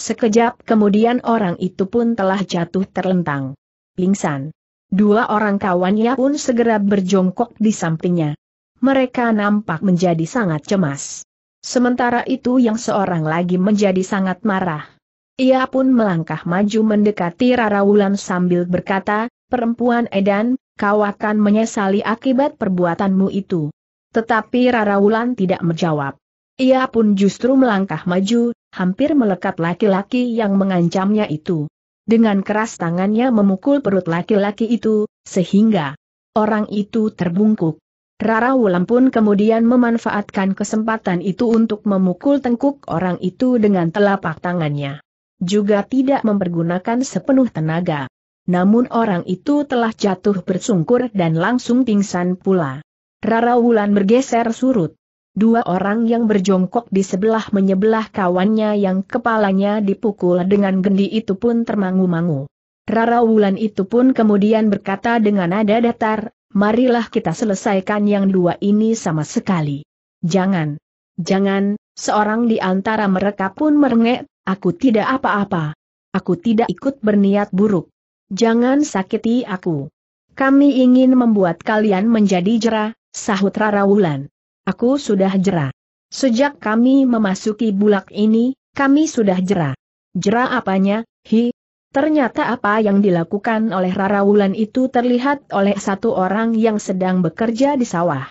S1: Sekejap kemudian orang itu pun telah jatuh terlentang. Pingsan. Dua orang kawannya pun segera berjongkok di sampingnya. Mereka nampak menjadi sangat cemas. Sementara itu yang seorang lagi menjadi sangat marah. Ia pun melangkah maju mendekati Rara Wulan sambil berkata, Perempuan Edan, kau akan menyesali akibat perbuatanmu itu. Tetapi Rara Wulan tidak menjawab. Ia pun justru melangkah maju, hampir melekat laki-laki yang mengancamnya itu. Dengan keras tangannya memukul perut laki-laki itu, sehingga orang itu terbungkuk. Rara Wulan pun kemudian memanfaatkan kesempatan itu untuk memukul tengkuk orang itu dengan telapak tangannya. Juga tidak mempergunakan sepenuh tenaga. Namun orang itu telah jatuh bersungkur dan langsung pingsan pula. Rara Wulan bergeser surut dua orang yang berjongkok di sebelah menyebelah kawannya yang kepalanya dipukul dengan gendi itu pun termangu-mangu. Rara Wulan itu pun kemudian berkata dengan nada datar, marilah kita selesaikan yang dua ini sama sekali. Jangan. Jangan, seorang di antara mereka pun merengek, aku tidak apa-apa. Aku tidak ikut berniat buruk. Jangan sakiti aku. Kami ingin membuat kalian menjadi jera, sahut Rara Wulan. Aku sudah jera. Sejak kami memasuki bulak ini, kami sudah jera. Jera apanya, hi? Ternyata apa yang dilakukan oleh Rara Wulan itu terlihat oleh satu orang yang sedang bekerja di sawah.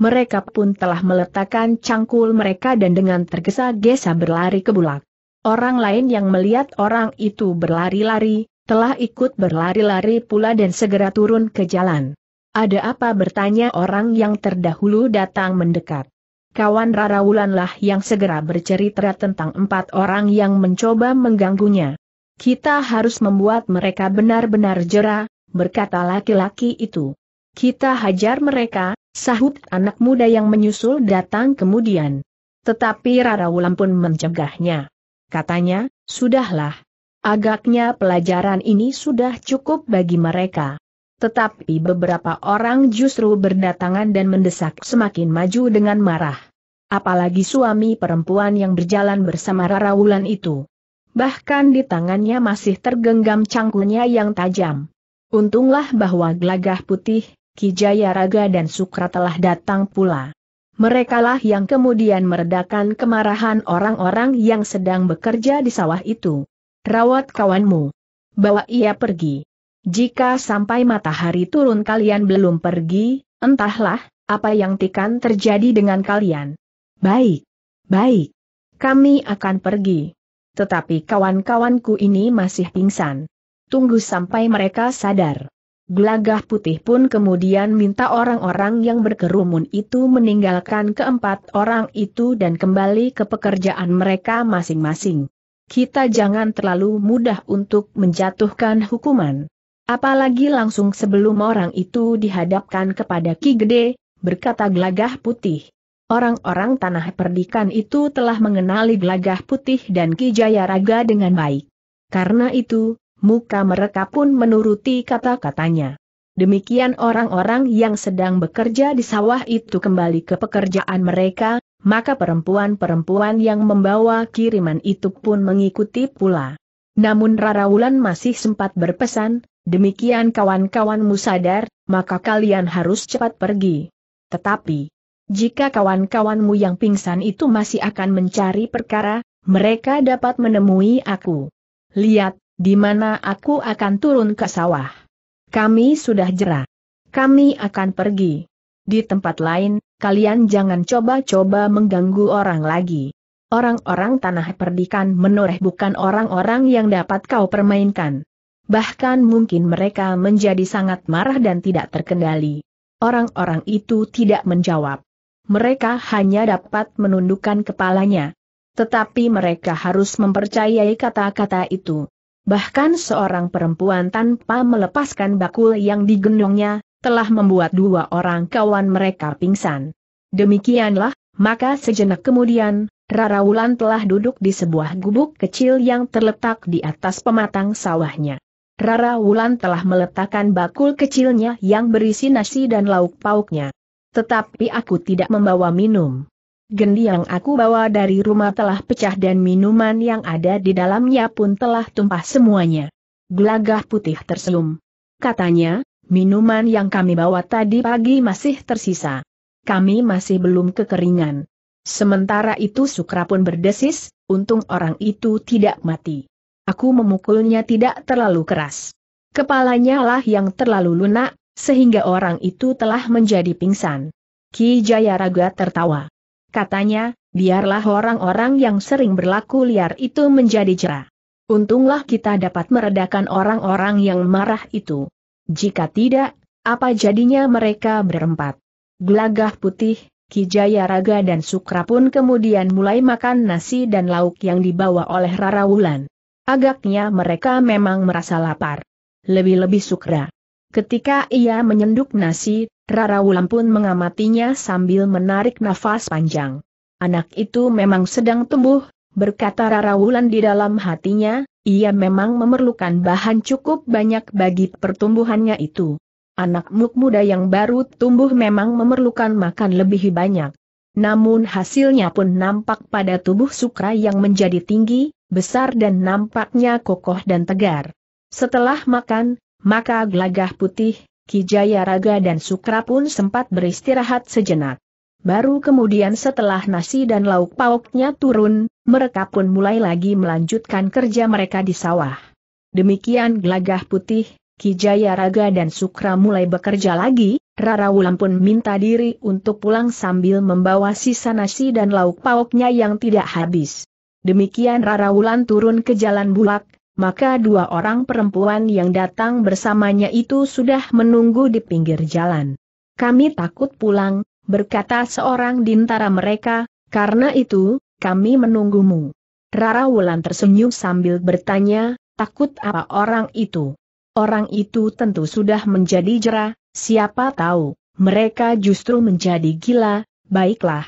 S1: Mereka pun telah meletakkan cangkul mereka dan dengan tergesa-gesa berlari ke bulak. Orang lain yang melihat orang itu berlari-lari, telah ikut berlari-lari pula dan segera turun ke jalan. Ada apa bertanya orang yang terdahulu datang mendekat. Kawan Rara Wulanlah yang segera bercerita tentang empat orang yang mencoba mengganggunya. Kita harus membuat mereka benar-benar jera, berkata laki-laki itu. Kita hajar mereka, sahut anak muda yang menyusul datang kemudian. Tetapi Rara Wulan pun mencegahnya. Katanya, sudahlah. Agaknya pelajaran ini sudah cukup bagi mereka. Tetapi beberapa orang justru berdatangan dan mendesak semakin maju dengan marah. Apalagi suami perempuan yang berjalan bersama Rara Wulan itu. Bahkan di tangannya masih tergenggam cangkulnya yang tajam. Untunglah bahwa gelagah putih, Kijaya Raga dan Sukra telah datang pula. Merekalah yang kemudian meredakan kemarahan orang-orang yang sedang bekerja di sawah itu. Rawat kawanmu. Bawa ia pergi. Jika sampai matahari turun kalian belum pergi, entahlah, apa yang tikan terjadi dengan kalian. Baik, baik, kami akan pergi. Tetapi kawan-kawanku ini masih pingsan. Tunggu sampai mereka sadar. Gelagah putih pun kemudian minta orang-orang yang berkerumun itu meninggalkan keempat orang itu dan kembali ke pekerjaan mereka masing-masing. Kita jangan terlalu mudah untuk menjatuhkan hukuman. Apalagi langsung sebelum orang itu dihadapkan kepada Ki Gede, berkata gelagah putih. Orang-orang tanah perdikan itu telah mengenali gelagah putih dan Ki Jayaraga dengan baik. Karena itu, muka mereka pun menuruti kata-katanya. Demikian orang-orang yang sedang bekerja di sawah itu kembali ke pekerjaan mereka, maka perempuan-perempuan yang membawa kiriman itu pun mengikuti pula. Namun Rara Wulan masih sempat berpesan, Demikian kawan-kawanmu sadar, maka kalian harus cepat pergi. Tetapi, jika kawan-kawanmu yang pingsan itu masih akan mencari perkara, mereka dapat menemui aku. Lihat, di mana aku akan turun ke sawah. Kami sudah jera. Kami akan pergi. Di tempat lain, kalian jangan coba-coba mengganggu orang lagi. Orang-orang tanah perdikan menoreh bukan orang-orang yang dapat kau permainkan bahkan mungkin mereka menjadi sangat marah dan tidak terkendali. Orang-orang itu tidak menjawab. Mereka hanya dapat menundukkan kepalanya. Tetapi mereka harus mempercayai kata-kata itu. Bahkan seorang perempuan tanpa melepaskan bakul yang digendongnya, telah membuat dua orang kawan mereka pingsan. Demikianlah, maka sejenak kemudian, Rara Wulan telah duduk di sebuah gubuk kecil yang terletak di atas pematang sawahnya. Rara Wulan telah meletakkan bakul kecilnya yang berisi nasi dan lauk pauknya. Tetapi aku tidak membawa minum. Gendi yang aku bawa dari rumah telah pecah dan minuman yang ada di dalamnya pun telah tumpah semuanya. Gelagah putih tersenyum. Katanya, minuman yang kami bawa tadi pagi masih tersisa. Kami masih belum kekeringan. Sementara itu Sukra pun berdesis, untung orang itu tidak mati aku memukulnya tidak terlalu keras. Kepalanya lah yang terlalu lunak, sehingga orang itu telah menjadi pingsan. Ki Jayaraga tertawa. Katanya, biarlah orang-orang yang sering berlaku liar itu menjadi jerah. Untunglah kita dapat meredakan orang-orang yang marah itu. Jika tidak, apa jadinya mereka berempat? Gelagah putih, Ki Raga dan Sukra pun kemudian mulai makan nasi dan lauk yang dibawa oleh Rara Wulan. Agaknya mereka memang merasa lapar. Lebih-lebih Sukra. Ketika ia menyenduk nasi, Rara Wulan pun mengamatinya sambil menarik nafas panjang. Anak itu memang sedang tumbuh, berkata Rara Wulan di dalam hatinya, ia memang memerlukan bahan cukup banyak bagi pertumbuhannya itu. Anak muk muda yang baru tumbuh memang memerlukan makan lebih banyak. Namun hasilnya pun nampak pada tubuh Sukra yang menjadi tinggi, besar dan nampaknya kokoh dan tegar. Setelah makan, maka gelagah putih, Kijaya Raga dan Sukra pun sempat beristirahat sejenak. Baru kemudian setelah nasi dan lauk pauknya turun, mereka pun mulai lagi melanjutkan kerja mereka di sawah. Demikian gelagah putih, Kijaya Raga dan Sukra mulai bekerja lagi, Rara Wulan pun minta diri untuk pulang sambil membawa sisa nasi dan lauk pauknya yang tidak habis. Demikian Rara Wulan turun ke jalan bulak, maka dua orang perempuan yang datang bersamanya itu sudah menunggu di pinggir jalan. Kami takut pulang, berkata seorang di antara mereka, karena itu, kami menunggumu. Rara Wulan tersenyum sambil bertanya, takut apa orang itu? Orang itu tentu sudah menjadi jera. siapa tahu, mereka justru menjadi gila, baiklah.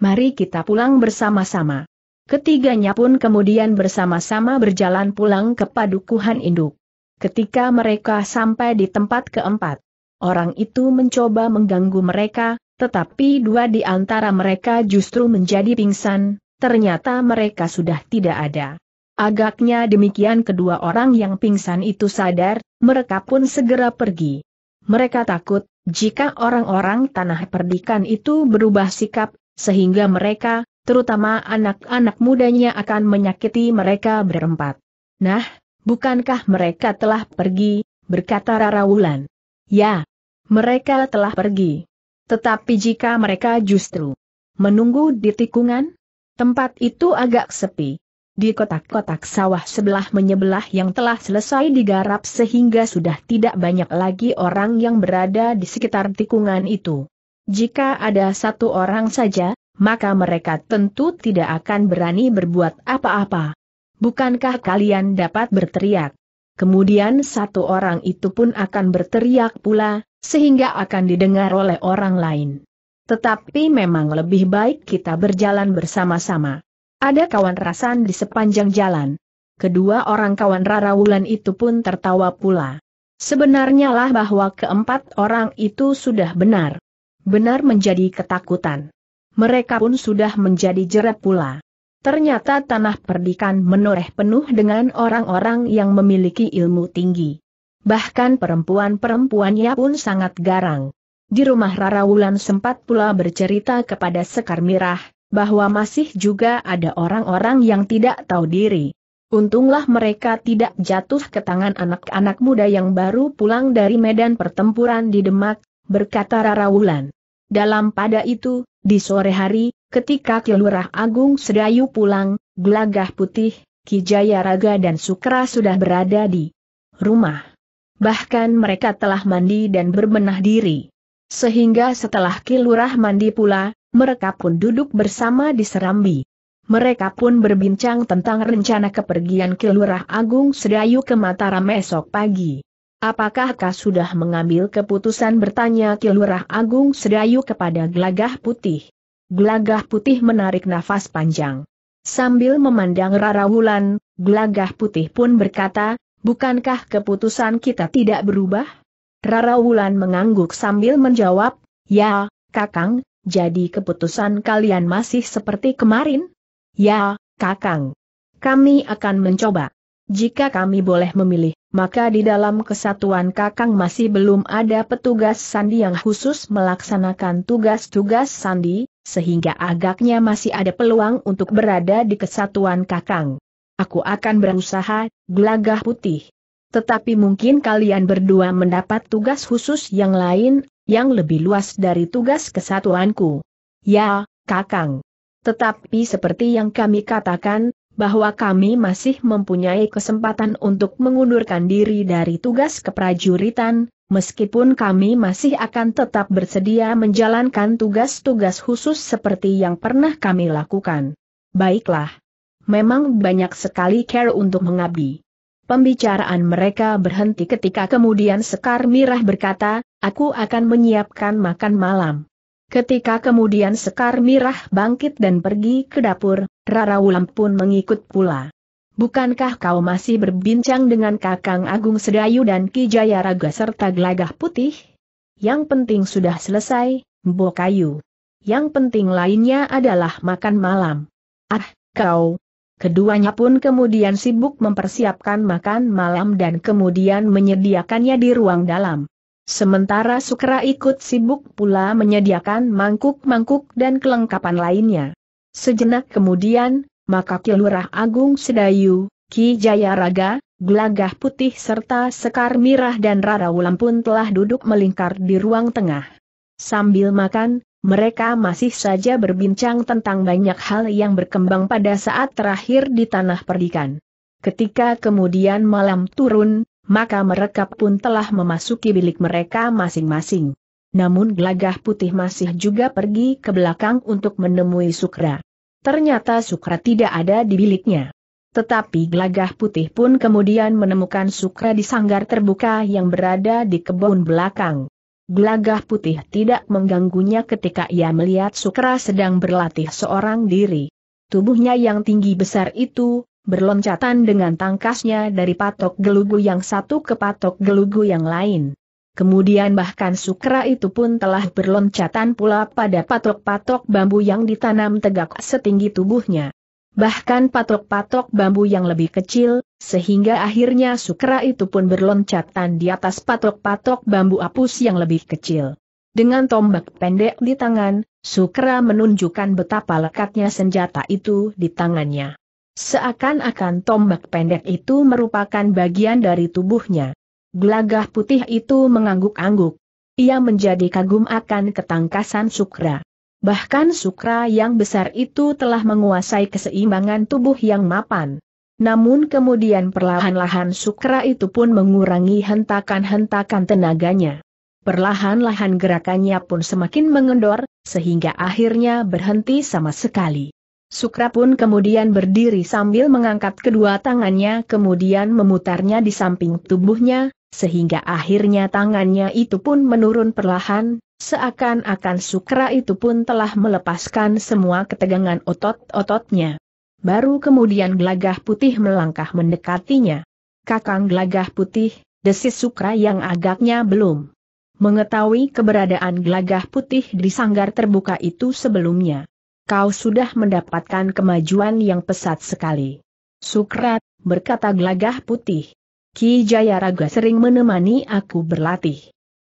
S1: Mari kita pulang bersama-sama. Ketiganya pun kemudian bersama-sama berjalan pulang ke padukuhan induk. Ketika mereka sampai di tempat keempat, orang itu mencoba mengganggu mereka, tetapi dua di antara mereka justru menjadi pingsan, ternyata mereka sudah tidak ada. Agaknya demikian kedua orang yang pingsan itu sadar, mereka pun segera pergi. Mereka takut, jika orang-orang tanah perdikan itu berubah sikap, sehingga mereka, terutama anak-anak mudanya akan menyakiti mereka berempat. Nah, bukankah mereka telah pergi, berkata Rara Wulan. Ya, mereka telah pergi. Tetapi jika mereka justru menunggu di tikungan, tempat itu agak sepi. Di kotak-kotak sawah sebelah menyebelah yang telah selesai digarap sehingga sudah tidak banyak lagi orang yang berada di sekitar tikungan itu. Jika ada satu orang saja, maka mereka tentu tidak akan berani berbuat apa-apa. Bukankah kalian dapat berteriak? Kemudian satu orang itu pun akan berteriak pula, sehingga akan didengar oleh orang lain. Tetapi memang lebih baik kita berjalan bersama-sama. Ada kawan rasan di sepanjang jalan. Kedua orang kawan Rara Wulan itu pun tertawa pula. Sebenarnya lah bahwa keempat orang itu sudah benar. Benar menjadi ketakutan mereka pun sudah menjadi jerat pula. Ternyata tanah perdikan menoreh penuh dengan orang-orang yang memiliki ilmu tinggi. Bahkan perempuan-perempuannya pun sangat garang. Di rumah Rara Wulan sempat pula bercerita kepada Sekar Mirah, bahwa masih juga ada orang-orang yang tidak tahu diri. Untunglah mereka tidak jatuh ke tangan anak-anak muda yang baru pulang dari medan pertempuran di Demak, berkata Rara Wulan. Dalam pada itu, di sore hari, ketika Kilurah Agung Sedayu pulang, Gelagah Putih, Kijaya Raga dan Sukra sudah berada di rumah. Bahkan mereka telah mandi dan berbenah diri. Sehingga setelah Kilurah mandi pula, mereka pun duduk bersama di serambi. Mereka pun berbincang tentang rencana kepergian Kilurah Agung Sedayu ke Mataram esok pagi. Apakah kau sudah mengambil keputusan bertanya Kilurah Agung Sedayu kepada Glagah Putih? Glagah Putih menarik nafas panjang. Sambil memandang Rara Wulan, Glagah Putih pun berkata, bukankah keputusan kita tidak berubah? Rara Wulan mengangguk sambil menjawab, ya, Kakang, jadi keputusan kalian masih seperti kemarin? Ya, Kakang. Kami akan mencoba. Jika kami boleh memilih, maka di dalam kesatuan Kakang masih belum ada petugas sandi yang khusus melaksanakan tugas-tugas sandi, sehingga agaknya masih ada peluang untuk berada di kesatuan Kakang. Aku akan berusaha, gelagah putih. Tetapi mungkin kalian berdua mendapat tugas khusus yang lain, yang lebih luas dari tugas kesatuanku. Ya, Kakang. Tetapi seperti yang kami katakan, bahwa kami masih mempunyai kesempatan untuk mengundurkan diri dari tugas keprajuritan, meskipun kami masih akan tetap bersedia menjalankan tugas-tugas khusus seperti yang pernah kami lakukan. Baiklah. Memang banyak sekali care untuk mengabdi. Pembicaraan mereka berhenti ketika kemudian Sekar Mirah berkata, aku akan menyiapkan makan malam. Ketika kemudian Sekar Mirah bangkit dan pergi ke dapur, Rara Wulan pun mengikut pula. Bukankah kau masih berbincang dengan Kakang Agung Sedayu dan Ki Raga serta Gelagah Putih? Yang penting sudah selesai, Mbok Kayu. Yang penting lainnya adalah makan malam. Ah, kau. Keduanya pun kemudian sibuk mempersiapkan makan malam dan kemudian menyediakannya di ruang dalam. Sementara Sukra ikut sibuk pula menyediakan mangkuk-mangkuk dan kelengkapan lainnya. Sejenak kemudian, maka Kilurah Agung Sedayu, Ki Jayaraga, Glagah Putih serta Sekar Mirah dan Rara Wulam pun telah duduk melingkar di ruang tengah. Sambil makan, mereka masih saja berbincang tentang banyak hal yang berkembang pada saat terakhir di tanah perdikan. Ketika kemudian malam turun, maka mereka pun telah memasuki bilik mereka masing-masing. Namun Glagah putih masih juga pergi ke belakang untuk menemui Sukra. Ternyata Sukra tidak ada di biliknya. Tetapi Glagah putih pun kemudian menemukan Sukra di sanggar terbuka yang berada di kebun belakang. Glagah putih tidak mengganggunya ketika ia melihat Sukra sedang berlatih seorang diri. Tubuhnya yang tinggi besar itu, berloncatan dengan tangkasnya dari patok gelugu yang satu ke patok gelugu yang lain. Kemudian bahkan sukra itu pun telah berloncatan pula pada patok-patok bambu yang ditanam tegak setinggi tubuhnya. Bahkan patok-patok bambu yang lebih kecil, sehingga akhirnya sukra itu pun berloncatan di atas patok-patok bambu apus yang lebih kecil. Dengan tombak pendek di tangan, Sukra menunjukkan betapa lekatnya senjata itu di tangannya. Seakan-akan tombak pendek itu merupakan bagian dari tubuhnya. Gelagah putih itu mengangguk-angguk. Ia menjadi kagum akan ketangkasan Sukra. Bahkan Sukra yang besar itu telah menguasai keseimbangan tubuh yang mapan. Namun kemudian perlahan-lahan Sukra itu pun mengurangi hentakan-hentakan tenaganya. Perlahan-lahan gerakannya pun semakin mengendor, sehingga akhirnya berhenti sama sekali. Sukra pun kemudian berdiri sambil mengangkat kedua tangannya kemudian memutarnya di samping tubuhnya, sehingga akhirnya tangannya itu pun menurun perlahan, seakan-akan Sukra itu pun telah melepaskan semua ketegangan otot-ototnya. Baru kemudian Glagah putih melangkah mendekatinya. Kakang Glagah putih, desis Sukra yang agaknya belum mengetahui keberadaan Glagah putih di sanggar terbuka itu sebelumnya kau sudah mendapatkan kemajuan yang pesat sekali. Sukrat, berkata gelagah putih. Ki Jayaraga sering menemani aku berlatih.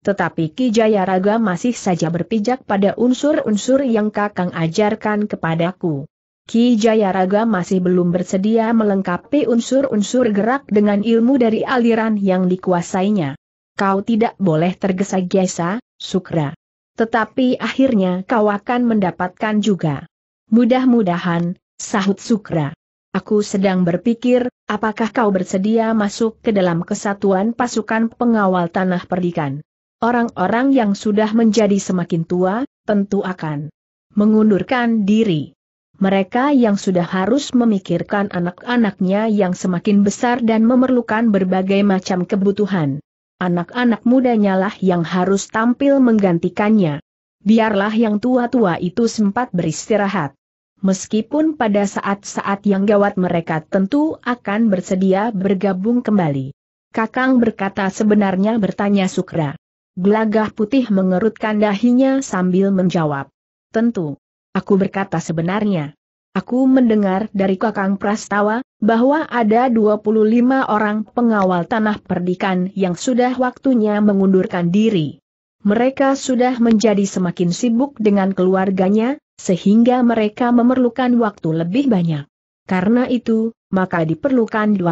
S1: Tetapi Ki Jayaraga masih saja berpijak pada unsur-unsur yang Kakang ajarkan kepadaku. Ki Jayaraga masih belum bersedia melengkapi unsur-unsur gerak dengan ilmu dari aliran yang dikuasainya. Kau tidak boleh tergesa-gesa, Sukra. Tetapi akhirnya kau akan mendapatkan juga. Mudah-mudahan, sahut Sukra. Aku sedang berpikir, apakah kau bersedia masuk ke dalam kesatuan pasukan pengawal tanah perdikan? Orang-orang yang sudah menjadi semakin tua, tentu akan mengundurkan diri. Mereka yang sudah harus memikirkan anak-anaknya yang semakin besar dan memerlukan berbagai macam kebutuhan. Anak-anak mudanya lah yang harus tampil menggantikannya. Biarlah yang tua-tua itu sempat beristirahat meskipun pada saat-saat yang gawat mereka tentu akan bersedia bergabung kembali. Kakang berkata sebenarnya bertanya Sukra. Gelagah putih mengerutkan dahinya sambil menjawab. Tentu. Aku berkata sebenarnya. Aku mendengar dari Kakang Prastawa, bahwa ada 25 orang pengawal tanah perdikan yang sudah waktunya mengundurkan diri. Mereka sudah menjadi semakin sibuk dengan keluarganya, sehingga mereka memerlukan waktu lebih banyak. Karena itu, maka diperlukan 25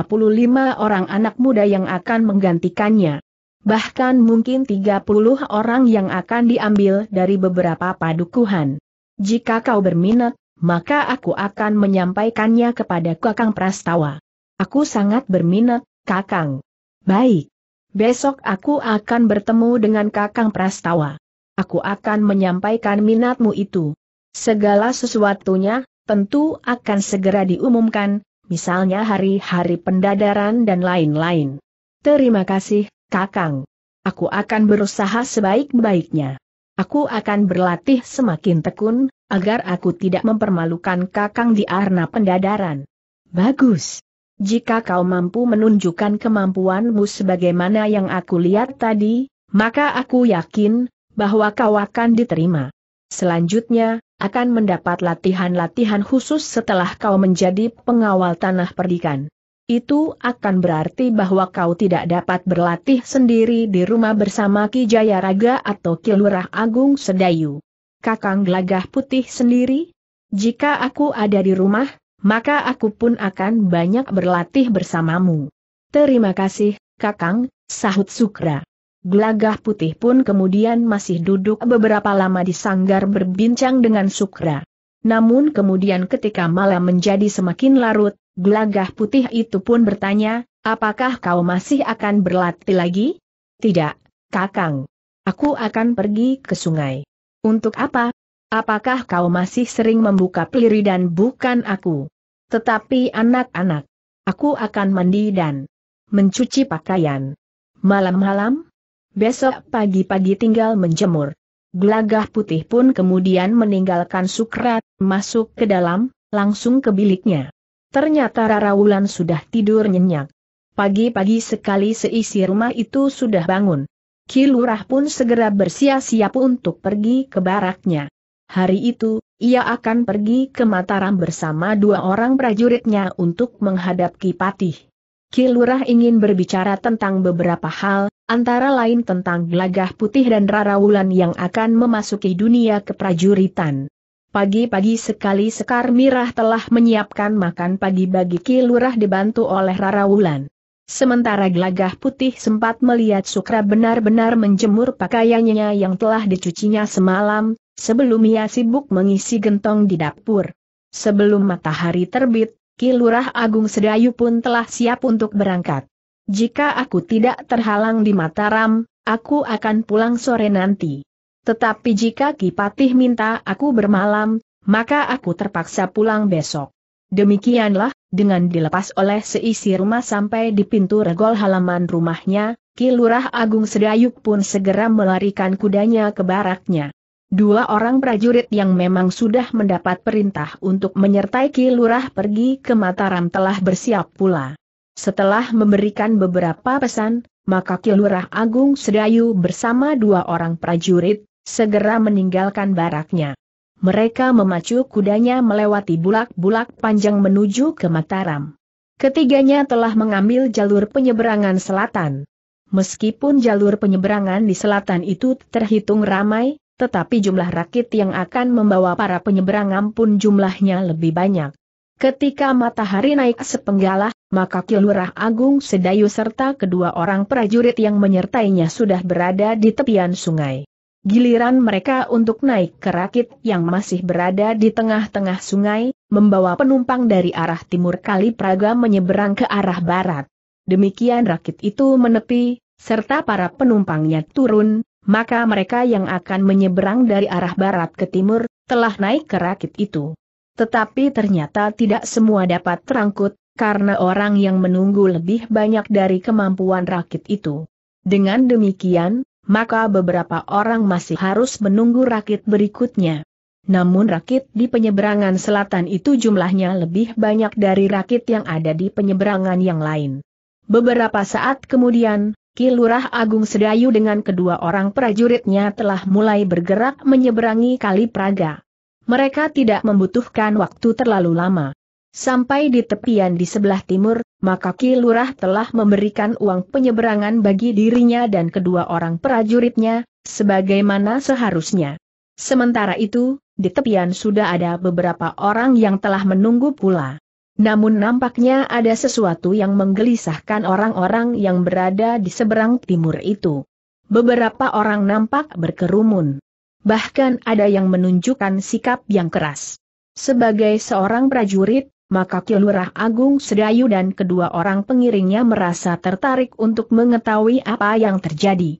S1: orang anak muda yang akan menggantikannya. Bahkan mungkin 30 orang yang akan diambil dari beberapa padukuhan. Jika kau berminat, maka aku akan menyampaikannya kepada Kakang Prastawa. Aku sangat berminat, Kakang. Baik. Besok aku akan bertemu dengan Kakang Prastawa. Aku akan menyampaikan minatmu itu. Segala sesuatunya, tentu akan segera diumumkan, misalnya hari-hari pendadaran dan lain-lain. Terima kasih, Kakang. Aku akan berusaha sebaik-baiknya. Aku akan berlatih semakin tekun, agar aku tidak mempermalukan Kakang di arena pendadaran. Bagus. Jika kau mampu menunjukkan kemampuanmu sebagaimana yang aku lihat tadi, maka aku yakin, bahwa kau akan diterima. Selanjutnya, akan mendapat latihan-latihan khusus setelah kau menjadi pengawal tanah perdikan. Itu akan berarti bahwa kau tidak dapat berlatih sendiri di rumah bersama Ki Jayaraga atau Ki Lurah Agung Sedayu. Kakang Gelagah Putih sendiri? Jika aku ada di rumah, maka aku pun akan banyak berlatih bersamamu. Terima kasih, Kakang, sahut Sukra. Gelagah putih pun kemudian masih duduk beberapa lama di sanggar berbincang dengan Sukra. Namun kemudian ketika malam menjadi semakin larut, gelagah putih itu pun bertanya, apakah kau masih akan berlatih lagi? Tidak, Kakang. Aku akan pergi ke sungai. Untuk apa? Apakah kau masih sering membuka peliri dan bukan aku? Tetapi anak-anak, aku akan mandi dan mencuci pakaian. Malam-malam, besok pagi-pagi tinggal menjemur. Gelagah putih pun kemudian meninggalkan Sukrat, masuk ke dalam, langsung ke biliknya. Ternyata Rara Wulan sudah tidur nyenyak. Pagi-pagi sekali seisi rumah itu sudah bangun. Kilurah pun segera bersiap-siap untuk pergi ke baraknya. Hari itu, ia akan pergi ke Mataram bersama dua orang prajuritnya untuk menghadap Kipatih. Kilurah ingin berbicara tentang beberapa hal, antara lain tentang Gelagah Putih dan Rarawulan yang akan memasuki dunia keprajuritan. Pagi-pagi sekali Sekar Mirah telah menyiapkan makan pagi bagi Ki dibantu oleh Rarawulan. Sementara Gelagah Putih sempat melihat Sukra benar-benar menjemur pakaiannya yang telah dicucinya semalam, sebelum ia sibuk mengisi gentong di dapur. Sebelum matahari terbit, Ki Agung Sedayu pun telah siap untuk berangkat. Jika aku tidak terhalang di Mataram, aku akan pulang sore nanti. Tetapi jika Kipatih minta aku bermalam, maka aku terpaksa pulang besok. Demikianlah, dengan dilepas oleh seisi rumah sampai di pintu regol halaman rumahnya, Ki Lurah Agung Sedayuk pun segera melarikan kudanya ke baraknya. Dua orang prajurit yang memang sudah mendapat perintah untuk menyertai Ki Lurah pergi ke Mataram telah bersiap pula. Setelah memberikan beberapa pesan, maka Kilurah Agung Sedayu bersama dua orang prajurit, segera meninggalkan baraknya. Mereka memacu kudanya melewati bulak-bulak panjang menuju ke Mataram. Ketiganya telah mengambil jalur penyeberangan selatan. Meskipun jalur penyeberangan di selatan itu terhitung ramai, tetapi jumlah rakit yang akan membawa para penyeberangan pun jumlahnya lebih banyak. Ketika matahari naik sepenggalah, maka Kilurah Agung Sedayu serta kedua orang prajurit yang menyertainya sudah berada di tepian sungai. Giliran mereka untuk naik ke rakit yang masih berada di tengah-tengah sungai, membawa penumpang dari arah timur Kali Praga menyeberang ke arah barat. Demikian rakit itu menepi, serta para penumpangnya turun, maka mereka yang akan menyeberang dari arah barat ke timur, telah naik ke rakit itu. Tetapi ternyata tidak semua dapat terangkut, karena orang yang menunggu lebih banyak dari kemampuan rakit itu. Dengan demikian, maka beberapa orang masih harus menunggu rakit berikutnya. Namun rakit di penyeberangan selatan itu jumlahnya lebih banyak dari rakit yang ada di penyeberangan yang lain. Beberapa saat kemudian, Kilurah Agung Sedayu dengan kedua orang prajuritnya telah mulai bergerak menyeberangi Kali Praga. Mereka tidak membutuhkan waktu terlalu lama. Sampai di tepian di sebelah timur, maka Ki Lurah telah memberikan uang penyeberangan bagi dirinya dan kedua orang prajuritnya, sebagaimana seharusnya. Sementara itu, di tepian sudah ada beberapa orang yang telah menunggu pula. Namun nampaknya ada sesuatu yang menggelisahkan orang-orang yang berada di seberang timur itu. Beberapa orang nampak berkerumun bahkan ada yang menunjukkan sikap yang keras. Sebagai seorang prajurit, maka Kilurah Agung Sedayu dan kedua orang pengiringnya merasa tertarik untuk mengetahui apa yang terjadi.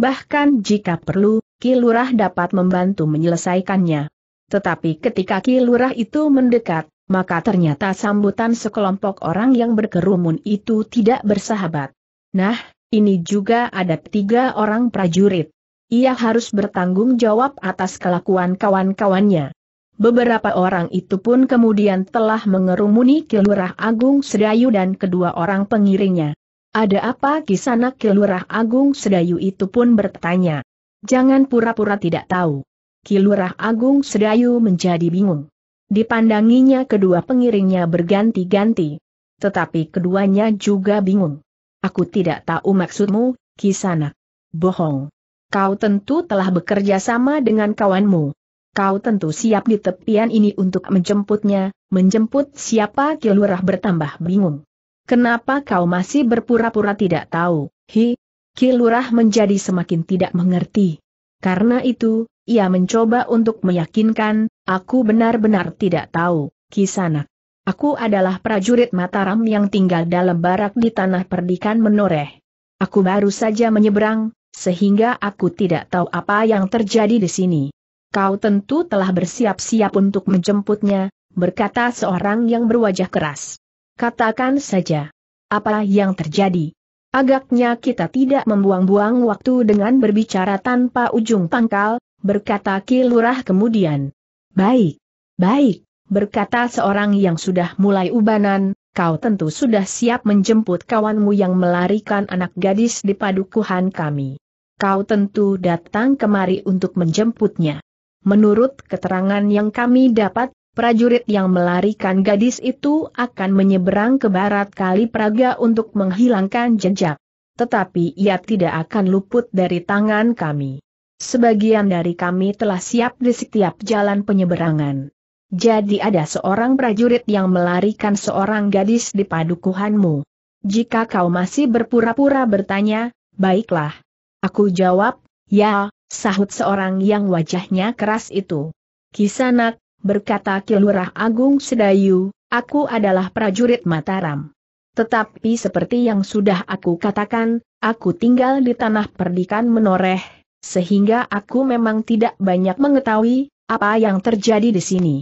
S1: Bahkan jika perlu, Kilurah dapat membantu menyelesaikannya. Tetapi ketika Kilurah itu mendekat, maka ternyata sambutan sekelompok orang yang berkerumun itu tidak bersahabat. Nah, ini juga ada tiga orang prajurit ia harus bertanggung jawab atas kelakuan kawan-kawannya. Beberapa orang itu pun kemudian telah mengerumuni Kilurah Agung Sedayu dan kedua orang pengiringnya. Ada apa kisana Kilurah Agung Sedayu itu pun bertanya. Jangan pura-pura tidak tahu. Kilurah Agung Sedayu menjadi bingung. Dipandanginya kedua pengiringnya berganti-ganti. Tetapi keduanya juga bingung. Aku tidak tahu maksudmu, kisana. Bohong. Kau tentu telah bekerja sama dengan kawanmu. Kau tentu siap di tepian ini untuk menjemputnya, menjemput siapa kilurah bertambah bingung. Kenapa kau masih berpura-pura tidak tahu, hi? Kilurah menjadi semakin tidak mengerti. Karena itu, ia mencoba untuk meyakinkan, aku benar-benar tidak tahu, kisanak. Aku adalah prajurit Mataram yang tinggal dalam barak di tanah perdikan menoreh. Aku baru saja menyeberang, sehingga aku tidak tahu apa yang terjadi di sini. Kau tentu telah bersiap-siap untuk menjemputnya, berkata seorang yang berwajah keras. Katakan saja. Apa yang terjadi? Agaknya kita tidak membuang-buang waktu dengan berbicara tanpa ujung pangkal, berkata kilurah kemudian. Baik, baik, berkata seorang yang sudah mulai ubanan, kau tentu sudah siap menjemput kawanmu yang melarikan anak gadis di padukuhan kami. Kau tentu datang kemari untuk menjemputnya. Menurut keterangan yang kami dapat, prajurit yang melarikan gadis itu akan menyeberang ke barat kali Praga untuk menghilangkan jejak. Tetapi ia tidak akan luput dari tangan kami. Sebagian dari kami telah siap di setiap jalan penyeberangan. Jadi ada seorang prajurit yang melarikan seorang gadis di padukuhanmu. Jika kau masih berpura-pura bertanya, baiklah. Aku jawab, ya, sahut seorang yang wajahnya keras itu. Kisanak, berkata Kilurah Agung Sedayu, aku adalah prajurit Mataram. Tetapi seperti yang sudah aku katakan, aku tinggal di tanah perdikan menoreh, sehingga aku memang tidak banyak mengetahui apa yang terjadi di sini.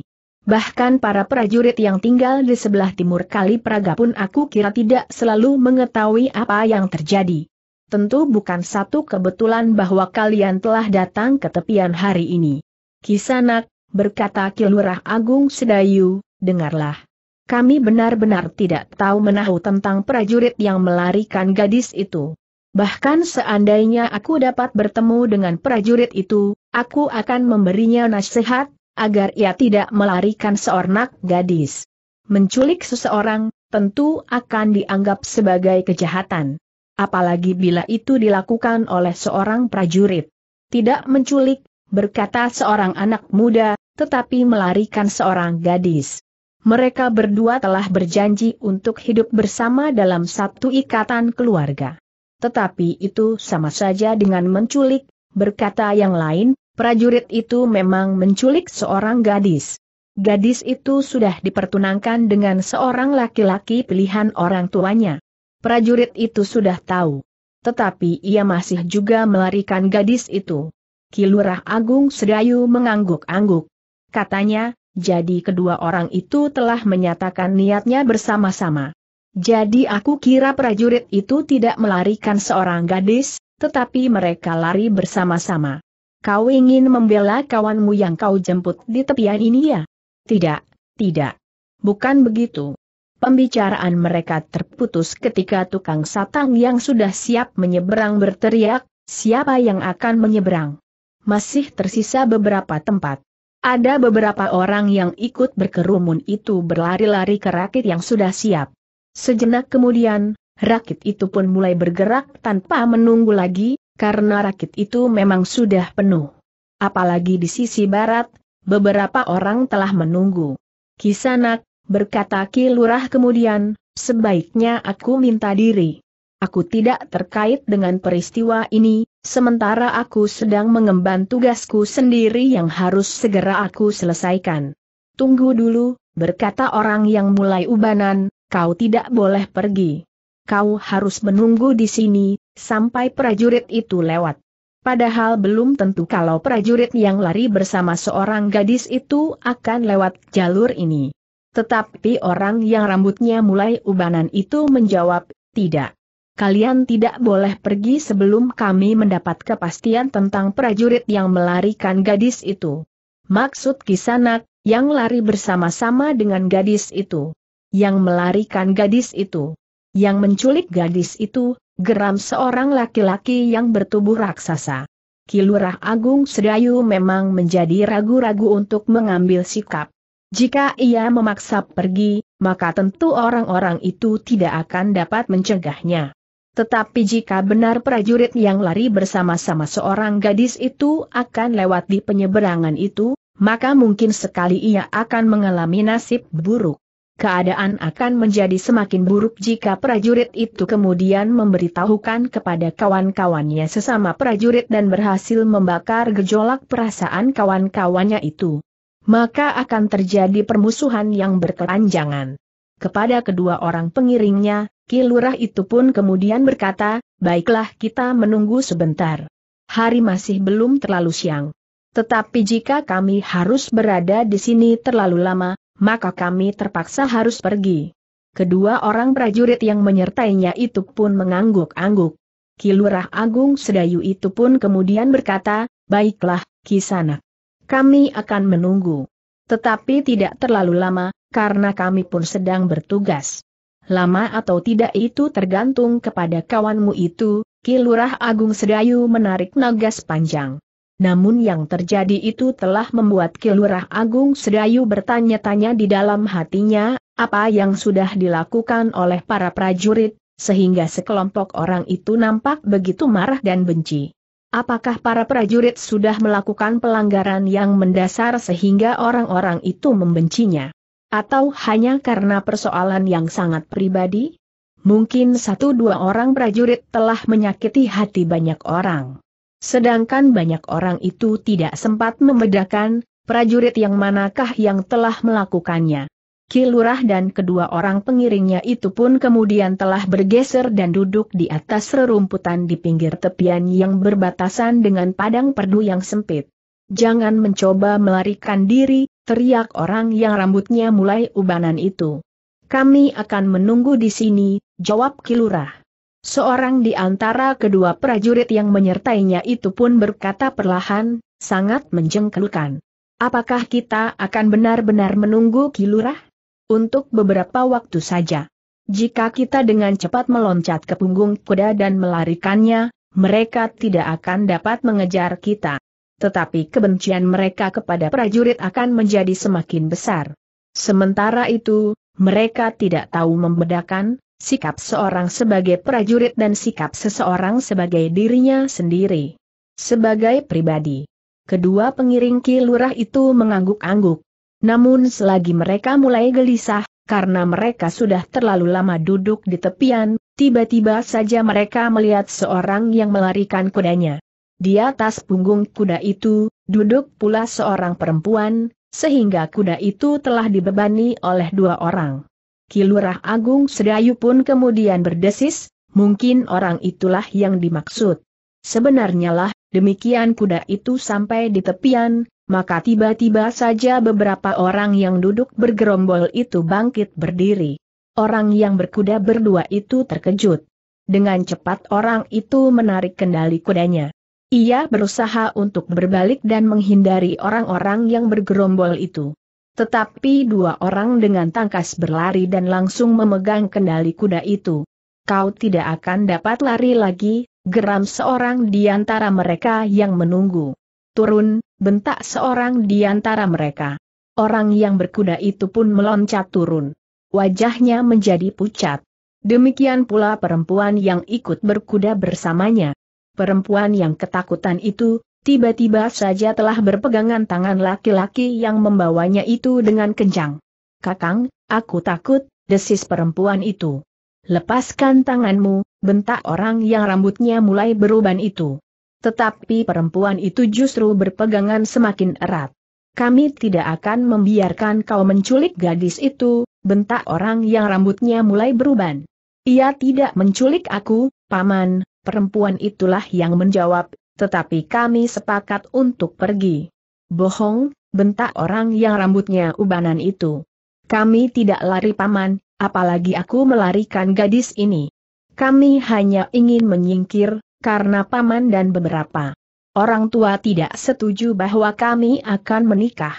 S1: Bahkan para prajurit yang tinggal di sebelah timur kali Praga pun aku kira tidak selalu mengetahui apa yang terjadi. Tentu bukan satu kebetulan bahwa kalian telah datang ke tepian hari ini. Kisanak, berkata Kilurah Agung Sedayu, dengarlah. Kami benar-benar tidak tahu menahu tentang prajurit yang melarikan gadis itu. Bahkan seandainya aku dapat bertemu dengan prajurit itu, aku akan memberinya nasihat, agar ia tidak melarikan seorang gadis. Menculik seseorang, tentu akan dianggap sebagai kejahatan. Apalagi bila itu dilakukan oleh seorang prajurit. Tidak menculik, berkata seorang anak muda, tetapi melarikan seorang gadis. Mereka berdua telah berjanji untuk hidup bersama dalam satu ikatan keluarga. Tetapi itu sama saja dengan menculik, berkata yang lain, prajurit itu memang menculik seorang gadis. Gadis itu sudah dipertunangkan dengan seorang laki-laki pilihan orang tuanya. Prajurit itu sudah tahu. Tetapi ia masih juga melarikan gadis itu. Kilurah Agung Sedayu mengangguk-angguk. Katanya, jadi kedua orang itu telah menyatakan niatnya bersama-sama. Jadi aku kira prajurit itu tidak melarikan seorang gadis, tetapi mereka lari bersama-sama. Kau ingin membela kawanmu yang kau jemput di tepian ini ya? Tidak, tidak. Bukan begitu. Pembicaraan mereka terputus ketika tukang satang yang sudah siap menyeberang berteriak, siapa yang akan menyeberang? Masih tersisa beberapa tempat. Ada beberapa orang yang ikut berkerumun itu berlari-lari ke rakit yang sudah siap. Sejenak kemudian, rakit itu pun mulai bergerak tanpa menunggu lagi, karena rakit itu memang sudah penuh. Apalagi di sisi barat, beberapa orang telah menunggu. Kisanak, berkata Ki Lurah kemudian, sebaiknya aku minta diri. Aku tidak terkait dengan peristiwa ini, sementara aku sedang mengemban tugasku sendiri yang harus segera aku selesaikan. Tunggu dulu, berkata orang yang mulai ubanan, kau tidak boleh pergi. Kau harus menunggu di sini, sampai prajurit itu lewat. Padahal belum tentu kalau prajurit yang lari bersama seorang gadis itu akan lewat jalur ini. Tetapi orang yang rambutnya mulai ubanan itu menjawab, tidak. Kalian tidak boleh pergi sebelum kami mendapat kepastian tentang prajurit yang melarikan gadis itu. Maksud kisanak, yang lari bersama-sama dengan gadis itu. Yang melarikan gadis itu. Yang menculik gadis itu, geram seorang laki-laki yang bertubuh raksasa. Kilurah Agung Sedayu memang menjadi ragu-ragu untuk mengambil sikap. Jika ia memaksa pergi, maka tentu orang-orang itu tidak akan dapat mencegahnya. Tetapi jika benar prajurit yang lari bersama-sama seorang gadis itu akan lewat di penyeberangan itu, maka mungkin sekali ia akan mengalami nasib buruk keadaan akan menjadi semakin buruk jika prajurit itu kemudian memberitahukan kepada kawan-kawannya sesama prajurit dan berhasil membakar gejolak perasaan kawan-kawannya itu. Maka akan terjadi permusuhan yang berkelanjangan. Kepada kedua orang pengiringnya, Kilurah itu pun kemudian berkata, baiklah kita menunggu sebentar. Hari masih belum terlalu siang. Tetapi jika kami harus berada di sini terlalu lama, maka kami terpaksa harus pergi. Kedua orang prajurit yang menyertainya itu pun mengangguk-angguk. Kilurah Agung Sedayu itu pun kemudian berkata, Baiklah, Kisana. Kami akan menunggu. Tetapi tidak terlalu lama, karena kami pun sedang bertugas. Lama atau tidak itu tergantung kepada kawanmu itu, Kilurah Agung Sedayu menarik nagas panjang. Namun yang terjadi itu telah membuat Kilurah Agung Sedayu bertanya-tanya di dalam hatinya, apa yang sudah dilakukan oleh para prajurit, sehingga sekelompok orang itu nampak begitu marah dan benci. Apakah para prajurit sudah melakukan pelanggaran yang mendasar sehingga orang-orang itu membencinya? Atau hanya karena persoalan yang sangat pribadi? Mungkin satu dua orang prajurit telah menyakiti hati banyak orang. Sedangkan banyak orang itu tidak sempat membedakan, prajurit yang manakah yang telah melakukannya. Kilurah dan kedua orang pengiringnya itu pun kemudian telah bergeser dan duduk di atas rerumputan di pinggir tepian yang berbatasan dengan padang perdu yang sempit. Jangan mencoba melarikan diri, teriak orang yang rambutnya mulai ubanan itu. Kami akan menunggu di sini, jawab Kilurah. Seorang di antara kedua prajurit yang menyertainya itu pun berkata perlahan, sangat menjengkelkan. Apakah kita akan benar-benar menunggu Kilurah? Untuk beberapa waktu saja. Jika kita dengan cepat meloncat ke punggung kuda dan melarikannya, mereka tidak akan dapat mengejar kita. Tetapi kebencian mereka kepada prajurit akan menjadi semakin besar. Sementara itu, mereka tidak tahu membedakan, sikap seorang sebagai prajurit dan sikap seseorang sebagai dirinya sendiri. Sebagai pribadi, kedua pengiring kilurah itu mengangguk-angguk. Namun selagi mereka mulai gelisah, karena mereka sudah terlalu lama duduk di tepian, tiba-tiba saja mereka melihat seorang yang melarikan kudanya. Di atas punggung kuda itu, duduk pula seorang perempuan, sehingga kuda itu telah dibebani oleh dua orang. Kilurah Agung Sedayu pun kemudian berdesis, mungkin orang itulah yang dimaksud. Sebenarnya lah, demikian kuda itu sampai di tepian, maka tiba-tiba saja beberapa orang yang duduk bergerombol itu bangkit berdiri. Orang yang berkuda berdua itu terkejut. Dengan cepat orang itu menarik kendali kudanya. Ia berusaha untuk berbalik dan menghindari orang-orang yang bergerombol itu. Tetapi dua orang dengan tangkas berlari dan langsung memegang kendali kuda itu. Kau tidak akan dapat lari lagi, geram seorang di antara mereka yang menunggu. Turun, bentak seorang di antara mereka. Orang yang berkuda itu pun meloncat turun. Wajahnya menjadi pucat. Demikian pula perempuan yang ikut berkuda bersamanya. Perempuan yang ketakutan itu, Tiba-tiba saja telah berpegangan tangan laki-laki yang membawanya itu dengan kencang. Kakang, aku takut, desis perempuan itu. Lepaskan tanganmu, bentak orang yang rambutnya mulai beruban itu. Tetapi perempuan itu justru berpegangan semakin erat. Kami tidak akan membiarkan kau menculik gadis itu, bentak orang yang rambutnya mulai beruban. Ia tidak menculik aku, paman, perempuan itulah yang menjawab, tetapi kami sepakat untuk pergi. Bohong, bentak orang yang rambutnya ubanan itu. Kami tidak lari paman, apalagi aku melarikan gadis ini. Kami hanya ingin menyingkir, karena paman dan beberapa orang tua tidak setuju bahwa kami akan menikah.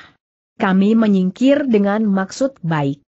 S1: Kami menyingkir dengan maksud baik.